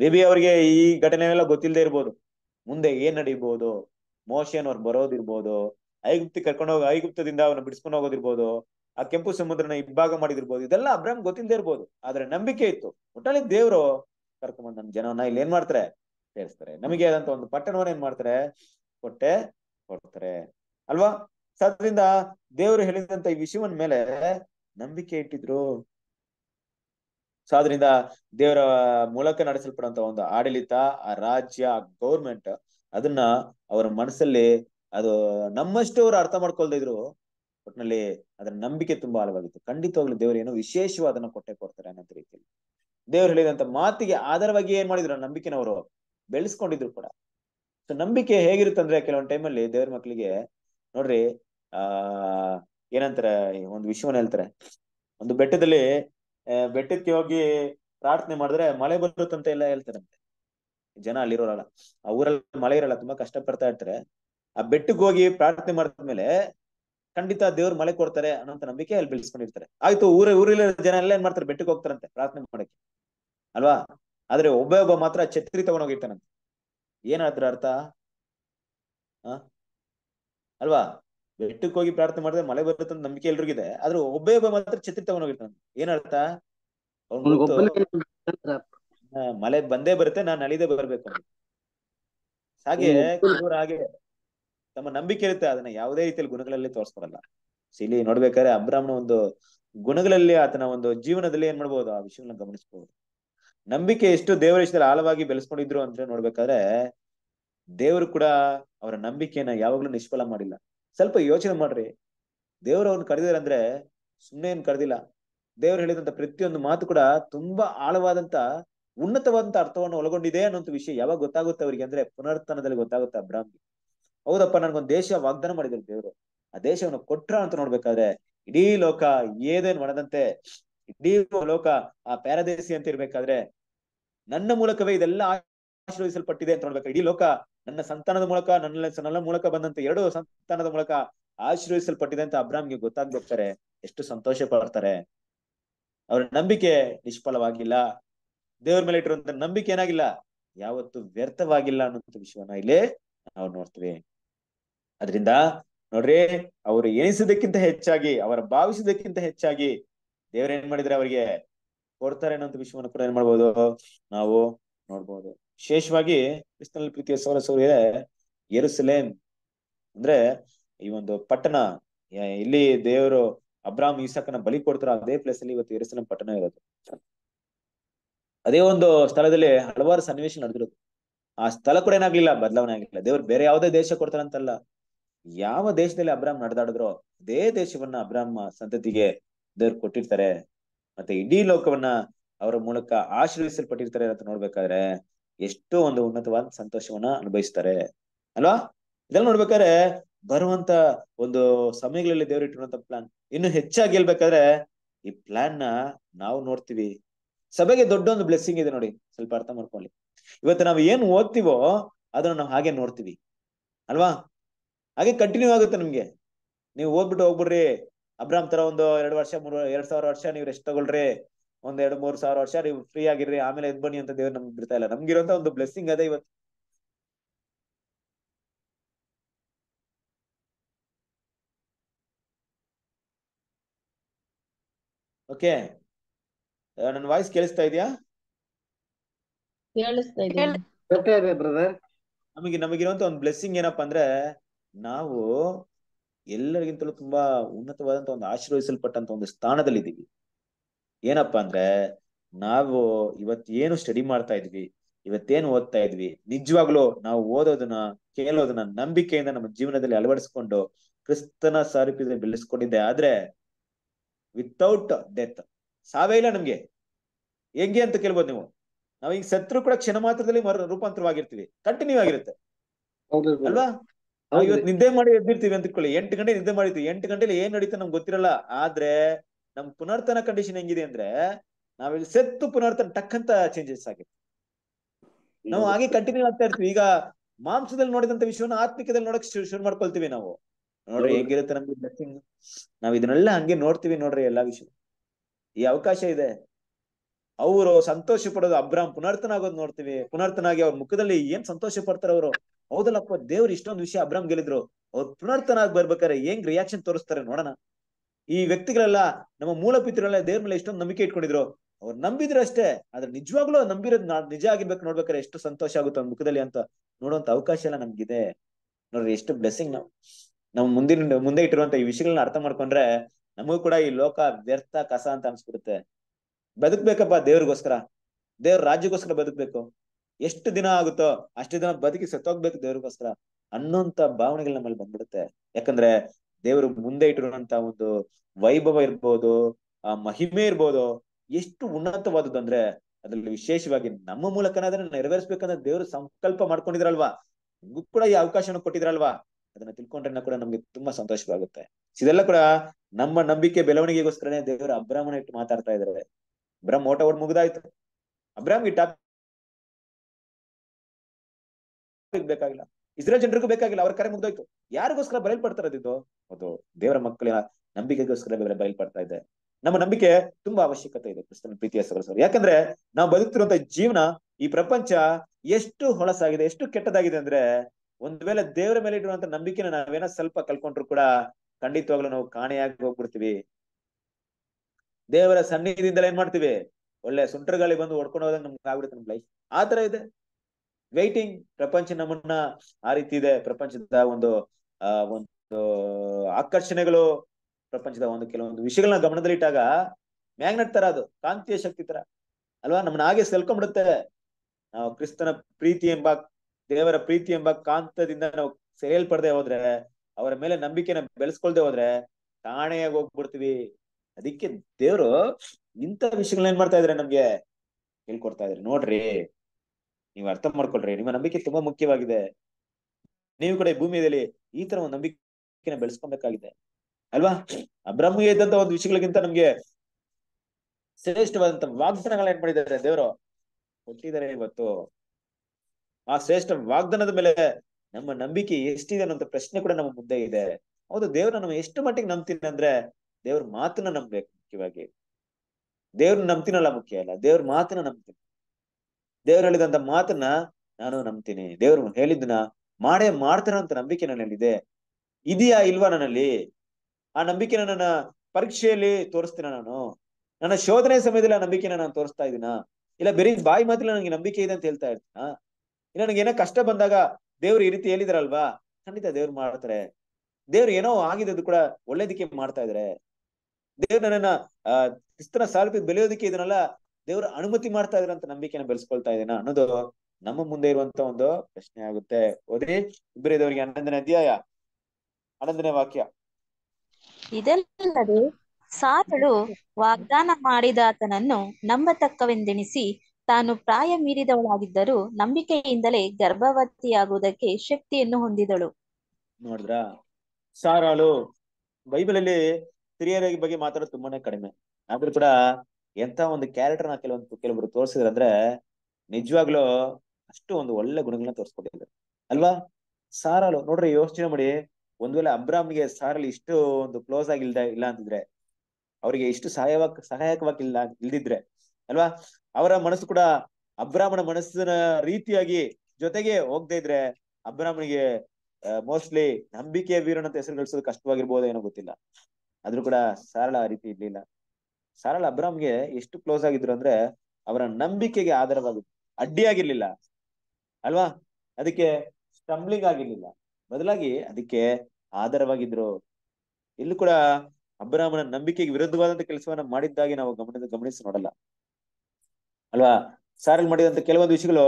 ಬೇಬಿ ಅವ್ರಿಗೆ ಈ ಎಲ್ಲ ಗೊತ್ತಿಲ್ಲದೆ ಇರ್ಬೋದು ಮುಂದೆ ಏನ್ ನಡೀಬಹುದು ಮೋಶನ್ ಅವ್ರು ಬರೋದಿರ್ಬೋದು ಐಗುಪ್ತಿ ಕರ್ಕೊಂಡು ಹೋಗಿ ಐಗುಪ್ತದಿಂದ ಅವ್ರನ್ನ ಬಿಡಿಸ್ಕೊಂಡು ಹೋಗೋದಿರ್ಬೋದು ಆ ಕೆಂಪು ಸಮುದ್ರನ ಇಬ್ಬಾಗ ಮಾಡಿದಿರ್ಬೋದು ಇದೆಲ್ಲ ಅಬ್ರಾಮ್ ಗೊತ್ತಿಲ್ಲದೆ ಇರ್ಬೋದು ಆದ್ರೆ ನಂಬಿಕೆ ಇತ್ತು ಒಟ್ಟಾರೆ ದೇವ್ರು ಕರ್ಕೊಂಡ್ ನಮ್ ಜನವನ್ನ ಇಲ್ಲಿ ಏನ್ ಮಾಡ್ತಾರೆ ಸೇರಿಸ್ತಾರೆ ನಮಗೆ ಆದಂತ ಒಂದು ಪಟ್ಟಣವನ್ನ ಏನ್ ಮಾಡ್ತಾರೆ ಕೊಟ್ಟೆ ಕೊಡ್ತಾರೆ ಅಲ್ವಾ ಅದರಿಂದ ದೇವರು ಹೇಳಿದಂತ ಈ ವಿಷಯವನ್ ಮೇಲೆ ನಂಬಿಕೆ ಇಟ್ಟಿದ್ರು ಸೊ ದೇವರ ಮೂಲಕ ನಡೆಸಲ್ಪಡುವಂತ ಒಂದು ಆಡಳಿತ ಆ ರಾಜ್ಯ ಆ ಗೌರ್ಮೆಂಟ್ ಅದನ್ನ ಅವರ ಮನಸ್ಸಲ್ಲಿ ಅದು ನಮ್ಮಷ್ಟು ಅವ್ರು ಅರ್ಥ ಇದ್ರು ಒಟ್ನಲ್ಲಿ ಅದರ ನಂಬಿಕೆ ತುಂಬಾ ಆಳವಾಗಿತ್ತು ಖಂಡಿತವಾಗ್ಲು ದೇವರು ಏನೋ ವಿಶೇಷವಾದನ್ನ ಕೊಟ್ಟೆ ಕೊಡ್ತಾರೆ ಅನ್ನೋ ರೀತಿಯಲ್ಲಿ ದೇವ್ರು ಹೇಳಿದಂತ ಮಾತಿಗೆ ಆಧಾರವಾಗಿ ಏನ್ ಮಾಡಿದ್ರು ನಂಬಿಕೆನವರು ಬೆಳೆಸ್ಕೊಂಡಿದ್ರು ಕೂಡ ಸೊ ನಂಬಿಕೆ ಹೇಗಿರುತ್ತಂದ್ರೆ ಕೆಲವೊಂದ್ ಟೈಮಲ್ಲಿ ದೇವ್ರ ಮಕ್ಕಳಿಗೆ ನೋಡ್ರಿ ಆ ಏನಂತಾರೆ ಒಂದು ವಿಷಯವನ್ನು ಹೇಳ್ತಾರೆ ಒಂದು ಬೆಟ್ಟದಲ್ಲಿ ಬೆಟ್ಟಕ್ಕೆ ಹೋಗಿ ಪ್ರಾರ್ಥನೆ ಮಾಡಿದ್ರೆ ಮಳೆ ಬರುತ್ತಂತ ಎಲ್ಲ ಹೇಳ್ತಾರಂತೆ ಜನ ಅಲ್ಲಿರೋರಲ್ಲ ಆ ಊರಲ್ಲಿ ಮಳೆ ಇರಲ್ಲ ತುಂಬಾ ಕಷ್ಟ ಪಡ್ತಾ ಇರ್ತಾರೆ ಆ ಬೆಟ್ಟಕ್ಕೆ ಹೋಗಿ ಪ್ರಾರ್ಥನೆ ಮಾಡಿದ್ಮೇಲೆ ಖಂಡಿತ ದೇವ್ರು ಮಳೆ ಕೊಡ್ತಾರೆ ಅನ್ನೋಂತ ನಂಬಿಕೆ ಅಲ್ಲಿ ಬೆಳೆಸ್ಕೊಂಡಿರ್ತಾರೆ ಆಯ್ತು ಊರ ಊರಿಲ್ಲ ಜನ ಎಲ್ಲ ಏನ್ ಮಾಡ್ತಾರೆ ಬೆಟ್ಟಕ್ಕೆ ಹೋಗ್ತಾರಂತೆ ಪ್ರಾರ್ಥನೆ ಮಾಡಕ್ಕೆ ಅಲ್ವಾ ಆದ್ರೆ ಒಬ್ಬ ಒಬ್ಬ ಮಾತ್ರ ಛತ್ರಿ ತಗೊಂಡೋಗಿರ್ತಾನಂತೆ ಏನಾದ್ರ ಅರ್ಥ ಅಲ್ವಾ ಬೆಟ್ಟಕ್ಕೆ ಹೋಗಿ ಪ್ರಾರ್ಥನೆ ಮಾಡಿದ್ರೆ ಮಳೆ ಬರುತ್ತೆ ಅಂತ ನಂಬಿಕೆ ಎಲ್ರಿಗಿದೆ ಆದ್ರೆ ಒಬ್ಬೇ ಒಬ್ಬ ಮಾತ್ರ ಛತ್ರಿ ಏನ್ ಏನರ್ಥ ಮಳೆ ಬಂದೇ ಬರುತ್ತೆ ನಾನು ನಳಿದೇ ಬರ್ಬೇಕು ಹಾಗೆ ಹಾಗೆ ತಮ್ಮ ನಂಬಿಕೆ ಇರುತ್ತೆ ಅದನ್ನ ಯಾವುದೇ ರೀತಿಯಲ್ಲಿ ಗುಣಗಳಲ್ಲಿ ತೋರಿಸ್ಕೊಡಲ್ಲ ಇಲ್ಲಿ ನೋಡ್ಬೇಕಾದ್ರೆ ಅಬ್ರಾಹ್ಮಣ ಒಂದು ಗುಣಗಳಲ್ಲಿ ಆತನ ಒಂದು ಜೀವನದಲ್ಲಿ ಏನ್ ಮಾಡ್ಬೋದು ಆ ವಿಷಯಗಳನ್ನ ಗಮನಿಸಬಹುದು ನಂಬಿಕೆ ಎಷ್ಟು ದೇವರ ವಿಷಯದಲ್ಲಿ ಆಳವಾಗಿ ಬೆಳೆಸ್ಕೊಂಡಿದ್ರು ಅಂದ್ರೆ ನೋಡ್ಬೇಕಾದ್ರೆ ದೇವರು ಕೂಡ ಅವರ ನಂಬಿಕೆಯನ್ನ ಯಾವಾಗ್ಲೂ ನಿಷ್ಫಲ ಮಾಡಿಲ್ಲ ಸ್ವಲ್ಪ ಯೋಚನೆ ಮಾಡ್ರಿ ದೇವರು ಅವ್ನು ಕರೆದಿದ್ದಾರೆ ಅಂದ್ರೆ ಸುಮ್ಮನೆ ಏನ್ ಕರೆದಿಲ್ಲ ದೇವ್ರು ಹೇಳಿದಂತ ಪ್ರತಿಯೊಂದು ಮಾತು ಕೂಡ ತುಂಬಾ ಆಳವಾದಂತ ಉನ್ನತವಾದಂತ ಅರ್ಥವನ್ನು ಒಳಗೊಂಡಿದೆ ಅನ್ನೋಂತ ವಿಷಯ ಯಾವಾಗ ಗೊತ್ತಾಗುತ್ತೆ ಅವರಿಗೆ ಅಂದ್ರೆ ಪುನರ್ತನದಲ್ಲಿ ಗೊತ್ತಾಗುತ್ತೆ ಅಬ್ರಾಮ್ಗೆ ಹೌದಪ್ಪ ನನ್ಗೊಂದು ದೇಶ ವಾಗ್ದಾನ ಮಾಡಿದ್ರು ದೇವರು ಆ ದೇಶವನ್ನು ಕೊಟ್ರ ಅಂತ ನೋಡ್ಬೇಕಾದ್ರೆ ಇಡೀ ಲೋಕ ಏನೇನ್ ಮಾಡದಂತೆ ಇಡೀ ಲೋಕ ಆ ಪ್ಯಾರದೇಸಿ ಅಂತ ಇರ್ಬೇಕಾದ್ರೆ ನನ್ನ ಮೂಲಕವೇ ಇದೆಲ್ಲ ಆಶೀರ್ವದಿಸಲ್ಪಟ್ಟಿದೆ ಅಂತ ನೋಡ್ಬೇಕು ಇಡೀ ಲೋಕ ನನ್ನ ಸಂತಾನದ ಮೂಲಕ ನನ್ನ ನನ್ನ ಮೂಲಕ ಬಂದಂತ ಎರಡು ಸಂತಾನದ ಮೂಲಕ ಆಶೀರ್ವದಿಸಲ್ಪಟ್ಟಿದೆ ಅಂತ ಅಬ್ರಾಮ್ಗೆ ಹೋಗ್ತಾರೆ ಎಷ್ಟು ಸಂತೋಷ ಪಡ್ತಾರೆ ಅವ್ರ ನಂಬಿಕೆ ನಿಷ್ಫಲವಾಗಿಲ್ಲ ದೇವ್ರ ಮೇಲೆ ಇಟ್ಟಿರುವಂತ ನಂಬಿಕೆ ಏನಾಗಿಲ್ಲ ಯಾವತ್ತು ವ್ಯರ್ಥವಾಗಿಲ್ಲ ಅನ್ನುವಂಥ ವಿಷಯವನ್ನ ಇಲ್ಲಿ ನಾವು ನೋಡ್ತೀವಿ ಅದರಿಂದ ನೋಡ್ರಿ ಅವರು ಎಣಿಸಿದಕ್ಕಿಂತ ಹೆಚ್ಚಾಗಿ ಅವರ ಭಾವಿಸಿದಕ್ಕಿಂತ ಹೆಚ್ಚಾಗಿ ದೇವ್ರ ಏನ್ ಮಾಡಿದ್ರೆ ಅವರಿಗೆ ಕೊಡ್ತಾರೆ ಅನ್ನೋ ವಿಷಯವನ್ನು ಕೂಡ ಏನ್ ಮಾಡ್ಬೋದು ನಾವು ನೋಡ್ಬೋದು ವಿಶೇಷವಾಗಿ ಕ್ರಿಸ್ತನಲ್ಲಿ ಪ್ರೀತಿಯ ಸೌರ ಇದೆ ಯೆರೂಸಲೇಮ್ ಅಂದ್ರೆ ಈ ಒಂದು ಪಟ್ಟಣ ಇಲ್ಲಿ ದೇವರು ಅಬ್ರಾಮ್ ಈಸಾಕನ ಬಲಿ ಕೊಡ್ತಾರೋ ಅದೇ ಪ್ಲೇಸ್ ಅಲ್ಲಿ ಇವತ್ತು ಯೆರೂಸಲೇಮ್ ಪಟ್ಟಣ ಇರೋದು ಅದೇ ಒಂದು ಸ್ಥಳದಲ್ಲಿ ಹಲವಾರು ಸನ್ನಿವೇಶ ನಡೆದಿರೋದು ಆ ಸ್ಥಳ ಕೂಡ ಏನಾಗ್ಲಿಲ್ಲ ಬದಲಾವಣೆ ಆಗಿಲ್ಲ ದೇವ್ರು ಬೇರೆ ಯಾವುದೇ ದೇಶ ಕೊಡ್ತಾರಂತಲ್ಲ ಯಾವ ದೇಶದಲ್ಲಿ ಅಬ್ರಾಮ್ ನಡೆದಾಡಿದ್ರೋ ಅದೇ ದೇಶವನ್ನ ಅಬ್ರಾಮ್ ಸಂತತಿಗೆ ದೇವ್ರು ಕೊಟ್ಟಿರ್ತಾರೆ ಮತ್ತೆ ಇಡೀ ಲೋಕವನ್ನ ಅವರ ಮೂಲಕ ಆಶೀರ್ವಿಸಲ್ಪಟ್ಟಿರ್ತಾರೆ ಅಂತ ನೋಡ್ಬೇಕಾದ್ರೆ ಎಷ್ಟೋ ಒಂದು ಉನ್ನತವಾದ ಸಂತೋಷವನ್ನ ಅನುಭವಿಸ್ತಾರೆ ಅಲ್ವಾ ಇದೆಲ್ಲ ನೋಡ್ಬೇಕಾದ್ರೆ ಬರುವಂತ ಒಂದು ಸಮಯಗಳಲ್ಲಿ ದೇವರು ಇಟ್ಟಿರುವಂತ ಪ್ಲಾನ್ ಇನ್ನು ಹೆಚ್ಚಾಗಿ ಹೇಳ್ಬೇಕಾದ್ರೆ ಈ ಪ್ಲಾನ್ ನ ನಾವು ನೋಡ್ತೀವಿ ಸಭೆಗೆ ದೊಡ್ಡ ಒಂದು ಬ್ಲೆಸ್ಸಿಂಗ್ ಇದೆ ನೋಡಿ ಸ್ವಲ್ಪ ಅರ್ಥ ಮಾಡ್ಕೊಳ್ಳಿ ಇವತ್ತು ನಾವು ಏನ್ ಓದ್ತೀವೋ ಅದನ್ನ ನಾವು ಹಾಗೆ ನೋಡ್ತೀವಿ ಅಲ್ವಾ ಹಾಗೆ ಕಂಟಿನ್ಯೂ ಆಗುತ್ತೆ ನಿಮ್ಗೆ ನೀವು ಓದ್ಬಿಟ್ಟು ಹೋಗ್ಬಿಡ್ರಿ ಅಬ್ರಾಮ್ ತರ ಒಂದು ಎರಡು ವರ್ಷ ಮೂರು ಎರಡ್ ಸಾವಿರ ವರ್ಷ ನೀವು ರೆಸ್ಟ್ ತಗೊಳ್ರಿ ಒಂದ್ ಎರಡು ಮೂರ್ ಸಾವಿರ ವರ್ಷ ನೀವು ಫ್ರೀ ಆಗಿರ್ರಿ ಆಮೇಲೆ ಎದ್ ಬನ್ನಿ ಅಂತ ದೇವ್ರು ನಮ್ಗೆ ಬಿಡ್ತಾ ಇಲ್ಲ ನಮ್ಗಿರೋಂತ ಒಂದು ಬ್ಲೆಸ್ಸಿಂಗ್ ಅದೇ ಇವತ್ತು ಓಕೆ ನನ್ನ ವಾಯ್ಸ್ ಕೇಳಿಸ್ತಾ ಇದೆಯಾ ನಮಗೆ ನಮಗಿರುವಂತ ಒಂದು ಬ್ಲೆಸ್ಸಿಂಗ್ ಏನಪ್ಪಾ ಅಂದ್ರೆ ನಾವು ಎಲ್ಲರಿಗಿಂತಲೂ ತುಂಬಾ ಉನ್ನತವಾದಂತ ಒಂದು ಆಶೀರ್ವದಿಸಲ್ಪಟ್ಟಂತ ಒಂದು ಸ್ಥಾನದಲ್ಲಿ ಇದೀವಿ ಏನಪ್ಪಾ ಅಂದ್ರೆ ನಾವು ಇವತ್ತೇನು ಸ್ಟಡಿ ಮಾಡ್ತಾ ಇದ್ವಿ ಇವತ್ತೇನು ಓದ್ತಾ ಇದ್ವಿ ನಿಜವಾಗ್ಲೂ ನಾವು ಓದೋದನ್ನ ಕೇಳೋದನ್ನ ನಂಬಿಕೆಯಿಂದ ನಮ್ಮ ಜೀವನದಲ್ಲಿ ಅಳವಡಿಸ್ಕೊಂಡು ಕ್ರಿಸ್ತನ ಸಾರೂಪ್ಯದಲ್ಲಿ ಬೆಳೆಸ್ಕೊಂಡಿದ್ದೆ ಆದ್ರೆ ವಿತೌಟ್ ಡೆತ್ ಸಾವೇ ಇಲ್ಲ ನಮ್ಗೆ ಹೆಂಗೆ ಅಂತ ಕೇಳ್ಬೋದು ನೀವು ನಾವ್ ಈಗ ಸತ್ರು ಕೂಡ ಕ್ಷಣ ಮಾತ್ರದಲ್ಲಿ ಮರ ರೂಪಾಂತರವಾಗಿರ್ತೀವಿ ಕಂಟಿನ್ಯೂ ಆಗಿರುತ್ತೆ ಅಲ್ವಾ ಇವತ್ತು ನಿದ್ದೆ ಮಾಡಿ ಎದ್ದಿರ್ತೀವಿ ಅಂತ ಇಟ್ಕೊಳ್ಳಿ ಎಂಟು ಗಂಟೆ ನಿದ್ದೆ ಮಾಡಿತ್ತು ಎಂಟು ಗಂಟೆಲಿ ಏನ್ ನಡೀತಾ ನಮ್ಗೆ ಗೊತ್ತಿರಲ್ಲ ಆದ್ರೆ ನಮ್ ಪುನರ್ತನ ಕಂಡೀಷನ್ ಹೆಂಗಿದೆ ಅಂದ್ರೆ ನಾವಿಲ್ಲಿ ಸೆತ್ತು ಪುನರ್ತನ ಟಕ್ಕಂತ ಚೇಂಜಸ್ ಆಗಿದೆ ನಾವು ಹಾಗೆ ಕಂಟಿನ್ಯೂ ಆಗ್ತಾ ಇರ್ತೀವಿ ಈಗ ಮಾಂಸದಲ್ಲಿ ನೋಡಿದಂತ ವಿಷಯವನ್ನ ಆತ್ಮಿಕದಲ್ಲಿ ನೋಡಕ್ ಶುರು ಮಾಡ್ಕೊಳ್ತೀವಿ ನಾವು ನೋಡ್ರಿ ಹೆಂಗಿರುತ್ತೆ ನಮ್ಗೆ ಬ್ಲೆಸ್ಸಿಂಗ್ ನಾವ್ ಇದನ್ನೆಲ್ಲ ಹಂಗೆ ನೋಡ್ತೀವಿ ನೋಡ್ರಿ ಎಲ್ಲಾ ವಿಷಯ ಈ ಅವಕಾಶ ಇದೆ ಅವರು ಸಂತೋಷ ಪಡೋದು ಅಬ್ರಾಮ್ ಪುನರ್ತನ ಆಗೋದು ನೋಡ್ತೀವಿ ಆಗಿ ಅವ್ರ ಮುಖದಲ್ಲಿ ಏನ್ ಸಂತೋಷ ಪಡ್ತಾರ ಅವರು ಹೌದಲ್ಲಪ್ಪ ದೇವ್ರು ಇಷ್ಟೊಂದು ವಿಷಯ ಅಬ್ರಾಮ್ ಗೆಲ್ಲಿದ್ರು ಅವ್ರು ಪುನರ್ತನ ಆಗಿ ಬರ್ಬೇಕಾರೆ ಹೆಂಗ್ ರಿಯಾಕ್ಷನ್ ತೋರಿಸ್ತಾರೆ ನೋಡೋಣ ಈ ವ್ಯಕ್ತಿಗಳೆಲ್ಲ ನಮ್ಮ ಮೂಲ ಪಿತೃಗಳೆಲ್ಲ ದೇವ್ರ ಮೇಲೆ ಎಷ್ಟೊಂದು ನಂಬಿಕೆ ಇಟ್ಕೊಂಡಿದ್ರು ಅವ್ರು ನಂಬಿದ್ರು ಅಷ್ಟೇ ಆದ್ರೆ ನಿಜವಾಗ್ಲೂ ನಂಬಿರೋದ್ ನಿಜ ಆಗಿರ್ಬೇಕು ನೋಡ್ಬೇಕಾರೆ ಎಷ್ಟು ಸಂತೋಷ ಆಗುತ್ತೆ ಅವ್ನ ಮುಖದಲ್ಲಿ ಅಂತ ನೋಡುವಂತ ಅವಕಾಶ ಎಲ್ಲ ನಮ್ಗಿದೆ ನೋಡ್ರಿ ಎಷ್ಟು ಬ್ಲೆಸ್ಸಿಂಗ್ ನಾವು ನಮ್ ಮುಂದಿನ ಮುಂದೆ ಇಟ್ಟಿರುವಂತ ಈ ವಿಷಯಗಳನ್ನ ಅರ್ಥ ಮಾಡ್ಕೊಂಡ್ರೆ ನಮಗೂ ಕೂಡ ಈ ಲೋಕ ವ್ಯರ್ಥ ಕಸ ಅಂತ ಅನ್ಸ್ಬಿಡುತ್ತೆ ಬದುಕ್ಬೇಕಪ್ಪ ದೇವ್ರಿಗೋಸ್ಕರ ದೇವ್ರ ರಾಜ್ಯಗೋಸ್ಕರ ಬದುಕ್ಬೇಕು ಎಷ್ಟು ದಿನ ಆಗುತ್ತೋ ಅಷ್ಟು ದಿನ ಬದುಕಿ ಸತ್ತೋಗ್ಬೇಕು ದೇವ್ರಿಗೋಸ್ಕರ ಅನ್ನೋಂತ ಭಾವನೆಗಳು ನಮ್ಮಲ್ಲಿ ಬಂದ್ಬಿಡುತ್ತೆ ಯಾಕಂದ್ರೆ ದೇವರು ಮುಂದೆ ಇಟ್ಟಿರುವಂತ ಒಂದು ವೈಭವ ಇರ್ಬೋದು ಆ ಮಹಿಮೆ ಇರ್ಬೋದು ಎಷ್ಟು ಉನ್ನತವಾದದ್ದು ಅಂದ್ರೆ ಅದ್ರಲ್ಲಿ ವಿಶೇಷವಾಗಿ ನಮ್ಮ ಮೂಲಕನಾದ್ರೆ ಅದನ್ನ ನೆರವೇರಿಸ್ಬೇಕಂದ್ರೆ ದೇವರು ಸಂಕಲ್ಪ ಮಾಡ್ಕೊಂಡಿದ್ರಲ್ವಾ ನಿಮಗೂ ಕೂಡ ಈ ಅವಕಾಶನ ಕೊಟ್ಟಿದ್ರಲ್ವಾ ಅದನ್ನ ತಿಳ್ಕೊಂಡ್ರೆ ಕೂಡ ನಮ್ಗೆ ತುಂಬಾ ಸಂತೋಷವಾಗುತ್ತೆ ಇದೆಲ್ಲ ಕೂಡ ನಮ್ಮ ನಂಬಿಕೆ ಬೆಳವಣಿಗೆಗೋಸ್ಕರನೇ ದೇವರು ಅಬ್ರಾಹ್ಮಣ ಇಟ್ಟು ಮಾತಾಡ್ತಾ ಇದಾರೆ ಅಬ್ರಾಹ್ಮ ಓಟ ಓಡ್ ಮುಗ್ದಾಯ್ತು ಅಬ್ರಾಹ್ಮ್ ಈ ಬೇಕಾಗಿಲ್ಲ ಇಸ್ರೇಲ್ ಜನರಿಗೂ ಬೇಕಾಗಿಲ್ಲ ಅವ್ರ ಕರೆ ಮುಗ್ದೋಯ್ತು ಯಾರಿಗೋಸ್ಕರ ಬಯಲ್ಪಡ್ತಾ ಇರೋದಿದ್ದು ಅದು ದೇವರ ಮಕ್ಕಳ ನಂಬಿಕೆಗೋಸ್ಕರ ಬೇರೆ ಬಯಲ್ಪಡ್ತಾ ಇದೆ ನಮ್ಮ ನಂಬಿಕೆ ತುಂಬಾ ಅವಶ್ಯಕತೆ ಇದೆ ಕ್ರಿಸ್ತನ ಪ್ರೀತಿಯ ಯಾಕಂದ್ರೆ ನಾವು ಬದುಕ್ತಿರುವಂತ ಜೀವನ ಈ ಪ್ರಪಂಚ ಎಷ್ಟು ಹೊಳಸಾಗಿದೆ ಎಷ್ಟು ಕೆಟ್ಟದಾಗಿದೆ ಅಂದ್ರೆ ಒಂದ್ ವೇಳೆ ದೇವರ ಮೇಲೆ ಇಡುವಂತ ನಂಬಿಕೆನ ನಾವೇನ ಸ್ವಲ್ಪ ಕಲ್ಕೊಂಡ್ರು ಕೂಡ ಖಂಡಿತವಾಗ್ಲೂ ನಾವು ಕಾಣೆಯಾಗಿ ಹೋಗ್ಬಿಡ್ತೀವಿ ದೇವರ ಸನ್ನಿಧಿಯಿಂದಲೇ ಏನ್ ಮಾಡ್ತೀವಿ ಒಳ್ಳೆ ಸುಂಟರ್ಗಾಳಿ ಬಂದು ಹೊಡ್ಕೊಂಡು ಹೋದಾಗ ನಮ್ಗೆ ಆಗ್ಬಿಡುತ್ತೆ ನಮ್ ಲೈಫ್ ಆ ತರ ಇದೆ ವೈಟಿಂಗ್ ಪ್ರಪಂಚ ನಮ್ಮನ್ನ ಆ ರೀತಿ ಇದೆ ಪ್ರಪಂಚದ ಒಂದು ಆ ಒಂದು ಆಕರ್ಷಣೆಗಳು ಪ್ರಪಂಚದ ಒಂದು ಕೆಲವೊಂದು ವಿಷಯಗಳನ್ನ ಗಮನದಲ್ಲಿಟ್ಟಾಗ ಮ್ಯಾಗ್ನೆಟ್ ತರ ಅದು ಕಾಂತೀಯ ಶಕ್ತಿ ತರ ಅಲ್ವಾ ನಮ್ಮನ್ನ ಹಾಗೆ ಸೆಲ್ಕೊಂಡ್ಬಿಡುತ್ತೆ ನಾವು ಕ್ರಿಸ್ತನ ಪ್ರೀತಿ ಎಂಬ ದೇವರ ಪ್ರೀತಿ ಎಂಬ ಕಾಂತದಿಂದ ನಾವು ಸೆರೆಯಲ್ಪಡದೆ ಹೋದ್ರೆ ಅವರ ಮೇಲೆ ನಂಬಿಕೆನ ಬೆಳೆಸ್ಕೊಳ್ದೆ ಹೋದ್ರೆ ಕಾಣೆಯಾಗಿ ಹೋಗ್ಬಿಡ್ತೀವಿ ಅದಕ್ಕೆ ದೇವ್ರು ಇಂಥ ವಿಷಯಗಳನ್ನ ಏನ್ ಮಾಡ್ತಾ ಇದ್ರೆ ನಮ್ಗೆ ಹೇಳ್ಕೊಡ್ತಾ ಇದ್ರೆ ನೋಡ್ರಿ ನೀವು ಅರ್ಥ ಮಾಡ್ಕೊಳ್ರಿ ನಿಮ್ಮ ನಂಬಿಕೆ ತುಂಬಾ ಮುಖ್ಯವಾಗಿದೆ ನೀವು ಕೂಡ ಈ ಭೂಮಿಯಲ್ಲಿ ಈ ತರ ಒಂದು ನಂಬಿಕೆನ ಬೆಳೆಸ್ಕೊಬೇಕಾಗಿದೆ ಅಲ್ವಾ ಅಬ್ರಹ್ಮಿಗೆ ಇದ್ದಂತ ಒಂದು ವಿಷಯಗಳಿಗಿಂತ ನಮ್ಗೆ ಶ್ರೇಷ್ಠವಾದಂತ ವಾಗ್ದಾನಗಳ ಏನ್ ಮಾಡಿದ್ದಾರೆ ದೇವರು ಕೊಟ್ಟಿದ್ದಾರೆ ಇವತ್ತು ಆ ಶ್ರೇಷ್ಠ ವಾಗ್ದಾನದ ಮೇಲೆ ನಮ್ಮ ನಂಬಿಕೆ ಎಷ್ಟಿದೆ ಅನ್ನೋ ಪ್ರಶ್ನೆ ಕೂಡ ನಮ್ಮ ಮುಂದೆ ಇದೆ ಹೌದು ದೇವ್ರ ನಾವು ಎಷ್ಟು ಮಟ್ಟಿಗೆ ನಂಬ್ತೀನಿ ಅಂದ್ರೆ ದೇವ್ರ ಮಾತನ್ನ ನಂಬ್ಬೇಕು ಮುಖ್ಯವಾಗಿ ದೇವ್ರನ್ನ ನಂಬ್ತೀನಲ್ಲ ಮುಖ್ಯ ಅಲ್ಲ ದೇವ್ರ ಮಾತನ್ನ ನಂಬ್ತೀನಿ ದೇವ್ರು ಹೇಳಿದಂತ ಮಾತನ್ನ ನಾನು ನಂಬ್ತೀನಿ ದೇವ್ರು ಹೇಳಿದ್ನ ಮಾಡೇ ಮಾಡ್ತಾರ ಅಂತ ನಂಬಿಕೆ ನನ್ನಲ್ಲಿದೆ ಇದೆಯಾ ಇಲ್ವಾ ನನ್ನಲ್ಲಿ ಆ ನಂಬಿಕೆನ ನನ್ನ ಪರೀಕ್ಷೆಯಲ್ಲಿ ತೋರಿಸ್ತೀನ ನಾನು ನನ್ನ ಶೋಧನೆ ಸಮಯದಲ್ಲಿ ಆ ನಂಬಿಕೆನ ನಾನು ತೋರಿಸ್ತಾ ಇದೀನ ಇಲ್ಲ ಬೇರೆ ಬಾಯಿ ಮಾತ್ರ ನನಗೆ ನಂಬಿಕೆ ಇದೆ ಅಂತ ಹೇಳ್ತಾ ಇರ್ತೀನ ಇಲ್ಲ ನನಗೆ ಏನೋ ಕಷ್ಟ ಬಂದಾಗ ದೇವ್ರು ಈ ರೀತಿ ಹೇಳಿದ್ರಲ್ವಾ ಖಂಡಿತ ದೇವ್ರು ಮಾಡ್ತಾರೆ ದೇವ್ರು ಏನೋ ಆಗಿದೆ ಅದು ಕೂಡ ಒಳ್ಳೇದಕ್ಕೆ ಮಾಡ್ತಾ ಇದಾರೆ ದೇವ್ರು ನನ್ನನ್ನ ಕ್ರಿಸ್ತನ ಸಾಲ್ಪಿ ಬೆಳೆಯೋದಿಕ್ಕೆ ಇದನ್ನೆಲ್ಲ ದೇವರು ಅನುಮತಿ ಮಾಡ್ತಾ ಇದ್ರಂತ ನಂಬಿಕೆನ ಬೆಳೆಸ್ಕೊಳ್ತಾ ಇದೀನ ಅನ್ನೋದು ನಮ್ಮ ಮುಂದೆ ಇರುವಂತ ಒಂದು ಪ್ರಶ್ನೆ ಆಗುತ್ತೆ ಓದಿ ಇಬ್ಬರಿದವರಿಗೆ ಹನ್ನೊಂದನೇ ಅಧ್ಯಾಯ ಹನ್ನೊಂದನೇ ವಾಕ್ಯ ಇದಲ್ಲದೆ ಸಾತಳು ವಾಗ್ದಾನ ಮಾಡಿದಾತನನ್ನು ನಂಬತಕ್ಕವೆಂದೆಣಿಸಿ ತಾನು ಪ್ರಾಯ ಮೀರಿದವಳಾಗಿದ್ದರೂ ನಂಬಿಕೆಯಿಂದಲೇ ಗರ್ಭವತಿಯಾಗುವುದಕ್ಕೆ ಶಕ್ತಿಯನ್ನು ಹೊಂದಿದಳು ನೋಡಿದ್ರ ಸಾರಾಳು ಬೈಬಲಲ್ಲಿ ಸ್ತ್ರೀಯರ ಬಗ್ಗೆ ಮಾತಾಡೋದು ತುಂಬಾನೇ ಕಡಿಮೆ ಆದ್ರೂ ಕೂಡ ಎಂತ ಒಂದು ಕ್ಯಾರೆಕ್ಟರ್ನ ಕೆಲವೊಂದು ಕೆಲವರು ತೋರಿಸಿದ್ರು ಅಂದ್ರೆ ನಿಜವಾಗ್ಲೂ ಅಷ್ಟು ಒಂದು ಒಳ್ಳೆ ಗುಣಗಳನ್ನ ತೋರಿಸ್ಕೊಟ್ಟಿದ್ರು ಅಲ್ವಾ ಸಾರಲು ನೋಡ್ರಿ ಯೋಚನೆ ಮಾಡಿ ಒಂದ್ ವೇಳೆ ಅಬ್ರಾಮ್ಗೆ ಸಾರಲ್ಲಿ ಇಷ್ಟು ಒಂದು ಕ್ಲೋಸ್ ಆಗಿಲ್ದ ಇಲ್ಲ ಅಂತಿದ್ರೆ ಅವ್ರಿಗೆ ಇಷ್ಟು ಸಹಾಯವಾಗ ಸಹಾಯಕವಾಗಿ ಇಲ್ಲ ಇಲ್ದಿದ್ರೆ ಅಲ್ವಾ ಅವರ ಮನಸ್ಸು ಕೂಡ ಅಬ್ರಾಹ್ಮಣ ಮನಸ್ಸಿನ ರೀತಿಯಾಗಿ ಜೊತೆಗೆ ಹೋಗ್ತಾ ಇದ್ರೆ ಅಬ್ರಾಹ್ಮಣಿಗೆ ಮೋಸ್ಟ್ಲಿ ನಂಬಿಕೆಯ ವೀರನ ಹೆಸರು ಗಳಿಸೋದು ಕಷ್ಟವಾಗಿರ್ಬೋದು ಏನೋ ಗೊತ್ತಿಲ್ಲ ಆದ್ರೂ ಕೂಡ ಸರಳ ರೀತಿ ಇರ್ಲಿಲ್ಲ ಸಾರಲ್ ಅಬ್ರಾಮ್ಗೆ ಎಷ್ಟು ಕ್ಲೋಸ್ ಆಗಿದ್ರು ಅಂದ್ರೆ ಅವರ ನಂಬಿಕೆಗೆ ಅಡ್ಡಿ ಅಡ್ಡಿಯಾಗಿರ್ಲಿಲ್ಲ ಅಲ್ವಾ ಅದಕ್ಕೆ ಸ್ಟಂಬ್ಲಿಂಗ್ ಆಗಿರ್ಲಿಲ್ಲ ಬದಲಾಗಿ ಅದಕ್ಕೆ ಆಧಾರವಾಗಿದ್ರು ಇಲ್ಲೂ ಕೂಡ ಅಬ್ರಾಮನ ನಂಬಿಕೆಗೆ ವಿರುದ್ಧವಾದಂತ ಕೆಲಸವನ್ನ ಮಾಡಿದ್ದಾಗಿ ನಾವು ಗಮನ ಗಮನಿಸಿ ನೋಡಲ್ಲ ಅಲ್ವಾ ಸಾರಲ್ ಮಾಡಿದಂತ ಕೆಲವೊಂದು ವಿಷಯಗಳು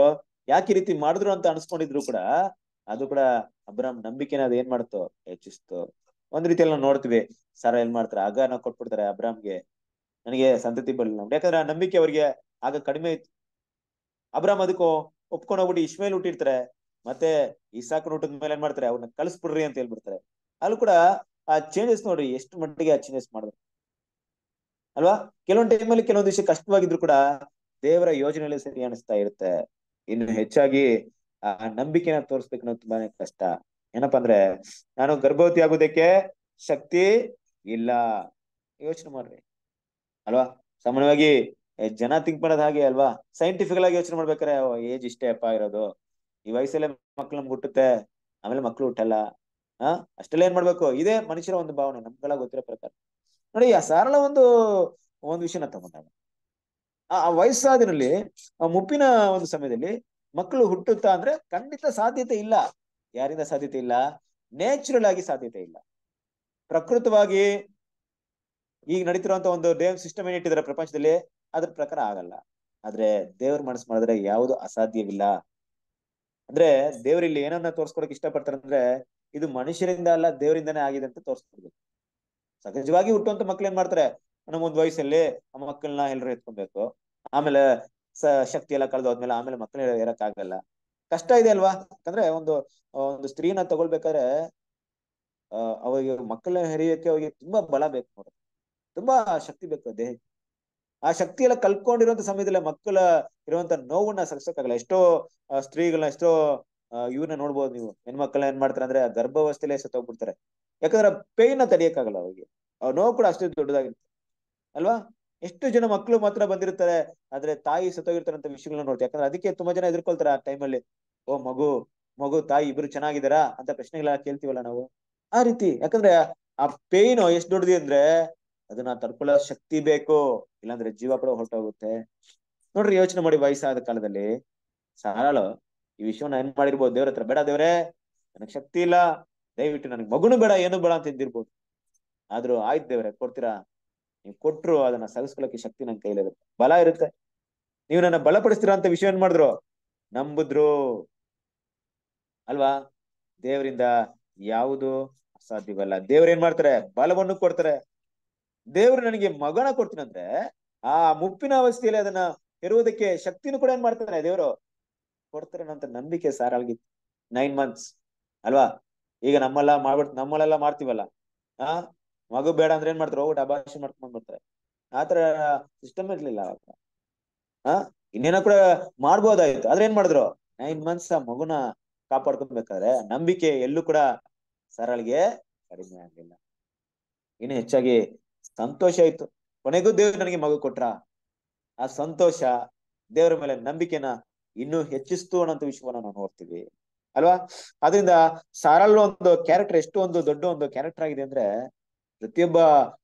ಯಾಕೆ ರೀತಿ ಮಾಡಿದ್ರು ಅಂತ ಅನ್ಸ್ಕೊಂಡಿದ್ರು ಕೂಡ ಅದು ಕೂಡ ಅಬ್ರಾಮ್ ನಂಬಿಕೆನ ಅದು ಏನ್ ಮಾಡ್ತೋ ಹೆಚ್ಚಿಸ್ತು ಒಂದ್ ರೀತಿಯಲ್ಲಿ ನಾವು ನೋಡ್ತೀವಿ ಸಾರ ಏನ್ ಮಾಡ್ತಾರೆ ನಾವು ಕೊಟ್ಬಿಡ್ತಾರೆ ಅಬ್ರಾಮ್ಗೆ ನನಗೆ ಸಂತತಿ ಬರಲಿಲ್ಲ ಯಾಕಂದ್ರೆ ಆ ನಂಬಿಕೆ ಅವರಿಗೆ ಆಗ ಕಡಿಮೆ ಇತ್ತು ಅಬ್ರಾಮ್ ಅದಕ್ಕೂ ಒಪ್ಕೊಂಡು ಹೋಗ್ಬಿಟ್ಟು ಇಶ್ಮೇಲ್ ಹುಟ್ಟಿರ್ತಾರೆ ಮತ್ತೆ ಸಾಕು ಹುಟ್ಟಿದ ಮೇಲೆ ಏನ್ ಮಾಡ್ತಾರೆ ಅವ್ರನ್ನ ಕಳಿಸ್ಬಿಡ್ರಿ ಅಂತ ಹೇಳ್ಬಿಡ್ತಾರೆ ಅಲ್ಲಿ ಕೂಡ ಆ ಚೇಂಜಸ್ ನೋಡ್ರಿ ಎಷ್ಟು ಮಟ್ಟಿಗೆ ಆ ಚೇಂಜಸ್ ಮಾಡಿದ್ರು ಅಲ್ವಾ ಕೆಲವೊಂದು ಅಲ್ಲಿ ಕೆಲವೊಂದು ವಿಷಯ ಕಷ್ಟವಾಗಿದ್ರು ಕೂಡ ದೇವರ ಯೋಜನೆಯಲ್ಲಿ ಸರಿ ಅನಿಸ್ತಾ ಇರುತ್ತೆ ಇನ್ನು ಹೆಚ್ಚಾಗಿ ಆ ನಂಬಿಕೆನ ತೋರಿಸ್ಬೇಕು ಅನ್ನೋದು ತುಂಬಾನೇ ಕಷ್ಟ ಏನಪ್ಪಾ ಅಂದ್ರೆ ನಾನು ಗರ್ಭವತಿ ಆಗೋದಕ್ಕೆ ಶಕ್ತಿ ಇಲ್ಲ ಯೋಚನೆ ಮಾಡ್ರಿ ಅಲ್ವಾ ಸಾಮಾನ್ಯವಾಗಿ ಜನ ಥಿಂಕ್ ಮಾಡೋದು ಹಾಗೆ ಅಲ್ವಾ ಸೈಂಟಿಫಿಕಲ್ ಆಗಿ ಯೋಚನೆ ಮಾಡ್ಬೇಕಾರೆ ಏಜ್ ಇಷ್ಟೇ ಅಪ್ಪ ಇರೋದು ಈ ವಯಸ್ಸಲ್ಲೇ ಮಕ್ಳು ನಮ್ಗೆ ಹುಟ್ಟುತ್ತೆ ಆಮೇಲೆ ಮಕ್ಳು ಹುಟ್ಟಲ್ಲ ಹಾ ಅಷ್ಟೆಲ್ಲ ಏನ್ ಮಾಡ್ಬೇಕು ಇದೇ ಮನುಷ್ಯರ ಒಂದು ಭಾವನೆ ನಮ್ಗೆಲ್ಲ ಗೊತ್ತಿರೋ ಪ್ರಕಾರ ನೋಡಿ ಆ ಸರಳ ಒಂದು ಒಂದು ವಿಷಯನ ತಗೊಂಡಾಗ ಆ ವಯಸ್ಸಾದಿನಲ್ಲಿ ಆ ಮುಪ್ಪಿನ ಒಂದು ಸಮಯದಲ್ಲಿ ಮಕ್ಕಳು ಹುಟ್ಟುತ್ತಾ ಅಂದ್ರೆ ಖಂಡಿತ ಸಾಧ್ಯತೆ ಇಲ್ಲ ಯಾರಿಂದ ಸಾಧ್ಯತೆ ಇಲ್ಲ ನ್ಯಾಚುರಲ್ ಆಗಿ ಸಾಧ್ಯತೆ ಇಲ್ಲ ಪ್ರಕೃತವಾಗಿ ಈಗ ನಡೀತಿರುವಂತ ಒಂದು ದೇವ್ ಸಿಸ್ಟಮ್ ಏನ್ ಪ್ರಪಂಚದಲ್ಲಿ ಅದ್ರ ಪ್ರಕಾರ ಆಗಲ್ಲ ಆದ್ರೆ ದೇವ್ರ ಮನಸ್ಸು ಮಾಡಿದ್ರೆ ಯಾವುದು ಅಸಾಧ್ಯವಿಲ್ಲ ಅಂದ್ರೆ ಇಲ್ಲಿ ಏನನ್ನ ತೋರ್ಸ್ಕೊಳಕ್ ಇಷ್ಟಪಡ್ತಾರೆ ಅಂದ್ರೆ ಇದು ಮನುಷ್ಯರಿಂದ ಅಲ್ಲ ದೇವರಿಂದನೇ ಆಗಿದೆ ಅಂತ ತೋರಿಸ್ಕೊಡ್ಬೇಕು ಸಹಜವಾಗಿ ಹುಟ್ಟುವಂತ ಮಕ್ಳು ಏನ್ ಮಾಡ್ತಾರೆ ನಮ್ಮ ಒಂದ್ ವಯಸ್ಸಲ್ಲಿ ನಮ್ಮ ಮಕ್ಕಳನ್ನ ಎಲ್ಲರೂ ಎತ್ಕೊಬೇಕು ಆಮೇಲೆ ಶಕ್ತಿ ಎಲ್ಲ ಹೋದ್ಮೇಲೆ ಆಮೇಲೆ ಮಕ್ಳು ಇರಕ್ ಆಗಲ್ಲ ಕಷ್ಟ ಇದೆ ಅಲ್ವಾ ಯಾಕಂದ್ರೆ ಒಂದು ಒಂದು ಸ್ತ್ರೀನ ತಗೊಳ್ಬೇಕಾದ್ರೆ ಅಹ್ ಅವಾಗ ಮಕ್ಕಳನ್ನ ಹೆರಿಯೋಕೆ ಅವ್ರಿಗೆ ತುಂಬಾ ಬಲ ಬೇಕು ನೋಡ್ರಿ ತುಂಬಾ ಶಕ್ತಿ ಬೇಕು ದೇಹಕ್ಕೆ ಆ ಶಕ್ತಿ ಎಲ್ಲ ಕಲ್ಕೊಂಡಿರುವಂತ ಸಮಯದಲ್ಲೇ ಮಕ್ಕಳ ಇರುವಂತ ನೋವನ್ನ ಸರಿಸೋಕ್ಕಾಗಲ್ಲ ಎಷ್ಟೋ ಸ್ತ್ರೀಗಳನ್ನ ಎಷ್ಟೋ ಇವ್ರನ್ನ ನೋಡ್ಬೋದು ನೀವು ಹೆಣ್ಮಕ್ಳನ್ನ ಏನ್ ಮಾಡ್ತಾರೆ ಅಂದ್ರೆ ಗರ್ಭಾವಸ್ಥೆಲೇ ಸತ್ತೋಗ್ಬಿಡ್ತಾರೆ ಯಾಕಂದ್ರೆ ಪೇಯ್ನ ತಡಿಯಕ್ಕಾಗಲ್ಲ ಅವ್ರಿಗೆ ಅವ್ರ ನೋವು ಕೂಡ ಅಷ್ಟೇ ದೊಡ್ಡದಾಗಿರುತ್ತೆ ಅಲ್ವಾ ಎಷ್ಟು ಜನ ಮಕ್ಕಳು ಮಾತ್ರ ಬಂದಿರ್ತಾರೆ ಆದ್ರೆ ತಾಯಿ ಸತ್ತೋಗಿರ್ತಾರಂತ ವಿಷಯಗಳನ್ನ ನೋಡ್ತೀವಿ ಯಾಕಂದ್ರೆ ಅದಕ್ಕೆ ತುಂಬಾ ಜನ ಎದುರ್ಕೊಳ್ತಾರೆ ಆ ಟೈಮಲ್ಲಿ ಓ ಮಗು ಮಗು ತಾಯಿ ಇಬ್ರು ಚೆನ್ನಾಗಿದಾರಾ ಅಂತ ಪ್ರಶ್ನೆಗಳ ಕೇಳ್ತೀವಲ್ಲ ನಾವು ಆ ರೀತಿ ಯಾಕಂದ್ರೆ ಆ ಪೇಯ್ನು ಎಷ್ಟು ದೊಡ್ಡದಿ ಅಂದ್ರೆ ಅದನ್ನ ತಡ್ಕೊಳ್ಳೋ ಶಕ್ತಿ ಬೇಕು ಇಲ್ಲಾಂದ್ರೆ ಜೀವ ಕೂಡ ಹೊರಟೋಗುತ್ತೆ ನೋಡ್ರಿ ಯೋಚನೆ ಮಾಡಿ ವಯಸ್ಸಾದ ಕಾಲದಲ್ಲಿ ಸಾಲು ಈ ವಿಷಯವನ್ನ ಏನ್ ಮಾಡಿರ್ಬೋದು ದೇವ್ರ ಹತ್ರ ಬೇಡ ದೇವ್ರೆ ನನಗ್ ಶಕ್ತಿ ಇಲ್ಲ ದಯವಿಟ್ಟು ನನಗ್ ಮಗುನು ಬೇಡ ಏನು ಬೇಡ ಅಂತ ಇದ್ದಿರ್ಬೋದು ಆದ್ರೂ ಆಯ್ತು ದೇವ್ರೆ ಕೊಡ್ತೀರಾ ನೀವ್ ಕೊಟ್ರು ಅದನ್ನ ಸಹಿಸ್ಕೊಳಕ್ಕೆ ಶಕ್ತಿ ನನ್ ಕೈಲಿರುತ್ತೆ ಬಲ ಇರುತ್ತೆ ನೀವು ನನ್ನ ಬಲಪಡಿಸ್ತೀರಾ ಅಂತ ವಿಷಯ ಏನ್ ಮಾಡಿದ್ರು ನಂಬುದ್ರು ಅಲ್ವಾ ದೇವರಿಂದ ಯಾವುದು ಅಸಾಧ್ಯವಲ್ಲ ದೇವ್ರ ಏನ್ ಮಾಡ್ತಾರೆ ಬಲವನ್ನು ಕೊಡ್ತಾರೆ ದೇವ್ರು ನನಗೆ ಮಗನ ಕೊಡ್ತೀನಂದ್ರೆ ಆ ಮುಪ್ಪಿನ ಅವಸ್ಥೆಯಲ್ಲಿ ಅದನ್ನ ಇರುವುದಕ್ಕೆ ಶಕ್ತಿನೂ ಕೂಡ ಏನ್ ಮಾಡ್ತಾನೆ ದೇವರು ಕೊಡ್ತಾರೆ ನಂತರ ನಂಬಿಕೆ ಸಾರಾಗಿತ್ತು ನೈನ್ ಮಂತ್ಸ್ ಅಲ್ವಾ ಈಗ ನಮ್ಮೆಲ್ಲ ಮಾಡ್ಬಿಡ್ ನಮ್ಮಲ್ಲೆಲ್ಲ ಮಾಡ್ತೀವಲ್ಲ ಆ ಮಗು ಬೇಡ ಅಂದ್ರೆ ಏನ್ ಮಾಡ್ತಾರೆ ಹೋಗ್ಬಿಟ್ಟು ಅಭಾಷೆ ಮಾಡ್ಕೊಂಡು ಬರ್ತಾರೆ ಆತರ ಸಿಸ್ಟಮ್ ಇರ್ಲಿಲ್ಲ ಅವಾಗ ಆ ಇನ್ನೇನೋ ಕೂಡ ಮಾಡ್ಬೋದಾಯ್ತು ಆದ್ರೆ ಏನ್ ಮಾಡಿದ್ರು ನೈನ್ ಮಂತ್ಸ್ ಆ ಮಗುನ ಕಾಪಾಡ್ಕೊಬೇಕಾದ್ರೆ ನಂಬಿಕೆ ಎಲ್ಲೂ ಕೂಡ ಸರಳಿಗೆ ಕಡಿಮೆ ಆಗ್ಲಿಲ್ಲ ಇನ್ನು ಹೆಚ್ಚಾಗಿ ಸಂತೋಷ ಆಯ್ತು ಕೊನೆಗೂ ದೇವ್ರು ನನಗೆ ಮಗು ಕೊಟ್ರ ಆ ಸಂತೋಷ ದೇವರ ಮೇಲೆ ನಂಬಿಕೆನ ಇನ್ನೂ ಹೆಚ್ಚಿಸ್ತು ಅನ್ನೋಂಥ ವಿಷಯವನ್ನ ನಾವು ನೋಡ್ತೀವಿ ಅಲ್ವಾ ಅದರಿಂದ ಸಾರಲ್ಲೂ ಒಂದು ಕ್ಯಾರೆಕ್ಟರ್ ಎಷ್ಟು ಒಂದು ದೊಡ್ಡ ಒಂದು ಕ್ಯಾರೆಕ್ಟರ್ ಆಗಿದೆ ಅಂದ್ರೆ ಪ್ರತಿಯೊಬ್ಬ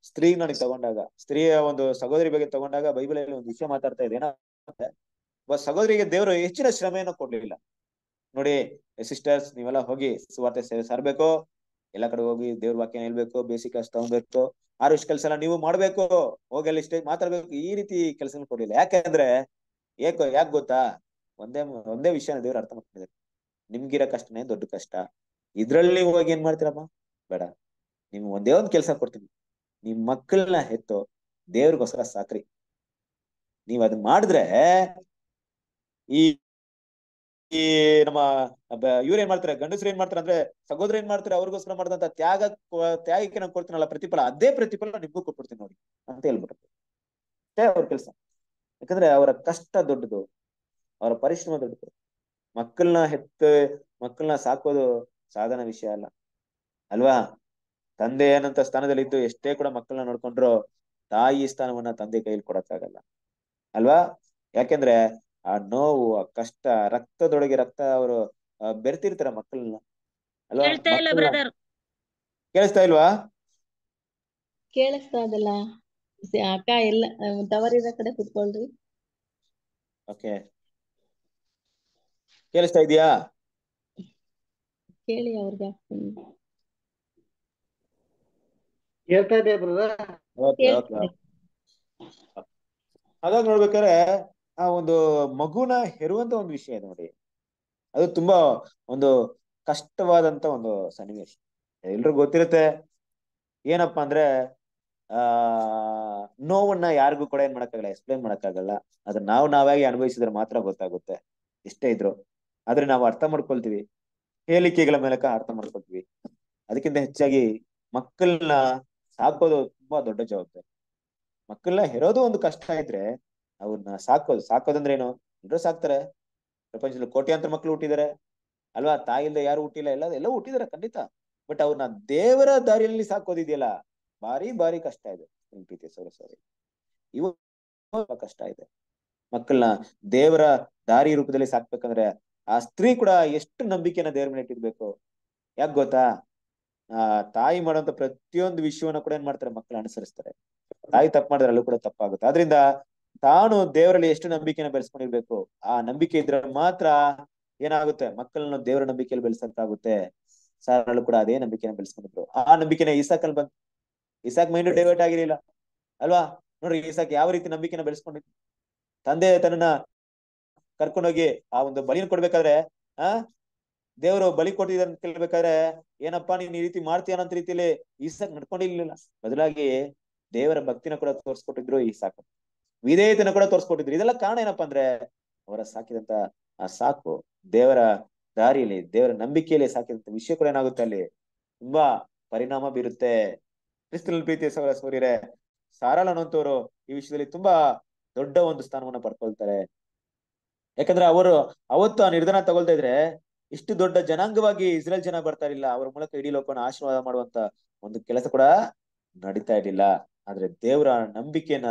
ಸ್ತ್ರೀ ನನಗೆ ತಗೊಂಡಾಗ ಸ್ತ್ರೀಯ ಒಂದು ಸಹೋದರಿ ಬಗ್ಗೆ ತಗೊಂಡಾಗ ಬೈಬಲ್ ಅಲ್ಲಿ ಒಂದು ವಿಷಯ ಮಾತಾಡ್ತಾ ಇದೆ ಏನಂದ್ರೆ ಒಬ್ಬ ಸಹೋದರಿಗೆ ದೇವರು ಹೆಚ್ಚಿನ ಶ್ರಮೆಯನ್ನು ಕೊಡ್ಲಿಲ್ಲ ನೋಡಿ ಸಿಸ್ಟರ್ಸ್ ನೀವೆಲ್ಲ ಹೋಗಿ ಸುವಾರ್ತೆ ಸೇವೆ ಸಾರ್ಬೇಕು ಎಲ್ಲ ಕಡೆ ಹೋಗಿ ದೇವ್ರ ವಾಕ್ಯ ಹೇಳ್ಬೇಕು ಬೇಸಿಕ್ ಅಷ್ಟು ತಗೊಬೇಕು ಆರುಷ್ ಕೆಲಸ ನೀವು ಮಾಡ್ಬೇಕು ಹೋಗಲ್ಲಿ ಇಷ್ಟೇ ಮಾತಾಡ್ಬೇಕು ಈ ರೀತಿ ಕೆಲಸ ಕೊಡ್ಲಿಲ್ಲ ಯಾಕೆಂದ್ರೆ ಏಕೋ ಯಾಕೆ ಗೊತ್ತಾ ಒಂದೇ ಒಂದೇ ವಿಷಯನ ದೇವ್ರು ಅರ್ಥ ಮಾಡ್ಕೊಂಡಿದ್ದಾರೆ ನಿಮ್ಗಿರೋ ಕಷ್ಟನೇ ದೊಡ್ಡ ಕಷ್ಟ ಇದ್ರಲ್ಲಿ ಹೋಗಿ ಏನ್ ಮಾಡ್ತೀರಮ್ಮ ಬೇಡ ನಿಮ್ಗೆ ಒಂದೇ ಒಂದ್ ಕೆಲಸ ಕೊಡ್ತೀನಿ ನಿಮ್ ಮಕ್ಕಳನ್ನ ಹೆತ್ತು ದೇವ್ರಿಗೋಸ್ಕರ ಸಾಕ್ರಿ ನೀವ್ ಅದನ್ನ ಮಾಡಿದ್ರೆ ಈ ಈ ನಮ್ಮ ಇವ್ರು ಏನ್ ಮಾಡ್ತಾರೆ ಗಂಡಸರು ಏನ್ ಮಾಡ್ತಾರೆ ಅಂದ್ರೆ ಸಹೋದರ ಏನ್ ಮಾಡ್ತಾರೆ ಅವ್ರಿಗೋಸ್ಕರ ಮಾಡಿದಂತ ತ್ಯಾಗ ತ್ಯಾಗಕ್ಕೆ ನಾನು ಕೊಡ್ತೀನಲ್ಲ ಪ್ರತಿಫಲ ಅದೇ ಪ್ರತಿಫಲ ನಿಮ್ಗೂ ಕೊಟ್ಬಿಡ್ತೀನಿ ನೋಡಿ ಅಂತ ಹೇಳ್ಬಿಟ್ಟು ಅವ್ರ ಕೆಲಸ ಯಾಕಂದ್ರೆ ಅವರ ಕಷ್ಟ ದೊಡ್ಡದು ಅವರ ಪರಿಶ್ರಮ ದೊಡ್ಡದು ಮಕ್ಕಳನ್ನ ಹೆತ್ತ ಮಕ್ಕಳನ್ನ ಸಾಕೋದು ಸಾಧನ ವಿಷಯ ಅಲ್ಲ ಅಲ್ವಾ ತಂದೆ ಏನಂತ ಸ್ಥಾನದಲ್ಲಿ ಇದ್ದು ಎಷ್ಟೇ ಕೂಡ ಮಕ್ಕಳನ್ನ ನೋಡ್ಕೊಂಡ್ರು ತಾಯಿ ಸ್ಥಾನವನ್ನ ತಂದೆ ಕೈಯಲ್ಲಿ ಕೊಡಕ್ಕಾಗಲ್ಲ ಅಲ್ವಾ ಯಾಕೆಂದ್ರೆ ಆ ನೋವು ಆ ಕಷ್ಟ ರಕ್ತದೊಳಗೆ ರಕ್ತ ಅವರು ಬೆರ್ತಿರ್ತಾರ ಮಕ್ಕಳನ್ನ ಅಲ್ವಾ ಕೇಳಿಸ್ತಾ ಇಲ್ವಾ ಕೇಳಿಸ್ತಾ ಇದಲ್ಲ ಅಕ್ಕ ಎಲ್ಲ ತವರಿದ ಕಡೆ ಕುತ್ಕೊಳ್ರಿ ಓಕೆ ಕೇಳಿಸ್ತಾ ಇದೆಯಾ ಕೇಳಿ ಅವ್ರಿಗೆ ಕೇಳ್ತಾ ಇದೆಯಾ ಬ್ರದರ್ ಹಾಗಾಗಿ ನೋಡ್ಬೇಕಾದ್ರೆ ಆ ಒಂದು ಮಗುನ ಹೆರುವಂತ ಒಂದು ವಿಷಯ ನೋಡಿ ಅದು ತುಂಬಾ ಒಂದು ಕಷ್ಟವಾದಂತ ಒಂದು ಸನ್ನಿವೇಶ ಎಲ್ರಿಗೂ ಗೊತ್ತಿರುತ್ತೆ ಏನಪ್ಪಾ ಅಂದ್ರೆ ಆ ನೋವನ್ನ ಯಾರಿಗೂ ಕೂಡ ಏನ್ ಮಾಡಕ್ಕಾಗಲ್ಲ ಎಕ್ಸ್ಪ್ಲೇನ್ ಮಾಡಕ್ಕಾಗಲ್ಲ ಅದನ್ನ ನಾವು ನಾವಾಗಿ ಅನುಭವಿಸಿದ್ರೆ ಮಾತ್ರ ಗೊತ್ತಾಗುತ್ತೆ ಇಷ್ಟೇ ಇದ್ರು ಆದ್ರೆ ನಾವು ಅರ್ಥ ಮಾಡ್ಕೊಳ್ತೀವಿ ಹೇಳಿಕೆಗಳ ಮೂಲಕ ಅರ್ಥ ಮಾಡ್ಕೊಳ್ತೀವಿ ಅದಕ್ಕಿಂತ ಹೆಚ್ಚಾಗಿ ಮಕ್ಕಳನ್ನ ಸಾಕೋದು ತುಂಬಾ ದೊಡ್ಡ ಜವಾಬ್ದಾರಿ ಮಕ್ಕಳನ್ನ ಹೆರೋದು ಒಂದು ಕಷ್ಟ ಇದ್ರೆ ಅವ್ರನ್ನ ಸಾಕೋದು ಸಾಕೋದಂದ್ರೆ ಏನು ಎಲ್ಲರೂ ಸಾಕ್ತಾರೆ ಪ್ರಪಂಚದಲ್ಲಿ ಕೋಟ್ಯಾಂತರ ಮಕ್ಕಳು ಹುಟ್ಟಿದ್ದಾರೆ ಅಲ್ವಾ ತಾಯಿ ಯಾರು ಹುಟ್ಟಿಲ್ಲ ಎಲ್ಲ ಎಲ್ಲ ಹುಟ್ಟಿದಾರೆ ಖಂಡಿತ ಬಟ್ ಅವ್ರನ್ನ ದೇವರ ದಾರಿಯಲ್ಲಿ ಸಾಕೋದಿದೆಯಲ್ಲ ಬಾರಿ ಬಾರಿ ಕಷ್ಟ ಇದೆ ಪ್ರೀತಿ ಸೌರ ಸಾರಿ ಇವು ಕಷ್ಟ ಇದೆ ಮಕ್ಕಳನ್ನ ದೇವರ ದಾರಿ ರೂಪದಲ್ಲಿ ಸಾಕ್ಬೇಕಂದ್ರೆ ಆ ಸ್ತ್ರೀ ಕೂಡ ಎಷ್ಟು ನಂಬಿಕೆನ ದೇವ್ರ ಮೇಲೆ ಇಟ್ಟಿರ್ಬೇಕು ಯಾಕೆ ಗೊತ್ತಾ ಆ ತಾಯಿ ಮಾಡುವಂತ ಪ್ರತಿಯೊಂದು ವಿಷಯವನ್ನ ಕೂಡ ಏನ್ ಮಾಡ್ತಾರೆ ಮಕ್ಕಳು ಅನುಸರಿಸ್ತಾರೆ ತಾಯಿ ತಪ್ಪು ಮಾಡಿದ್ರೆ ಅಲ್ಲೂ ಕೂಡ ತಪ್ಪಾಗುತ್ತೆ ಆದ್ರಿಂದ ತಾನು ದೇವರಲ್ಲಿ ಎಷ್ಟು ನಂಬಿಕೆನ ಬೆಳೆಸ್ಕೊಂಡಿರ್ಬೇಕು ಆ ನಂಬಿಕೆ ಇದ್ರೆ ಮಾತ್ರ ಏನಾಗುತ್ತೆ ಮಕ್ಕಳನ್ನು ದೇವರ ನಂಬಿಕೆಯಲ್ಲಿ ಬೆಳೆಸಕ್ಕಾಗುತ್ತೆ ಸಾರಳು ಕೂಡ ಅದೇ ನಂಬಿಕೆನ ಬೆಳೆಸ್ಕೊಂಡಿದ್ರು ಆ ನಂಬಿಕೆನ ಇಸಾಕಲ್ಲಿ ಬಂತು ಇಸಾಕ್ ಮೈಂಡ್ ಡೈವರ್ಟ್ ಆಗಿರ್ಲಿಲ್ಲ ಅಲ್ವಾ ನೋಡ್ರಿ ಇಸಾಕ್ ಯಾವ ರೀತಿ ನಂಬಿಕೆನ ಬೆಳೆಸ್ಕೊಂಡಿದ್ರು ತಂದೆ ತನ್ನ ಕರ್ಕೊಂಡೋಗಿ ಆ ಒಂದು ಬಲಿನ ಕೊಡ್ಬೇಕಾದ್ರೆ ಆ ದೇವರು ಬಲಿ ಅಂತ ಕೇಳ್ಬೇಕಾದ್ರೆ ಏನಪ್ಪಾ ನೀನ್ ಈ ರೀತಿ ಮಾಡ್ತೀಯ ಅನ್ನೋ ರೀತಿಯಲ್ಲಿ ಈಸಾಕ್ ನಡ್ಕೊಂಡಿರ್ಲಿಲ್ಲ ಬದಲಾಗಿ ದೇವರ ಭಕ್ತಿನ ಕೂಡ ತೋರಿಸ್ಕೊಟ್ಟಿದ್ರು ಈ ಸಾಕು ವಿಧೇಯತೆಯನ್ನು ಕೂಡ ತೋರಿಸ್ಕೊಟ್ಟಿದ್ರು ಇದೆಲ್ಲ ಕಾರಣ ಏನಪ್ಪಾ ಅಂದ್ರೆ ಅವರ ಸಾಕಿದಂತ ಆ ಸಾಕು ದೇವರ ದಾರಿಯಲ್ಲಿ ದೇವರ ನಂಬಿಕೆಯಲ್ಲಿ ಸಾಕಿದಂತ ವಿಷಯ ಕೂಡ ಏನಾಗುತ್ತೆ ಅಲ್ಲಿ ತುಂಬಾ ಪರಿಣಾಮ ಬೀರುತ್ತೆ ಕ್ರಿಸ್ತನ ಪ್ರೀತಿಯ ಸವರ ಸೂರ್ಯರೇ ಸಾರಾಳ ಅನ್ನುವಂಥವ್ರು ಈ ವಿಷಯದಲ್ಲಿ ತುಂಬಾ ದೊಡ್ಡ ಒಂದು ಸ್ಥಾನವನ್ನ ಪಡ್ಕೊಳ್ತಾರೆ ಯಾಕಂದ್ರೆ ಅವರು ಅವತ್ತು ಆ ನಿರ್ಧಾರ ತಗೊಳ್ತಾ ಇದ್ರೆ ಇಷ್ಟು ದೊಡ್ಡ ಜನಾಂಗವಾಗಿ ಇಸ್ರೇಲ್ ಜನ ಬರ್ತಾ ಇರಲಿಲ್ಲ ಅವ್ರ ಮೂಲಕ ಇಡೀ ಲೋಕನ ಆಶೀರ್ವಾದ ಮಾಡುವಂತ ಒಂದು ಕೆಲಸ ಕೂಡ ನಡೀತಾ ಇರಲಿಲ್ಲ ಆದ್ರೆ ದೇವರ ನಂಬಿಕೆನ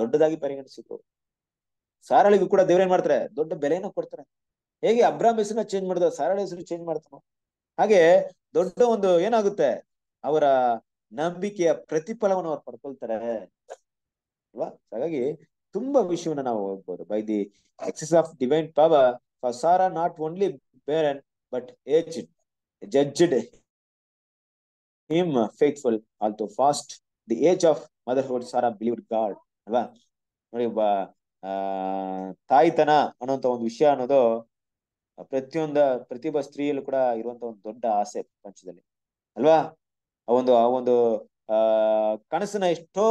ದೊಡ್ಡದಾಗಿ ಪರಿಗಣಿಸಿದ್ರು ಸಾರಳಿಗೂ ಕೂಡ ದೇವ್ರೇನ್ ಮಾಡ್ತಾರೆ ದೊಡ್ಡ ಬೆಲೆನ ಕೊಡ್ತಾರೆ ಹೇಗೆ ಅಬ್ರಾಮ್ ಹೆಸರನ್ನ ಚೇಂಜ್ ಮಾಡಿದ ಸಾರಳ ಹೆಸರು ಚೇಂಜ್ ಮಾಡ್ತಾನೋ ಹಾಗೆ ದೊಡ್ಡ ಒಂದು ಏನಾಗುತ್ತೆ ಅವರ ನಂಬಿಕೆಯ ಪ್ರತಿಫಲವನ್ನು ಅವ್ರು ಪಡ್ಕೊಳ್ತಾರೆ ಅಲ್ವಾ ಹಾಗಾಗಿ ತುಂಬಾ ವಿಷಯವನ್ನ ನಾವು ಹೋಗ್ಬೋದು by the excess of divine power for Sarah not only barren but age judged him faithful also past the age of motherhood Sarah believed God ಅಲ್ವಾ ನೋಡಿ ಒಬ್ಬ ಆ ತಾಯ್ತನ ಅನ್ನೋಂತ ಒಂದು ವಿಷಯ ಅನ್ನೋದು ಪ್ರತಿಯೊಂದ ಪ್ರತಿಯೊಬ್ಬ ಸ್ತ್ರೀಯಲ್ಲೂ ಕೂಡ ಇರುವಂತ ಒಂದು ದೊಡ್ಡ ಆಸೆ ಪ್ರಪಂಚದಲ್ಲಿ ಅಲ್ವಾ ಆ ಒಂದು ಆ ಒಂದು ಆ ಕನಸನ್ನ ಎಷ್ಟೋ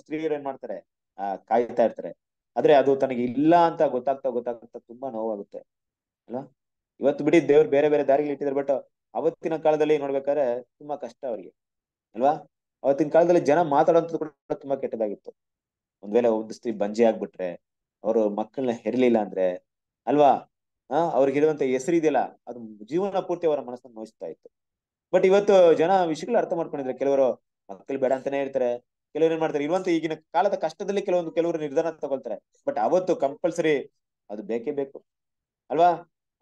ಸ್ತ್ರೀಯರು ಏನ್ ಮಾಡ್ತಾರೆ ಆ ಕಾಯ್ತಾ ಇರ್ತಾರೆ ಆದ್ರೆ ಅದು ತನಗೆ ಇಲ್ಲ ಅಂತ ಗೊತ್ತಾಗ್ತಾ ಗೊತ್ತಾಗ್ತಾ ತುಂಬಾ ನೋವಾಗುತ್ತೆ ಅಲ್ವಾ ಇವತ್ತು ಬಿಡಿ ದೇವ್ರು ಬೇರೆ ಬೇರೆ ದಾರಿಗೆ ಇಟ್ಟಿದ್ರು ಬಟ್ ಅವತ್ತಿನ ಕಾಲದಲ್ಲಿ ನೋಡ್ಬೇಕಾದ್ರೆ ತುಂಬಾ ಕಷ್ಟ ಅವ್ರಿಗೆ ಅಲ್ವಾ ಅವತ್ತಿನ ಕಾಲದಲ್ಲಿ ಜನ ಮಾತಾಡೋಂಥದ್ದು ಕೂಡ ತುಂಬಾ ಕೆಟ್ಟದಾಗಿತ್ತು ಒಂದ್ ವೇಳೆ ಒಂದು ಸ್ತ್ರೀ ಬಂಜಿ ಆಗ್ಬಿಟ್ರೆ ಅವರು ಮಕ್ಕಳನ್ನ ಹೆರ್ಲಿಲ್ಲ ಅಂದ್ರೆ ಅಲ್ವಾ ಆ ಅವ್ರಿಗಿರುವಂತ ಹೆಸರು ಇದೆಯಲ್ಲ ಅದು ಜೀವನ ಪೂರ್ತಿ ಅವರ ಮನಸ್ಸನ್ನು ನೋಯಿಸ್ತಾ ಇತ್ತು ಬಟ್ ಇವತ್ತು ಜನ ವಿಷಯಗಳು ಅರ್ಥ ಮಾಡ್ಕೊಂಡಿದ್ರೆ ಕೆಲವರು ಮಕ್ಕಳು ಬೇಡ ಅಂತಾನೆ ಇರ್ತಾರೆ ಕೆಲವರು ಏನ್ ಮಾಡ್ತಾರೆ ಇರುವಂತ ಈಗಿನ ಕಾಲದ ಕಷ್ಟದಲ್ಲಿ ಕೆಲವೊಂದು ಕೆಲವರು ನಿರ್ಧಾರ ತಗೊಳ್ತಾರೆ ಬಟ್ ಅವತ್ತು ಕಂಪಲ್ಸರಿ ಅದು ಬೇಕೇ ಬೇಕು ಅಲ್ವಾ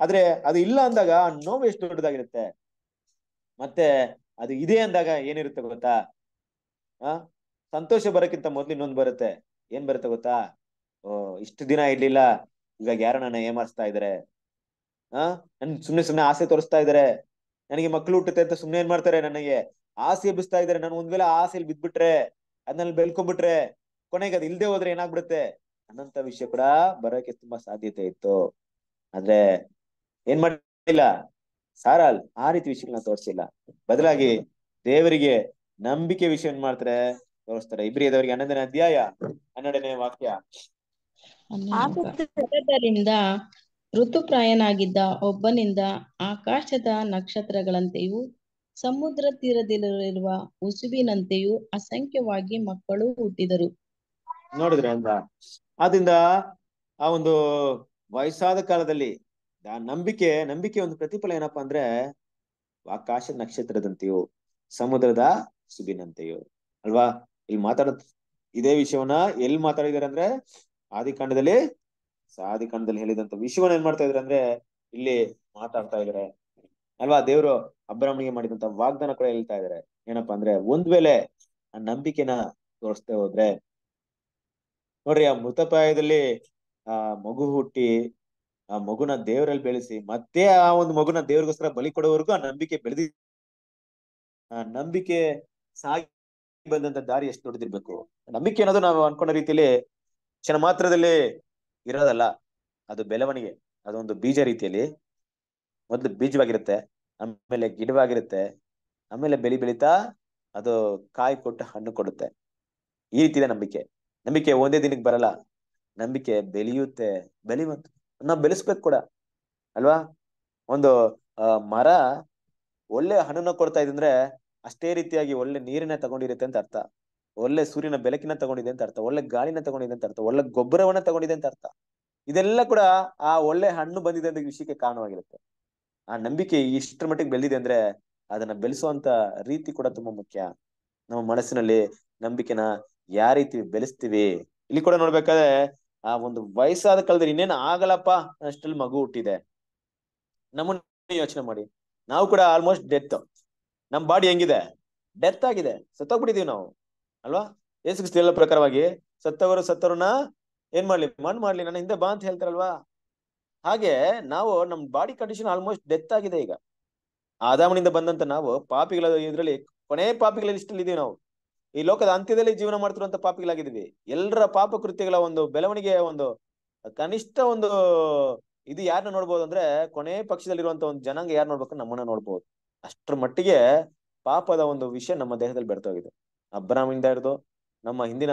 ಆದ್ರೆ ಅದು ಇಲ್ಲ ಅಂದಾಗ ಆ ನೋವು ಎಷ್ಟು ದೊಡ್ಡದಾಗಿರುತ್ತೆ ಮತ್ತೆ ಅದು ಇದೆ ಅಂದಾಗ ಏನಿರುತ್ತೆ ಗೊತ್ತಾ ಆ ಸಂತೋಷ ಬರೋಕ್ಕಿಂತ ಮೊದ್ಲು ಇನ್ನೊಂದು ಬರುತ್ತೆ ಏನ್ ಬರುತ್ತೆ ಗೊತ್ತಾ ಓ ಇಷ್ಟು ದಿನ ಇರ್ಲಿಲ್ಲ ಇವಾಗ ಯಾರೋ ನನ್ನ ಏಮಾರಿಸ್ತಾ ಇದಾರೆ ಆ ನನ್ ಸುಮ್ನೆ ಸುಮ್ನೆ ಆಸೆ ತೋರಿಸ್ತಾ ಇದಾರೆ ನನಗೆ ಮಕ್ಳು ಹುಟ್ಟುತ್ತೆ ಅಂತ ಸುಮ್ನೆ ಏನ್ ಮಾಡ್ತಾರೆ ನನಗೆ ಆಸೆ ಎಬ್ಬಿಸ್ತಾ ಇದಾರೆ ನಾನು ಒಂದ್ ವೇಳೆ ಆಸೆಲ್ ಬಿದ್ಬಿಟ್ರೆ ಅದನ್ನಲ್ಲಿ ಬೆಳ್ಕೊಂಬಿಟ್ರೆ ಕೊನೆಗೆ ಅದ್ ಇಲ್ದೆ ಹೋದ್ರೆ ಏನಾಗ್ಬಿಡುತ್ತೆ ಅನ್ನಂತ ವಿಷಯ ಕೂಡ ಬರೋಕೆ ತುಂಬಾ ಸಾಧ್ಯತೆ ಇತ್ತು ಆದ್ರೆ ಏನ್ ಮಾಡಿಲ್ಲ ಸಾರಲ್ ಆ ರೀತಿ ವಿಷಯಗಳನ್ನ ತೋರಿಸಿಲ್ಲ ಬದಲಾಗಿ ದೇವರಿಗೆ ನಂಬಿಕೆ ವಿಷಯ ಏನ್ ಮಾಡ್ತಾರೆ ತೋರಿಸ್ತಾರೆ ಇಬ್ರಿಯದವರಿಗೆ ಹನ್ನೊಂದನೇ ಅಧ್ಯಾಯ ಹನ್ನೆರಡನೇ ವಾಕ್ಯ ಋತುಪ್ರಾಯನಾಗಿದ್ದ ಒಬ್ಬನಿಂದ ಆಕಾಶದ ನಕ್ಷತ್ರಗಳಂತೆಯೂ ಸಮುದ್ರ ತೀರದಲ್ಲಿರುವ ಉಸುಬಿನಂತೆಯೂ ಅಸಂಖ್ಯವಾಗಿ ಮಕ್ಕಳು ಹುಟ್ಟಿದರು ನೋಡಿದ್ರೆ ಅಂತ ಆದ್ರಿಂದ ಆ ಒಂದು ವಯಸ್ಸಾದ ಕಾಲದಲ್ಲಿ ನಂಬಿಕೆ ನಂಬಿಕೆ ಒಂದು ಪ್ರತಿಫಲ ಏನಪ್ಪಾ ಅಂದ್ರೆ ಆಕಾಶ ನಕ್ಷತ್ರದಂತೆಯೂ ಸಮುದ್ರದ ಸುಬಿನಂತೆಯೋ ಅಲ್ವಾ ಇಲ್ಲಿ ಮಾತಾಡ ಇದೇ ವಿಷಯವನ್ನ ಎಲ್ಲಿ ಮಾತಾಡಿದಾರೆ ಅಂದ್ರೆ ಆದಿಕಾಂಡದಲ್ಲಿ ಆದಿಕಾಂಡದಲ್ಲಿ ಹೇಳಿದಂತ ವಿಷಯವನ್ನ ಏನ್ ಮಾಡ್ತಾ ಇದ್ರೆ ಅಂದ್ರೆ ಇಲ್ಲಿ ಮಾತಾಡ್ತಾ ಇದಾರೆ ಅಲ್ವಾ ದೇವರು ಅಬ್ರಾಹ್ಮಣಿಗೆ ಮಾಡಿದಂತ ವಾಗ್ದಾನ ಕೂಡ ಹೇಳ್ತಾ ಇದಾರೆ ಏನಪ್ಪಾ ಅಂದ್ರೆ ಒಂದ್ ವೇಳೆ ಆ ನಂಬಿಕೆನ ತೋರಿಸ್ತೇ ಹೋದ್ರೆ ನೋಡ್ರಿ ಆ ಮೃತಪಾಯದಲ್ಲಿ ಆ ಮಗು ಹುಟ್ಟಿ ಆ ಮಗುನ ದೇವರಲ್ಲಿ ಬೆಳೆಸಿ ಮತ್ತೆ ಆ ಒಂದು ಮಗುನ ದೇವ್ರಿಗೋಸ್ಕರ ಬಲಿ ಕೊಡೋವರೆಗೂ ಆ ನಂಬಿಕೆ ಬೆಳೆದಿ ಆ ನಂಬಿಕೆ ಸಾಗಿ ಬಂದಂತ ದಾರಿ ಎಷ್ಟು ದೊಡ್ಡದಿರ್ಬೇಕು ನಂಬಿಕೆ ಅನ್ನೋದು ನಾವು ಅನ್ಕೊಂಡ ರೀತಿಯಲ್ಲಿ ಕ್ಷಣ ಮಾತ್ರದಲ್ಲಿ ಇರೋದಲ್ಲ ಅದು ಬೆಳವಣಿಗೆ ಅದೊಂದು ಬೀಜ ರೀತಿಯಲ್ಲಿ ಮೊದಲು ಬೀಜವಾಗಿರುತ್ತೆ ಆಮೇಲೆ ಗಿಡವಾಗಿರುತ್ತೆ ಆಮೇಲೆ ಬೆಳಿ ಬೆಳೀತಾ ಅದು ಕಾಯಿ ಕೊಟ್ಟು ಹಣ್ಣು ಕೊಡುತ್ತೆ ಈ ರೀತಿ ಇದೆ ನಂಬಿಕೆ ನಂಬಿಕೆ ಒಂದೇ ದಿನಕ್ಕೆ ಬರಲ್ಲ ನಂಬಿಕೆ ಬೆಳೆಯುತ್ತೆ ಬೆಳಿಂತ ನಾವು ಬೆಳೆಸ್ಬೇಕು ಕೂಡ ಅಲ್ವಾ ಒಂದು ಮರ ಒಳ್ಳೆ ಹಣ್ಣನ್ನ ಕೊಡ್ತಾ ಇದ್ರೆ ಅಷ್ಟೇ ರೀತಿಯಾಗಿ ಒಳ್ಳೆ ನೀರಿನ ತಗೊಂಡಿರುತ್ತೆ ಅಂತ ಅರ್ಥ ಒಳ್ಳೆ ಸೂರ್ಯನ ಬೆಳಕಿನ ತಗೊಂಡಿದೆ ಅಂತ ಅರ್ಥ ಒಳ್ಳೆ ಗಾಳಿನ ತಗೊಂಡಿದೆ ಅಂತ ಅರ್ಥ ಒಳ್ಳೆ ಗೊಬ್ಬರವನ್ನ ತಗೊಂಡಿದೆ ಅಂತ ಅರ್ಥ ಇದೆಲ್ಲ ಕೂಡ ಆ ಒಳ್ಳೆ ಹಣ್ಣು ಬಂದಿದೆ ಅಂತ ವಿಷಯಕ್ಕೆ ಕಾರಣವಾಗಿರುತ್ತೆ ಆ ನಂಬಿಕೆ ಇಷ್ಟರ ಮಟ್ಟಿಗೆ ಬೆಳೆದಿದೆ ಅಂದ್ರೆ ಅದನ್ನ ಬೆಳೆಸುವಂತ ರೀತಿ ಕೂಡ ತುಂಬಾ ಮುಖ್ಯ ನಮ್ಮ ಮನಸ್ಸಿನಲ್ಲಿ ನಂಬಿಕೆನ ಯಾವ ರೀತಿ ಬೆಳೆಸ್ತೀವಿ ಇಲ್ಲಿ ಕೂಡ ನೋಡ್ಬೇಕಾದ್ರೆ ಆ ಒಂದು ವಯಸ್ಸಾದ ಕಾಲದಲ್ಲಿ ಇನ್ನೇನು ಆಗಲ್ಲಪ್ಪ ಅಷ್ಟ್ರಲ್ಲಿ ಮಗು ಹುಟ್ಟಿದೆ ನಮ್ಮನ್ನ ಯೋಚನೆ ಮಾಡಿ ನಾವು ಕೂಡ ಆಲ್ಮೋಸ್ಟ್ ಡೆತ್ ನಮ್ ಬಾಡಿ ಹೆಂಗಿದೆ ಡೆತ್ ಆಗಿದೆ ಸತ್ತೋಗ್ಬಿಟ್ಟಿದೀವಿ ನಾವು ಅಲ್ವಾ ಯೇಸು ಹೇಳೋ ಪ್ರಕಾರವಾಗಿ ಸತ್ತವರು ಸತ್ತವರನ್ನ ಏನ್ ಮಾಡ್ಲಿ ಮಣ್ಣು ಮಾಡ್ಲಿ ನನ್ನ ಹಿಂದೆ ಬಾ ಅಂತ ಹೇಳ್ತಾರಲ್ವಾ ಹಾಗೆ ನಾವು ನಮ್ ಬಾಡಿ ಕಂಡೀಷನ್ ಆಲ್ಮೋಸ್ಟ್ ಡೆತ್ ಆಗಿದೆ ಈಗ ಆದಾಮನಿಂದ ಬಂದಂತ ನಾವು ಪಾಪಿಗಳ ಇದರಲ್ಲಿ ಕೊನೆ ಪಾಪಿಗಳ ಲಿಸ್ಟಲ್ಲಿ ಇದೀವಿ ನಾವು ಈ ಲೋಕದ ಅಂತ್ಯದಲ್ಲಿ ಜೀವನ ಮಾಡ್ತಿರುವಂತ ಪಾಪಿಗಳಾಗಿದ್ದೀವಿ ಎಲ್ಲರ ಪಾಪ ಕೃತ್ಯಗಳ ಒಂದು ಬೆಳವಣಿಗೆಯ ಒಂದು ಕನಿಷ್ಠ ಒಂದು ಇದು ಯಾರನ್ನ ನೋಡ್ಬೋದು ಅಂದ್ರೆ ಕೊನೆ ಪಕ್ಷದಲ್ಲಿರುವಂತ ಒಂದು ಜನಾಂಗ ಯಾರು ನೋಡ್ಬೇಕು ನಮ್ಮನ್ನ ನೋಡ್ಬೋದು ಅಷ್ಟರ ಮಟ್ಟಿಗೆ ಪಾಪದ ಒಂದು ವಿಷಯ ನಮ್ಮ ದೇಹದಲ್ಲಿ ಬೆಳೆದೋಗಿದೆ ಅಬ್ರಾಮಿಂದ ಹಿಡಿದು ನಮ್ಮ ಹಿಂದಿನ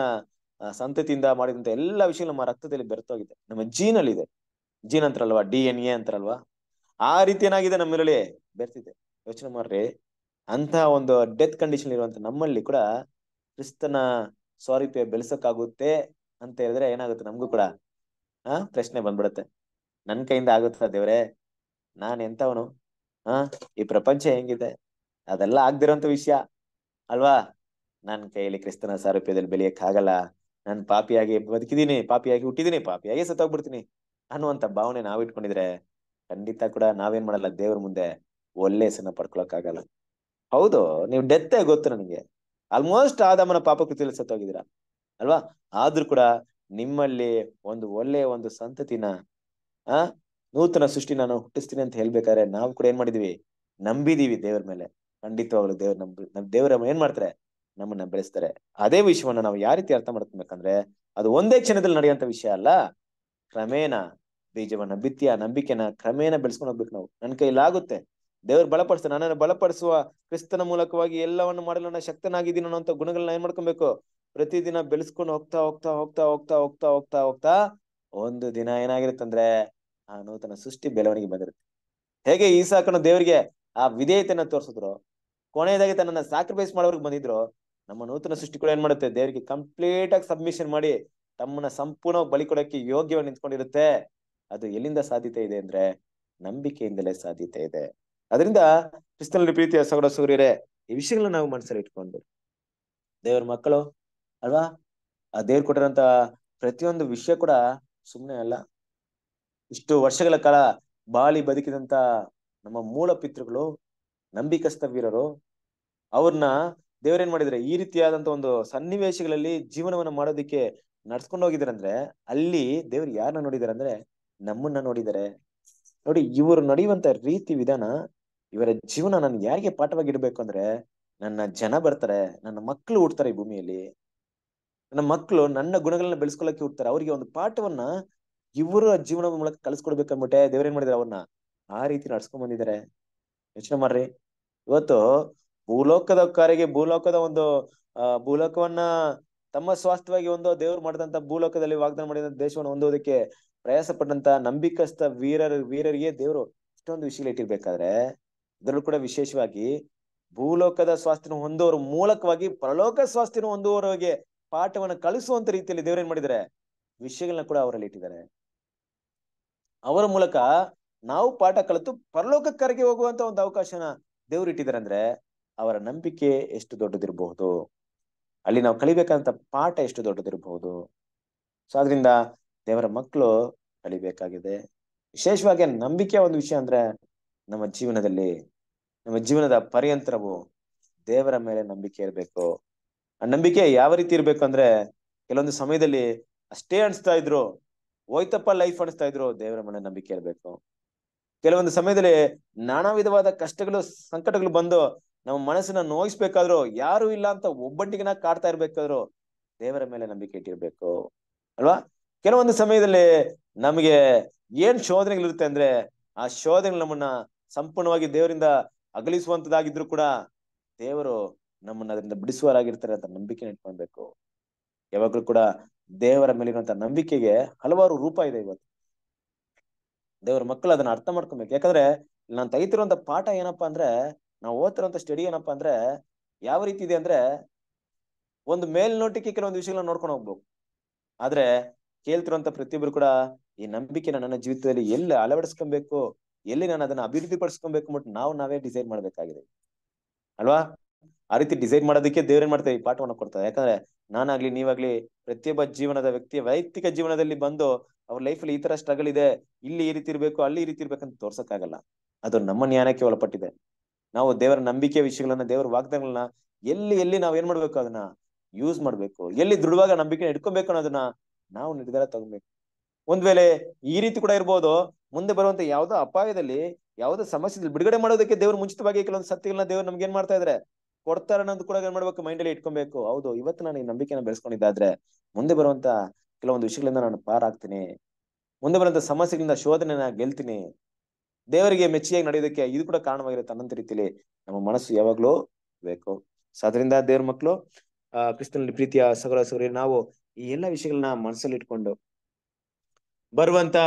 ಸಂತತಿಯಿಂದ ಮಾಡಿದಂತ ಎಲ್ಲ ವಿಷಯ ನಮ್ಮ ರಕ್ತದಲ್ಲಿ ಬೆರೆತೋಗಿದೆ ನಮ್ಮ ಜೀನಲ್ಲಿ ಇದೆ ಜೀನ್ ಅಂತಾರಲ್ವಾ ಡಿ ಎನ್ ಎ ಅಂತಾರಲ್ವಾ ಆ ರೀತಿ ಏನಾಗಿದೆ ನಮ್ಮಲ್ಲಿ ಬೆರ್ತಿದೆ ಯೋಚನೆ ಮಾಡ್ರಿ ಅಂತಹ ಒಂದು ಡೆತ್ ಕಂಡೀಷನ್ ಇರುವಂತ ನಮ್ಮಲ್ಲಿ ಕೂಡ ಕ್ರಿಸ್ತನ ಸ್ವಾರೂಪ್ಯ ಬೆಳೆಸಕ್ಕಾಗುತ್ತೆ ಅಂತ ಹೇಳಿದ್ರೆ ಏನಾಗುತ್ತೆ ನಮಗೂ ಕೂಡ ಆ ಪ್ರಶ್ನೆ ಬಂದ್ಬಿಡುತ್ತೆ ನನ್ ಕೈಯಿಂದ ಆಗುತ್ತಾ ದೇವ್ರೆ ನಾನು ಎಂತವನು ಹಾ ಈ ಪ್ರಪಂಚ ಹೆಂಗಿದೆ ಅದೆಲ್ಲ ಆಗ್ದಿರೋಂತ ವಿಷಯ ಅಲ್ವಾ ನನ್ನ ಕೈಯಲ್ಲಿ ಕ್ರಿಸ್ತನ ಸಾರೂಪ್ಯದಲ್ಲಿ ಬೆಳೆಯಕ್ ಆಗಲ್ಲ ನಾನು ಪಾಪಿಯಾಗಿ ಬದುಕಿದೀನಿ ಪಾಪಿಯಾಗಿ ಹುಟ್ಟಿದೀನಿ ಪಾಪಿಯಾಗಿ ಸತ್ತೋಗ್ಬಿಡ್ತೀನಿ ಅನ್ನುವಂತ ಭಾವನೆ ನಾವ್ ಇಟ್ಕೊಂಡಿದ್ರೆ ಖಂಡಿತ ಕೂಡ ನಾವೇನ್ ಮಾಡಲ್ಲ ದೇವ್ರ ಮುಂದೆ ಒಳ್ಳೆ ಹೆಸರನ್ನ ಪಡ್ಕೊಳಕ್ ಆಗಲ್ಲ ಹೌದು ನೀವು ಡೆತ್ತೇ ಗೊತ್ತು ನನಗೆ ಆಲ್ಮೋಸ್ಟ್ ಪಾಪ ಕೃತಿಯಲ್ಲಿ ಸತ್ತೋಗಿದೀರ ಅಲ್ವಾ ಆದ್ರೂ ಕೂಡ ನಿಮ್ಮಲ್ಲಿ ಒಂದು ಒಳ್ಳೆಯ ಒಂದು ಸಂತತಿನ ಆ ನೂತನ ಸೃಷ್ಟಿ ನಾನು ಹುಟ್ಟಿಸ್ತೀನಿ ಅಂತ ಹೇಳ್ಬೇಕಾದ್ರೆ ನಾವು ಕೂಡ ಏನ್ ಮಾಡಿದೀವಿ ನಂಬಿದೀವಿ ದೇವರ ಮೇಲೆ ಖಂಡಿತವಾಗ್ಲು ದೇವ್ರ ನಂಬಿ ನಮ್ ದೇವರ ಏನ್ ಮಾಡ್ತಾರೆ ನಮ್ಮನ್ನ ಬೆಳೆಸ್ತಾರೆ ಅದೇ ವಿಷಯವನ್ನ ನಾವು ಯಾವ ರೀತಿ ಅರ್ಥ ಮಾಡ್ಕೊಬೇಕಂದ್ರೆ ಅದು ಒಂದೇ ಕ್ಷಣದಲ್ಲಿ ನಡೆಯುವಂತ ವಿಷಯ ಅಲ್ಲ ಕ್ರಮೇಣ ಬೀಜವನ್ನ ಬಿತ್ತಿಯ ನಂಬಿಕೆನ ಕ್ರಮೇಣ ಬೆಳೆಸ್ಕೊಂಡು ಹೋಗ್ಬೇಕು ನಾವು ನನ್ನ ಆಗುತ್ತೆ ದೇವ್ರು ಬಲಪಡಿಸ್ತಾರೆ ನನ್ನನ್ನು ಬಲಪಡಿಸುವ ಕ್ರಿಸ್ತನ ಮೂಲಕವಾಗಿ ಎಲ್ಲವನ್ನು ಮಾಡಲು ನಾ ಶಕ್ತನಾಗಿದ್ದೀನಿ ಅನ್ನೋ ಗುಣಗಳನ್ನ ಏನ್ ಮಾಡ್ಕೊಬೇಕು ಪ್ರತಿದಿನ ಬೆಳೆಸ್ಕೊಂಡು ಹೋಗ್ತಾ ಹೋಗ್ತಾ ಹೋಗ್ತಾ ಹೋಗ್ತಾ ಹೋಗ್ತಾ ಹೋಗ್ತಾ ಹೋಗ್ತಾ ಒಂದು ದಿನ ಏನಾಗಿರುತ್ತಂದ್ರೆ ಆ ನೂತನ ಸೃಷ್ಟಿ ಬೆಳವಣಿಗೆ ಬಂದಿರುತ್ತೆ ಹೇಗೆ ಈಸಾಕನು ದೇವರಿಗೆ ಆ ವಿಧೇಯತೆಯನ್ನ ತೋರಿಸಿದ್ರು ಕೊನೆಯದಾಗಿ ತನ್ನ ಸಾಕ್ರಿಫೈಸ್ ಮಾಡೋರ್ಗೆ ಬಂದಿದ್ರು ನಮ್ಮ ನೂತನ ಸೃಷ್ಟಿ ಕೂಡ ಏನ್ ಮಾಡುತ್ತೆ ದೇವರಿಗೆ ಕಂಪ್ಲೀಟ್ ಆಗಿ ಸಬ್ಮಿಷನ್ ಮಾಡಿ ತಮ್ಮನ್ನ ಸಂಪೂರ್ಣವಾಗಿ ಬಲಿ ಕೊಡಕ್ಕೆ ಯೋಗ್ಯವಾಗಿ ನಿಂತ್ಕೊಂಡಿರುತ್ತೆ ಅದು ಎಲ್ಲಿಂದ ಸಾಧ್ಯತೆ ಇದೆ ಅಂದ್ರೆ ನಂಬಿಕೆಯಿಂದಲೇ ಸಾಧ್ಯತೆ ಇದೆ ಅದರಿಂದ ಕ್ರಿಸ್ತನಲ್ಲಿ ಪ್ರೀತಿಯ ಸಗಡ ಸೂರ್ಯರೇ ಈ ವಿಷಯಗಳನ್ನ ನಾವು ಮನಸ್ಸಲ್ಲಿ ಇಟ್ಕೊಂಡು ದೇವ್ರ ಮಕ್ಕಳು ಅಲ್ವಾ ಆ ದೇವ್ರು ಕೊಟ್ಟಿರೋಂತ ಪ್ರತಿಯೊಂದು ವಿಷಯ ಕೂಡ ಸುಮ್ಮನೆ ಅಲ್ಲ ಇಷ್ಟು ವರ್ಷಗಳ ಕಾಲ ಬಾಳಿ ಬದುಕಿದಂತ ನಮ್ಮ ಮೂಲ ಪಿತೃಗಳು ನಂಬಿಕಸ್ತ ವೀರರು ಅವ್ರನ್ನ ದೇವರೇನ್ ಮಾಡಿದ್ರೆ ಈ ರೀತಿಯಾದಂತ ಒಂದು ಸನ್ನಿವೇಶಗಳಲ್ಲಿ ಜೀವನವನ್ನ ಮಾಡೋದಿಕ್ಕೆ ನಡ್ಸ್ಕೊಂಡು ಹೋಗಿದ್ರಂದ್ರೆ ಅಲ್ಲಿ ದೇವ್ರು ಯಾರನ್ನ ನೋಡಿದಾರೆ ಅಂದ್ರೆ ನಮ್ಮನ್ನ ನೋಡಿದ್ದಾರೆ ನೋಡಿ ಇವರು ನಡೆಯುವಂತ ರೀತಿ ವಿಧಾನ ಇವರ ಜೀವನ ನಾನು ಯಾರಿಗೆ ಪಾಠವಾಗಿ ಇಡ್ಬೇಕು ಅಂದ್ರೆ ನನ್ನ ಜನ ಬರ್ತಾರೆ ನನ್ನ ಮಕ್ಕಳು ಹುಡ್ತಾರೆ ಈ ಭೂಮಿಯಲ್ಲಿ ನನ್ನ ಮಕ್ಕಳು ನನ್ನ ಗುಣಗಳನ್ನ ಬೆಳೆಸ್ಕೊಳಕ್ಕೆ ಹುಡ್ತಾರೆ ಅವ್ರಿಗೆ ಒಂದು ಪಾಠವನ್ನ ಇವರ ಜೀವನ ಮೂಲಕ ದೇವ್ರ ದೇವ್ರೇನ್ ಮಾಡಿದಾರೆ ಅವ್ರನ್ನ ಆ ರೀತಿ ನಡ್ಸ್ಕೊಂಡ್ ಬಂದಿದ್ದಾರೆ ಯೋಚನೆ ಮಾಡ್ರಿ ಇವತ್ತು ಭೂಲೋಕದ ಕಾರಿಗೆ ಭೂಲೋಕದ ಒಂದು ಭೂಲೋಕವನ್ನ ತಮ್ಮ ಸ್ವಾಸ್ಥ್ಯವಾಗಿ ಒಂದು ದೇವ್ರು ಮಾಡಿದಂತ ಭೂಲೋಕದಲ್ಲಿ ವಾಗ್ದಾನ ಮಾಡಿದ ದೇಶವನ್ನು ಹೊಂದೋದಕ್ಕೆ ಪ್ರಯಾಸ ಪಟ್ಟಂತ ನಂಬಿಕಸ್ಥ ವೀರರ ವೀರರಿಗೆ ದೇವರು ಇಷ್ಟೊಂದು ವಿಷಯ ಇಟ್ಟಿರ್ಬೇಕಾದ್ರೆ ಇದರಲ್ಲೂ ಕೂಡ ವಿಶೇಷವಾಗಿ ಭೂಲೋಕದ ಸ್ವಾಸ್ಥ್ಯನ ಹೊಂದೋರ ಮೂಲಕವಾಗಿ ಪರಲೋಕ ಸ್ವಾಸ್ಥ್ಯನ ಹೊಂದುವವರಿಗೆ ಪಾಠವನ್ನು ಕಲಿಸುವಂತ ರೀತಿಯಲ್ಲಿ ಏನ್ ಮಾಡಿದ್ದಾರೆ ವಿಷಯಗಳನ್ನ ಕೂಡ ಅವರಲ್ಲಿ ಇಟ್ಟಿದ್ದಾರೆ ಅವರ ಮೂಲಕ ನಾವು ಪಾಠ ಕಲಿತು ಪರಲೋಕ ಕರೆಗೆ ಹೋಗುವಂತ ಒಂದು ಅವಕಾಶನ ದೇವ್ರು ಅಂದ್ರೆ ಅವರ ನಂಬಿಕೆ ಎಷ್ಟು ದೊಡ್ಡದಿರಬಹುದು ಅಲ್ಲಿ ನಾವು ಕಲಿಬೇಕಂತ ಪಾಠ ಎಷ್ಟು ದೊಡ್ಡದಿರಬಹುದು ಸೊ ಅದರಿಂದ ದೇವರ ಮಕ್ಕಳು ಕಲಿಬೇಕಾಗಿದೆ ವಿಶೇಷವಾಗಿ ನಂಬಿಕೆ ಒಂದು ವಿಷಯ ಅಂದ್ರೆ ನಮ್ಮ ಜೀವನದಲ್ಲಿ ನಮ್ಮ ಜೀವನದ ಪರ್ಯಂತರವು ದೇವರ ಮೇಲೆ ನಂಬಿಕೆ ಇರಬೇಕು ಆ ನಂಬಿಕೆ ಯಾವ ರೀತಿ ಇರಬೇಕು ಅಂದ್ರೆ ಕೆಲವೊಂದು ಸಮಯದಲ್ಲಿ ಅಷ್ಟೇ ಅನಿಸ್ತಾ ಇದ್ರು ಹೋಯ್ತಪ್ಪ ಲೈಫ್ ಅನಿಸ್ತಾ ಇದ್ರು ದೇವರ ಮನೆ ನಂಬಿಕೆ ಇರಬೇಕು ಕೆಲವೊಂದು ಸಮಯದಲ್ಲಿ ನಾನಾ ವಿಧವಾದ ಕಷ್ಟಗಳು ಸಂಕಟಗಳು ಬಂದು ನಮ್ಮ ಮನಸ್ಸನ್ನ ನೋಯಿಸ್ಬೇಕಾದ್ರು ಯಾರು ಇಲ್ಲ ಅಂತ ಒಬ್ಬಟ್ಟಿಗೆನ ಕಾಡ್ತಾ ಇರ್ಬೇಕಾದ್ರು ದೇವರ ಮೇಲೆ ನಂಬಿಕೆ ಇಟ್ಟಿರ್ಬೇಕು ಅಲ್ವಾ ಕೆಲವೊಂದು ಸಮಯದಲ್ಲಿ ನಮಗೆ ಏನ್ ಶೋಧನೆಗಳಿರುತ್ತೆ ಅಂದ್ರೆ ಆ ಶೋಧನೆಗಳು ನಮ್ಮನ್ನ ಸಂಪೂರ್ಣವಾಗಿ ದೇವರಿಂದ ಅಗಲಿಸುವಂತದಾಗಿದ್ರು ಕೂಡ ದೇವರು ನಮ್ಮನ್ನ ಅದರಿಂದ ಬಿಡಿಸುವರಾಗಿರ್ತಾರೆ ಅಂತ ನಂಬಿಕೆ ಇಟ್ಕೊಳ್ಬೇಕು ಯಾವಾಗ್ಲೂ ಕೂಡ ದೇವರ ಮೇಲಿರುವಂತ ನಂಬಿಕೆಗೆ ಹಲವಾರು ರೂಪ ಇದೆ ಇವತ್ತು ದೇವರ ಮಕ್ಕಳು ಅದನ್ನ ಅರ್ಥ ಮಾಡ್ಕೊಬೇಕು ಯಾಕಂದ್ರೆ ನಾನ್ ತೈತಿರುವಂತ ಪಾಠ ಏನಪ್ಪಾ ಅಂದ್ರೆ ನಾವು ಓದ್ತಿರುವಂತ ಸ್ಟಡಿ ಏನಪ್ಪಾ ಅಂದ್ರೆ ಯಾವ ರೀತಿ ಇದೆ ಅಂದ್ರೆ ಒಂದು ಮೇಲ್ನೋಟಕ್ಕೆ ಕೆಲವೊಂದು ವಿಷಯಗಳನ್ನ ನೋಡ್ಕೊಂಡು ಹೋಗ್ಬೇಕು ಆದ್ರೆ ಕೇಳ್ತಿರುವಂತ ಪ್ರತಿಯೊಬ್ರು ಕೂಡ ಈ ನಂಬಿಕೆನ ನನ್ನ ಜೀವಿತದಲ್ಲಿ ಎಲ್ಲಿ ಅಳವಡಿಸ್ಕೊಬೇಕು ಎಲ್ಲಿ ನಾನು ಅದನ್ನ ಅಭಿವೃದ್ಧಿ ಪಡಿಸ್ಕೊಬೇಕು ಅಂದ್ಬಿಟ್ಟು ನಾವು ನಾವೇ ಡಿಸೈಡ್ ಮಾಡ್ಬೇಕಾಗಿದೆ ಅಲ್ವಾ ಆ ರೀತಿ ಡಿಸೈಡ್ ಮಾಡೋದಕ್ಕೆ ಏನ್ ಮಾಡ್ತಾರೆ ಈ ಪಾಠವನ್ನು ಕೊಡ್ತಾರೆ ಯಾಕಂದ್ರೆ ನಾನಾಗ್ಲಿ ನೀವಾಗ್ಲಿ ಪ್ರತಿಯೊಬ್ಬ ಜೀವನದ ವ್ಯಕ್ತಿಯ ವೈಯಕ್ತಿಕ ಜೀವನದಲ್ಲಿ ಬಂದು ಅವ್ರ ಅಲ್ಲಿ ಈ ತರ ಸ್ಟ್ರಗಲ್ ಇದೆ ಇಲ್ಲಿ ಈ ರೀತಿ ಇರ್ಬೇಕು ಅಲ್ಲಿ ಈ ರೀತಿ ಇರ್ಬೇಕಂತ ತೋರ್ಸಕ್ಕಾಗಲ್ಲ ಅದು ನಮ್ಮ ನ್ಯಾಯಕ್ಕೆ ಒಳಪಟ್ಟಿದೆ ನಾವು ದೇವರ ನಂಬಿಕೆ ವಿಷಯಗಳನ್ನ ದೇವರ ವಾಗ್ದಾನಗಳನ್ನ ಎಲ್ಲಿ ಎಲ್ಲಿ ನಾವ್ ಏನ್ ಮಾಡ್ಬೇಕು ಅದನ್ನ ಯೂಸ್ ಮಾಡ್ಬೇಕು ಎಲ್ಲಿ ದೃಢವಾಗ ನಂಬಿಕೆ ಇಟ್ಕೊಬೇಕು ಅನ್ನೋದನ್ನ ನಾವು ನಿರ್ಧಾರ ತಗೋಬೇಕು ಒಂದ್ ವೇಳೆ ಈ ರೀತಿ ಕೂಡ ಇರ್ಬೋದು ಮುಂದೆ ಬರುವಂತ ಯಾವ್ದೋ ಅಪಾಯದಲ್ಲಿ ಯಾವ್ದೋ ಸಮಸ್ಯೆ ಬಿಡುಗಡೆ ಮಾಡೋದಕ್ಕೆ ದೇವ್ರು ಮುಂಚಿತವಾಗಿ ಕೆಲವೊಂದು ಸತ್ಯಗಳನ್ನ ದೇವ್ರು ನಮ್ಗೆ ಏನ್ ಮಾಡ್ತಾ ಇದ್ರೆ ಕೊಡ್ತಾರ ಅನ್ನೋದು ಕೂಡ ಏನ್ ಮಾಡ್ಬೇಕು ಮೈಂಡ್ ಅಲ್ಲಿ ಇಟ್ಕೊಬೇಕು ಹೌದು ಇವತ್ತು ನಾನು ಈ ನಂಬಿಕೆನ ಬೆಳೆಸ್ಕೊಂಡಿದ್ದಾದ್ರೆ ಮುಂದೆ ಬರುವಂತ ಕೆಲವೊಂದು ವಿಷಯಗಳಿಂದ ನಾನು ಪಾರಾಗ್ತೀನಿ ಮುಂದೆ ಬರುವಂತ ಸಮಸ್ಯೆಗಳಿಂದ ಶೋಧನೆ ಗೆಲ್ತೀನಿ ದೇವರಿಗೆ ಮೆಚ್ಚಿಯಾಗಿ ನಡೆಯೋದಕ್ಕೆ ಇದು ಕೂಡ ಕಾರಣವಾಗಿರುತ್ತೆ ಅನ್ನಂತ ರೀತಿಯಲ್ಲಿ ನಮ್ಮ ಮನಸ್ಸು ಯಾವಾಗ್ಲೂ ಬೇಕು ಸೊ ಅದರಿಂದ ದೇವ್ರ ಮಕ್ಕಳು ಆ ಕ್ರಿಸ್ತನಲ್ಲಿ ಪ್ರೀತಿಯ ಸಗರ ಸಗರಿ ನಾವು ಈ ಎಲ್ಲಾ ವಿಷಯಗಳನ್ನ ಮನಸ್ಸಲ್ಲಿ ಇಟ್ಕೊಂಡು ಬರುವಂತ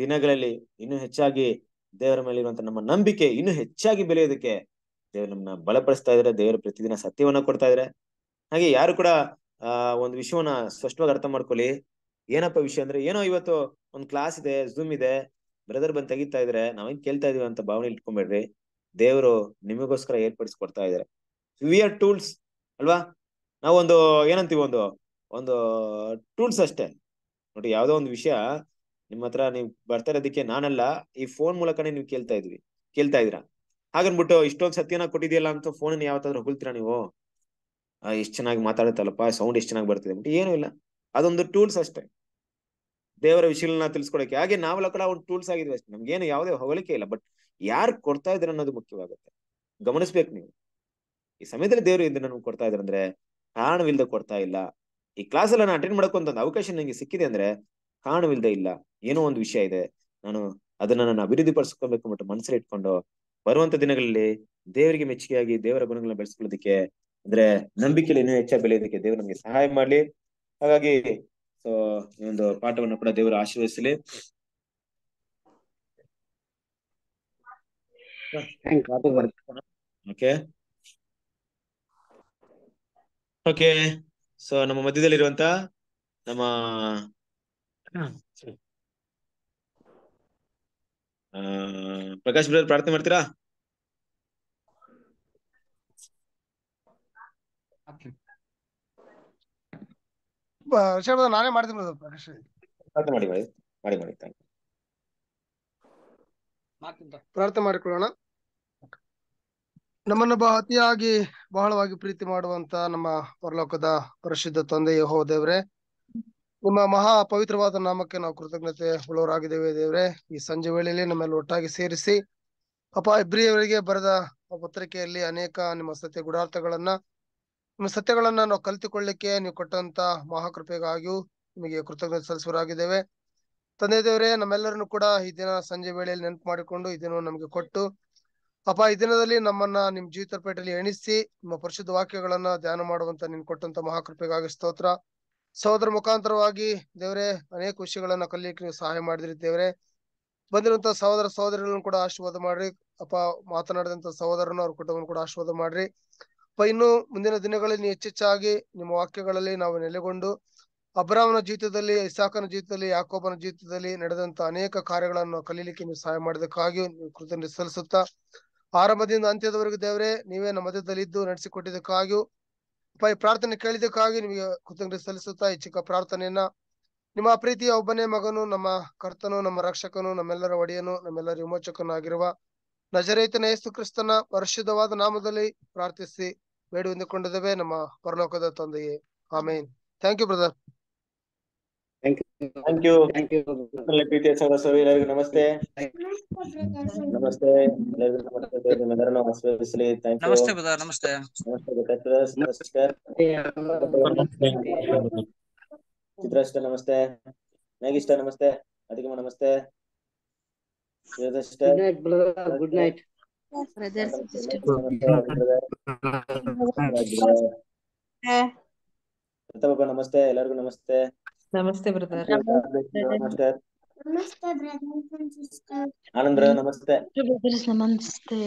ದಿನಗಳಲ್ಲಿ ಇನ್ನೂ ಹೆಚ್ಚಾಗಿ ದೇವರ ಮೇಲೆ ಇರುವಂತ ನಮ್ಮ ನಂಬಿಕೆ ಇನ್ನೂ ಹೆಚ್ಚಾಗಿ ಬೆಳೆಯೋದಕ್ಕೆ ದೇವ್ರು ನಮ್ಮನ್ನ ಬಲಪಡಿಸ್ತಾ ಇದ್ರೆ ದೇವರು ಪ್ರತಿದಿನ ಸತ್ಯವನ್ನ ಕೊಡ್ತಾ ಇದ್ರೆ ಹಾಗೆ ಯಾರು ಕೂಡ ಆ ಒಂದು ವಿಷಯವನ್ನ ಸ್ಪಷ್ಟವಾಗಿ ಅರ್ಥ ಮಾಡ್ಕೊಳ್ಳಿ ಏನಪ್ಪ ವಿಷಯ ಅಂದ್ರೆ ಏನೋ ಇವತ್ತು ಒಂದು ಕ್ಲಾಸ್ ಇದೆ ಜೂಮ್ ಇದೆ ಬ್ರದರ್ ಬಂದ್ ತೆಗಿತಾ ಇದ್ರೆ ನಾವೇನ್ ಕೇಳ್ತಾ ಇದೀವಿ ಅಂತ ಭಾವನೆ ಇಟ್ಕೊಂಬೇಡ್ರಿ ದೇವರು ನಿಮಗೋಸ್ಕರ ಏರ್ಪಡಿಸ್ಕೊಡ್ತಾ ಇದಾರೆ ವಿ ಆರ್ ಟೂಲ್ಸ್ ಅಲ್ವಾ ನಾವೊಂದು ಏನಂತೀವಿ ಒಂದು ಒಂದು ಟೂಲ್ಸ್ ಅಷ್ಟೇ ನೋಡಿ ಯಾವ್ದೋ ಒಂದು ವಿಷಯ ನಿಮ್ಮ ಹತ್ರ ನೀವು ಬರ್ತಾ ಇರೋದಕ್ಕೆ ನಾನಲ್ಲ ಈ ಫೋನ್ ಮೂಲಕನೇ ನೀವು ಕೇಳ್ತಾ ಇದ್ವಿ ಕೇಳ್ತಾ ಇದೀರಾ ಹಾಗನ್ಬಿಟ್ಟು ಇಷ್ಟೊಂದು ಸತ್ಯನ ಕೊಟ್ಟಿದೆಯಲ್ಲ ಅಂತ ಫೋನ್ ಯಾವತ್ತಾದ್ರೂ ಹೊಗಳ್ತೀರಾ ನೀವು ಎಷ್ಟು ಚೆನ್ನಾಗಿ ಮಾತಾಡುತ್ತಲ್ಲಪ್ಪ ಸೌಂಡ್ ಎಷ್ಟು ಚೆನ್ನಾಗಿ ಬರ್ತಿದೆ ಬಿಟ್ಟು ಏನೂ ಇಲ್ಲ ಅದೊಂದು ಟೂಲ್ಸ್ ಅಷ್ಟೇ ದೇವರ ವಿಷಯಗಳನ್ನ ತಿಳಿಸ್ಕೊಳಕ್ಕೆ ಹಾಗೆ ನಾವೆಲ್ಲ ಕೂಡ ಒಂದು ಟೂಲ್ಸ್ ಆಗಿದ್ವಿ ಅಷ್ಟೇ ನಮ್ಗೇನು ಯಾವುದೇ ಹೊಗಳಿಕೆ ಇಲ್ಲ ಬಟ್ ಯಾರು ಕೊಡ್ತಾ ಇದ್ರೆ ಅನ್ನೋದು ಮುಖ್ಯವಾಗುತ್ತೆ ಗಮನಿಸ್ಬೇಕು ನೀವು ಈ ಸಮಯದಲ್ಲಿ ದೇವರು ಇದನ್ನ ನಮ್ಗೆ ಕೊಡ್ತಾ ಇದ್ರಂದ್ರೆ ಕಾರಣವಿಲ್ಲದೆ ಕೊಡ್ತಾ ಇಲ್ಲ ಈ ಕ್ಲಾಸ್ ಎಲ್ಲ ನಾನು ಅಟೆಂಡ್ ಮಾಡಕ್ ಒಂದು ಅವಕಾಶ ನನಗೆ ಸಿಕ್ಕಿದೆ ಅಂದ್ರೆ ಕಾರಣವಿಲ್ಲದೆ ಇಲ್ಲ ಏನೋ ಒಂದು ವಿಷಯ ಇದೆ ನಾನು ಅದನ್ನ ನಾನು ಅಭಿವೃದ್ಧಿ ಪಡಿಸ್ಕೊಬೇಕು ಮನಸ್ಸಲ್ಲಿ ಇಟ್ಕೊಂಡು ಬರುವಂತ ದಿನಗಳಲ್ಲಿ ದೇವರಿಗೆ ಮೆಚ್ಚುಗೆಯಾಗಿ ದೇವರ ಗುಣಗಳನ್ನ ಬೆಳೆಸ್ಕೊಳ್ಳೋದಕ್ಕೆ ಅಂದ್ರೆ ನಂಬಿಕೆಯಲ್ಲಿ ಇನ್ನೂ ಹೆಚ್ಚಾಗಿ ಬೆಳೆಯೋದಕ್ಕೆ ದೇವರು ನಮಗೆ ಸಹಾಯ ಮಾಡ್ಲಿ ಹಾಗಾಗಿ ಸೊ ಈ ಒಂದು ಪಾಠವನ್ನು ಕೂಡ ದೇವರು ಆಶೀರ್ವದಿಸಲಿ ಓಕೆ ಸೊ ನಮ್ಮ ಮಧ್ಯದಲ್ಲಿರುವಂತ ನಮ್ಮ ಪ್ರಕಾಶ್ ಬ್ರದರ್ ಪ್ರಾರ್ಥನೆ ಮಾಡ್ತೀರಾ ನಾನೇ ಮಾಡ್ತೀನಿ ಪ್ರಾರ್ಥನೆ ಪ್ರಾರ್ಥನೆ ಮಾಡಿಕೊಳ್ಳೋಣ ನಮ್ಮನ್ನು ಅತಿಯಾಗಿ ಬಹಳವಾಗಿ ಪ್ರೀತಿ ಮಾಡುವಂತ ನಮ್ಮ ಪರಲೋಕದ ಪರಿಶುದ್ಧ ತಂದೆ ಯಹೋ ದೇವ್ರೆ ನಿಮ್ಮ ಮಹಾ ಪವಿತ್ರವಾದ ನಾಮಕ್ಕೆ ನಾವು ಕೃತಜ್ಞತೆ ಉಳ್ಳವರಾಗಿದ್ದೇವೆ ದೇವ್ರೆ ಈ ಸಂಜೆ ವೇಳೆಯಲ್ಲಿ ನಮ್ಮೆಲ್ಲ ಒಟ್ಟಾಗಿ ಸೇರಿಸಿ ಅಪ್ಪ ಇಬ್ರಿಯವರಿಗೆ ಬರೆದ ಪತ್ರಿಕೆಯಲ್ಲಿ ಅನೇಕ ನಿಮ್ಮ ಸತ್ಯ ಗುಡಾರ್ಥಗಳನ್ನ ನಿಮ್ಮ ಸತ್ಯಗಳನ್ನ ನಾವು ಕಲಿತುಕೊಳ್ಳಿಕ್ಕೆ ನೀವು ಕೊಟ್ಟಂತ ಮಹಾಕೃಪೆಗಾಗಿಯೂ ನಿಮಗೆ ಕೃತಜ್ಞತೆ ಸಲ್ಲಿಸುವರಾಗಿದ್ದೇವೆ ತಂದೆ ದೇವರೇ ನಮ್ಮೆಲ್ಲರನ್ನು ಕೂಡ ಈ ದಿನ ಸಂಜೆ ವೇಳೆಯಲ್ಲಿ ನೆನಪು ಮಾಡಿಕೊಂಡು ಇದನ್ನು ನಮಗೆ ಕೊಟ್ಟು ಅಪ್ಪ ಈ ದಿನದಲ್ಲಿ ನಮ್ಮನ್ನ ನಿಮ್ ಪೇಟೆಯಲ್ಲಿ ಎಣಿಸಿ ನಿಮ್ಮ ಪರಿಶುದ್ಧ ವಾಕ್ಯಗಳನ್ನ ಧ್ಯಾನ ಮಾಡುವಂತ ನೀನ್ ಕೊಟ್ಟಂತ ಮಹಾಕೃಪೆಗಾಗಿ ಸ್ತೋತ್ರ ಸಹೋದರ ಮುಖಾಂತರವಾಗಿ ದೇವ್ರೆ ಅನೇಕ ವಿಷಯಗಳನ್ನ ಕಲಿಯಕ್ಕೆ ನೀವು ಸಹಾಯ ಮಾಡಿದ್ರಿ ದೇವ್ರೆ ಬಂದಿರುವಂತ ಸಹೋದರ ಸಹೋದರಿಗಳನ್ನು ಕೂಡ ಆಶೀರ್ವಾದ ಮಾಡ್ರಿ ಅಪ್ಪ ಮಾತನಾಡಿದಂತ ಸಹೋದರನ ಅವ್ರ ಕುಟುಂಬ ಕೂಡ ಆಶೀರ್ವಾದ ಮಾಡ್ರಿ ಅಪ್ಪ ಇನ್ನು ಮುಂದಿನ ದಿನಗಳಲ್ಲಿ ಹೆಚ್ಚೆಚ್ಚಾಗಿ ನಿಮ್ಮ ವಾಕ್ಯಗಳಲ್ಲಿ ನಾವು ನೆಲೆಗೊಂಡು ಅಬ್ರಾಮನ ಜೀವಿತದಲ್ಲಿ ಇಸಾಕನ ಜೀವಿತದಲ್ಲಿ ಯಾಕೋಬನ ಜೀವಿತದಲ್ಲಿ ನಡೆದಂತ ಅನೇಕ ಕಾರ್ಯಗಳನ್ನು ಕಲೀಲಿಕ್ಕೆ ನೀವು ಸಹಾಯ ನೀವು ಕೃತಜ್ಞತೆ ಸಲ್ಲಿಸುತ್ತಾ ಆರಂಭದಿಂದ ಅಂತ್ಯದವರೆಗೂ ದೇವರೇ ನೀವೇ ನಮ್ಮ ಮಧ್ಯದಲ್ಲಿ ಇದ್ದು ನಡೆಸಿಕೊಟ್ಟಿದ್ದಕ್ಕಾಗಿಯೂ ಪ್ರಾರ್ಥನೆ ಕೇಳಿದಕ್ಕಾಗಿ ನಿಮಗೆ ಕೃತಜ್ಞತೆ ಸಲ್ಲಿಸುತ್ತಾ ಚಿಕ್ಕ ಪ್ರಾರ್ಥನೆಯನ್ನ ನಿಮ್ಮ ಪ್ರೀತಿಯ ಒಬ್ಬನೇ ಮಗನು ನಮ್ಮ ಕರ್ತನು ನಮ್ಮ ರಕ್ಷಕನು ನಮ್ಮೆಲ್ಲರ ಒಡೆಯನು ನಮ್ಮೆಲ್ಲರ ವಿಮೋಚಕನಾಗಿರುವ ನಜರೈತನ ಯೇಸು ಕ್ರಿಸ್ತನ ಪರಿಶುದ್ಧವಾದ ನಾಮದಲ್ಲಿ ಪ್ರಾರ್ಥಿಸಿ ಬೇಡಿ ಹೊಂದಿಕೊಂಡಿದ್ದೇವೆ ನಮ್ಮ ಪರಲೋಕದ ತಂದೆಯೇ amen thank you brother thank you thank you ಎಲ್ಲರಿಗೂ ನಮಸ್ತೆ ನಮಸ್ತೆ ಎಲ್ಲರಿಗೂ ಆಶೀರ್ವದಿಸಲಿ ಥ್ಯಾಂಕ್ ಯು ನಮಸ್ತೆ ಬದಾ ನಮಸ್ತೆ ನಮಸ್ತೆ ನಮಸ್ತೆ ನಮಸ್ತೆ ನಮಸ್ತೆ ಗುಡ್ ನೈಟ್ ನಮಸ್ತೆ ಎಲ್ಲರಿಗೂ ನಮಸ್ತೆ Namaste, brother. Namaste, Namaste, brother and sisters. Anand, brother, namaste. Brothers, namaste.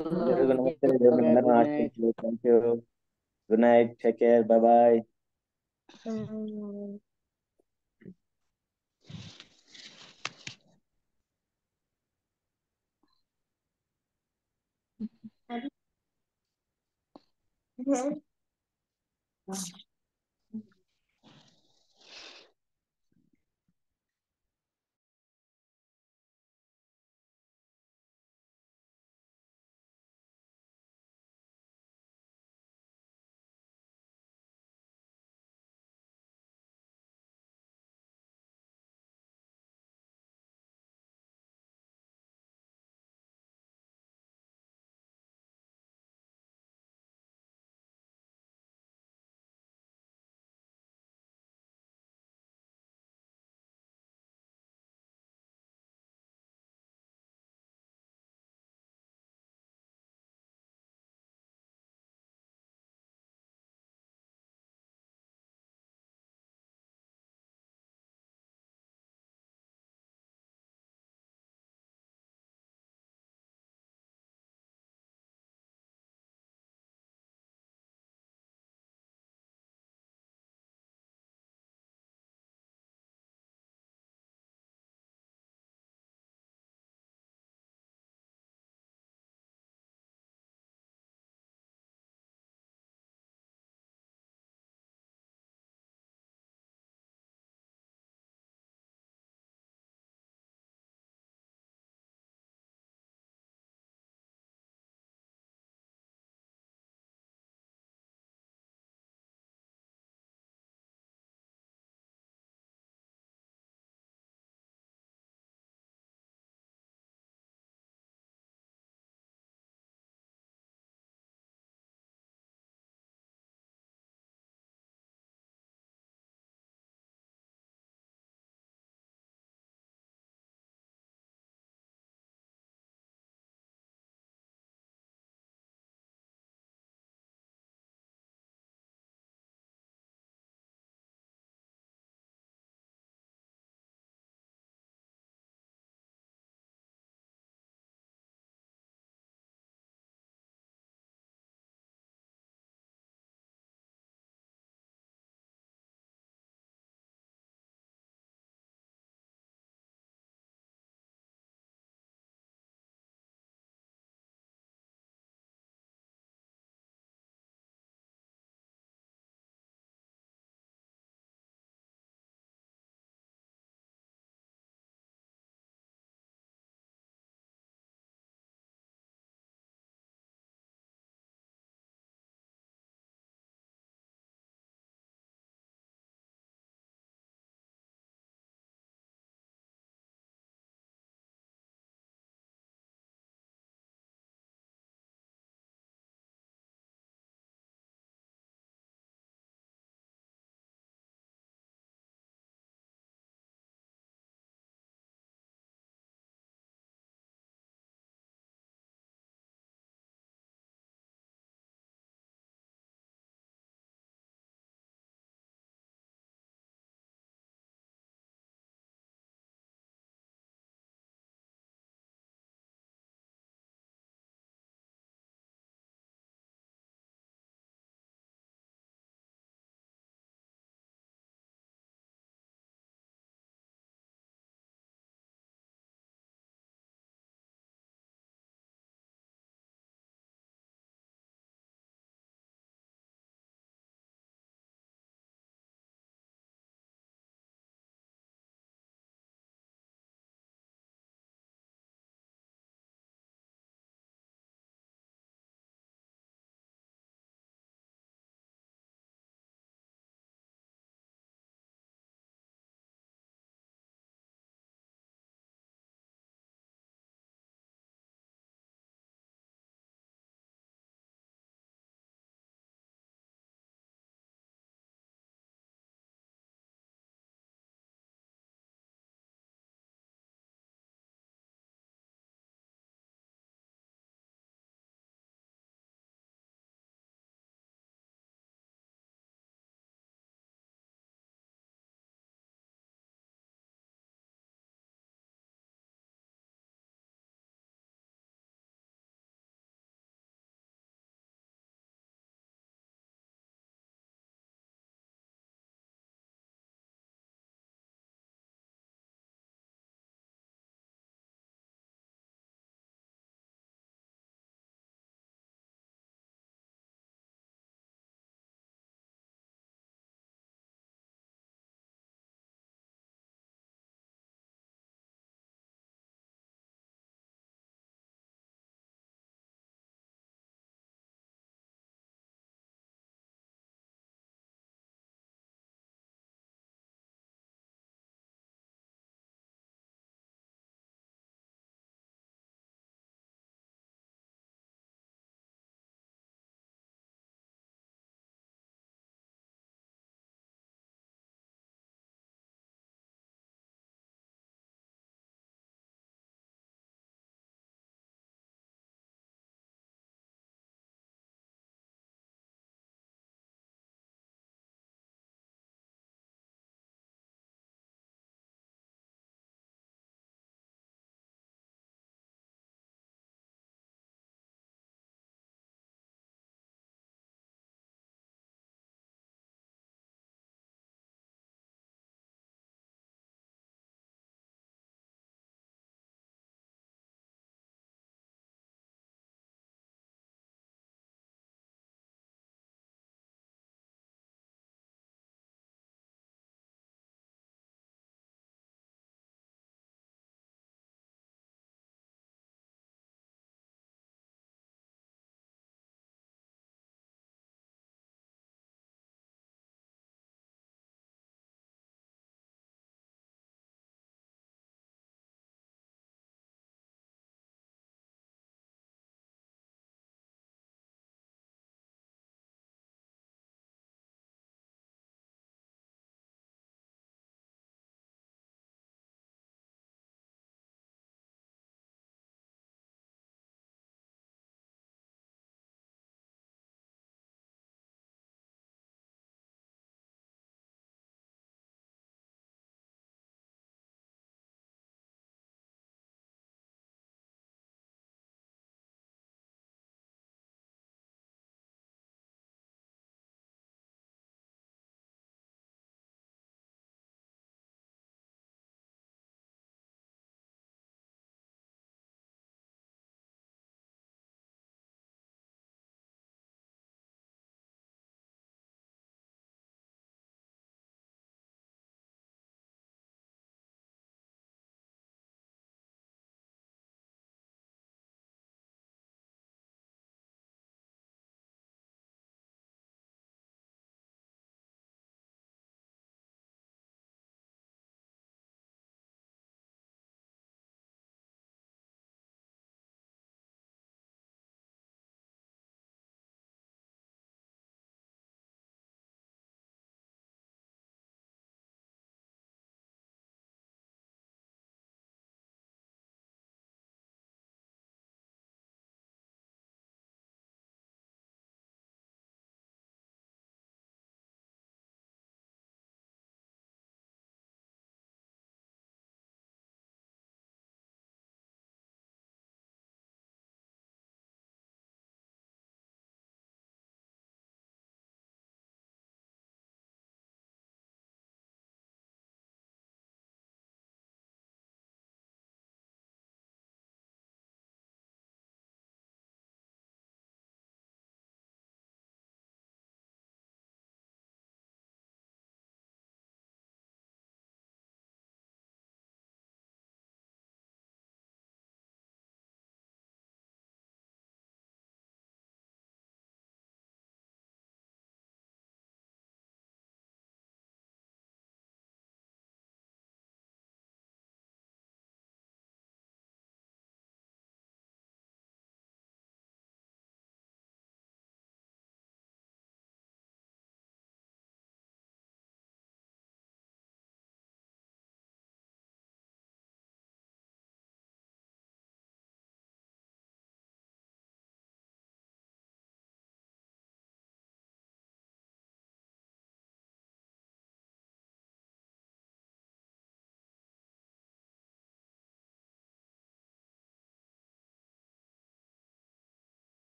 Namaste, namaste. Thank you. Good night. Take care. Bye bye. Okay. Mm -hmm.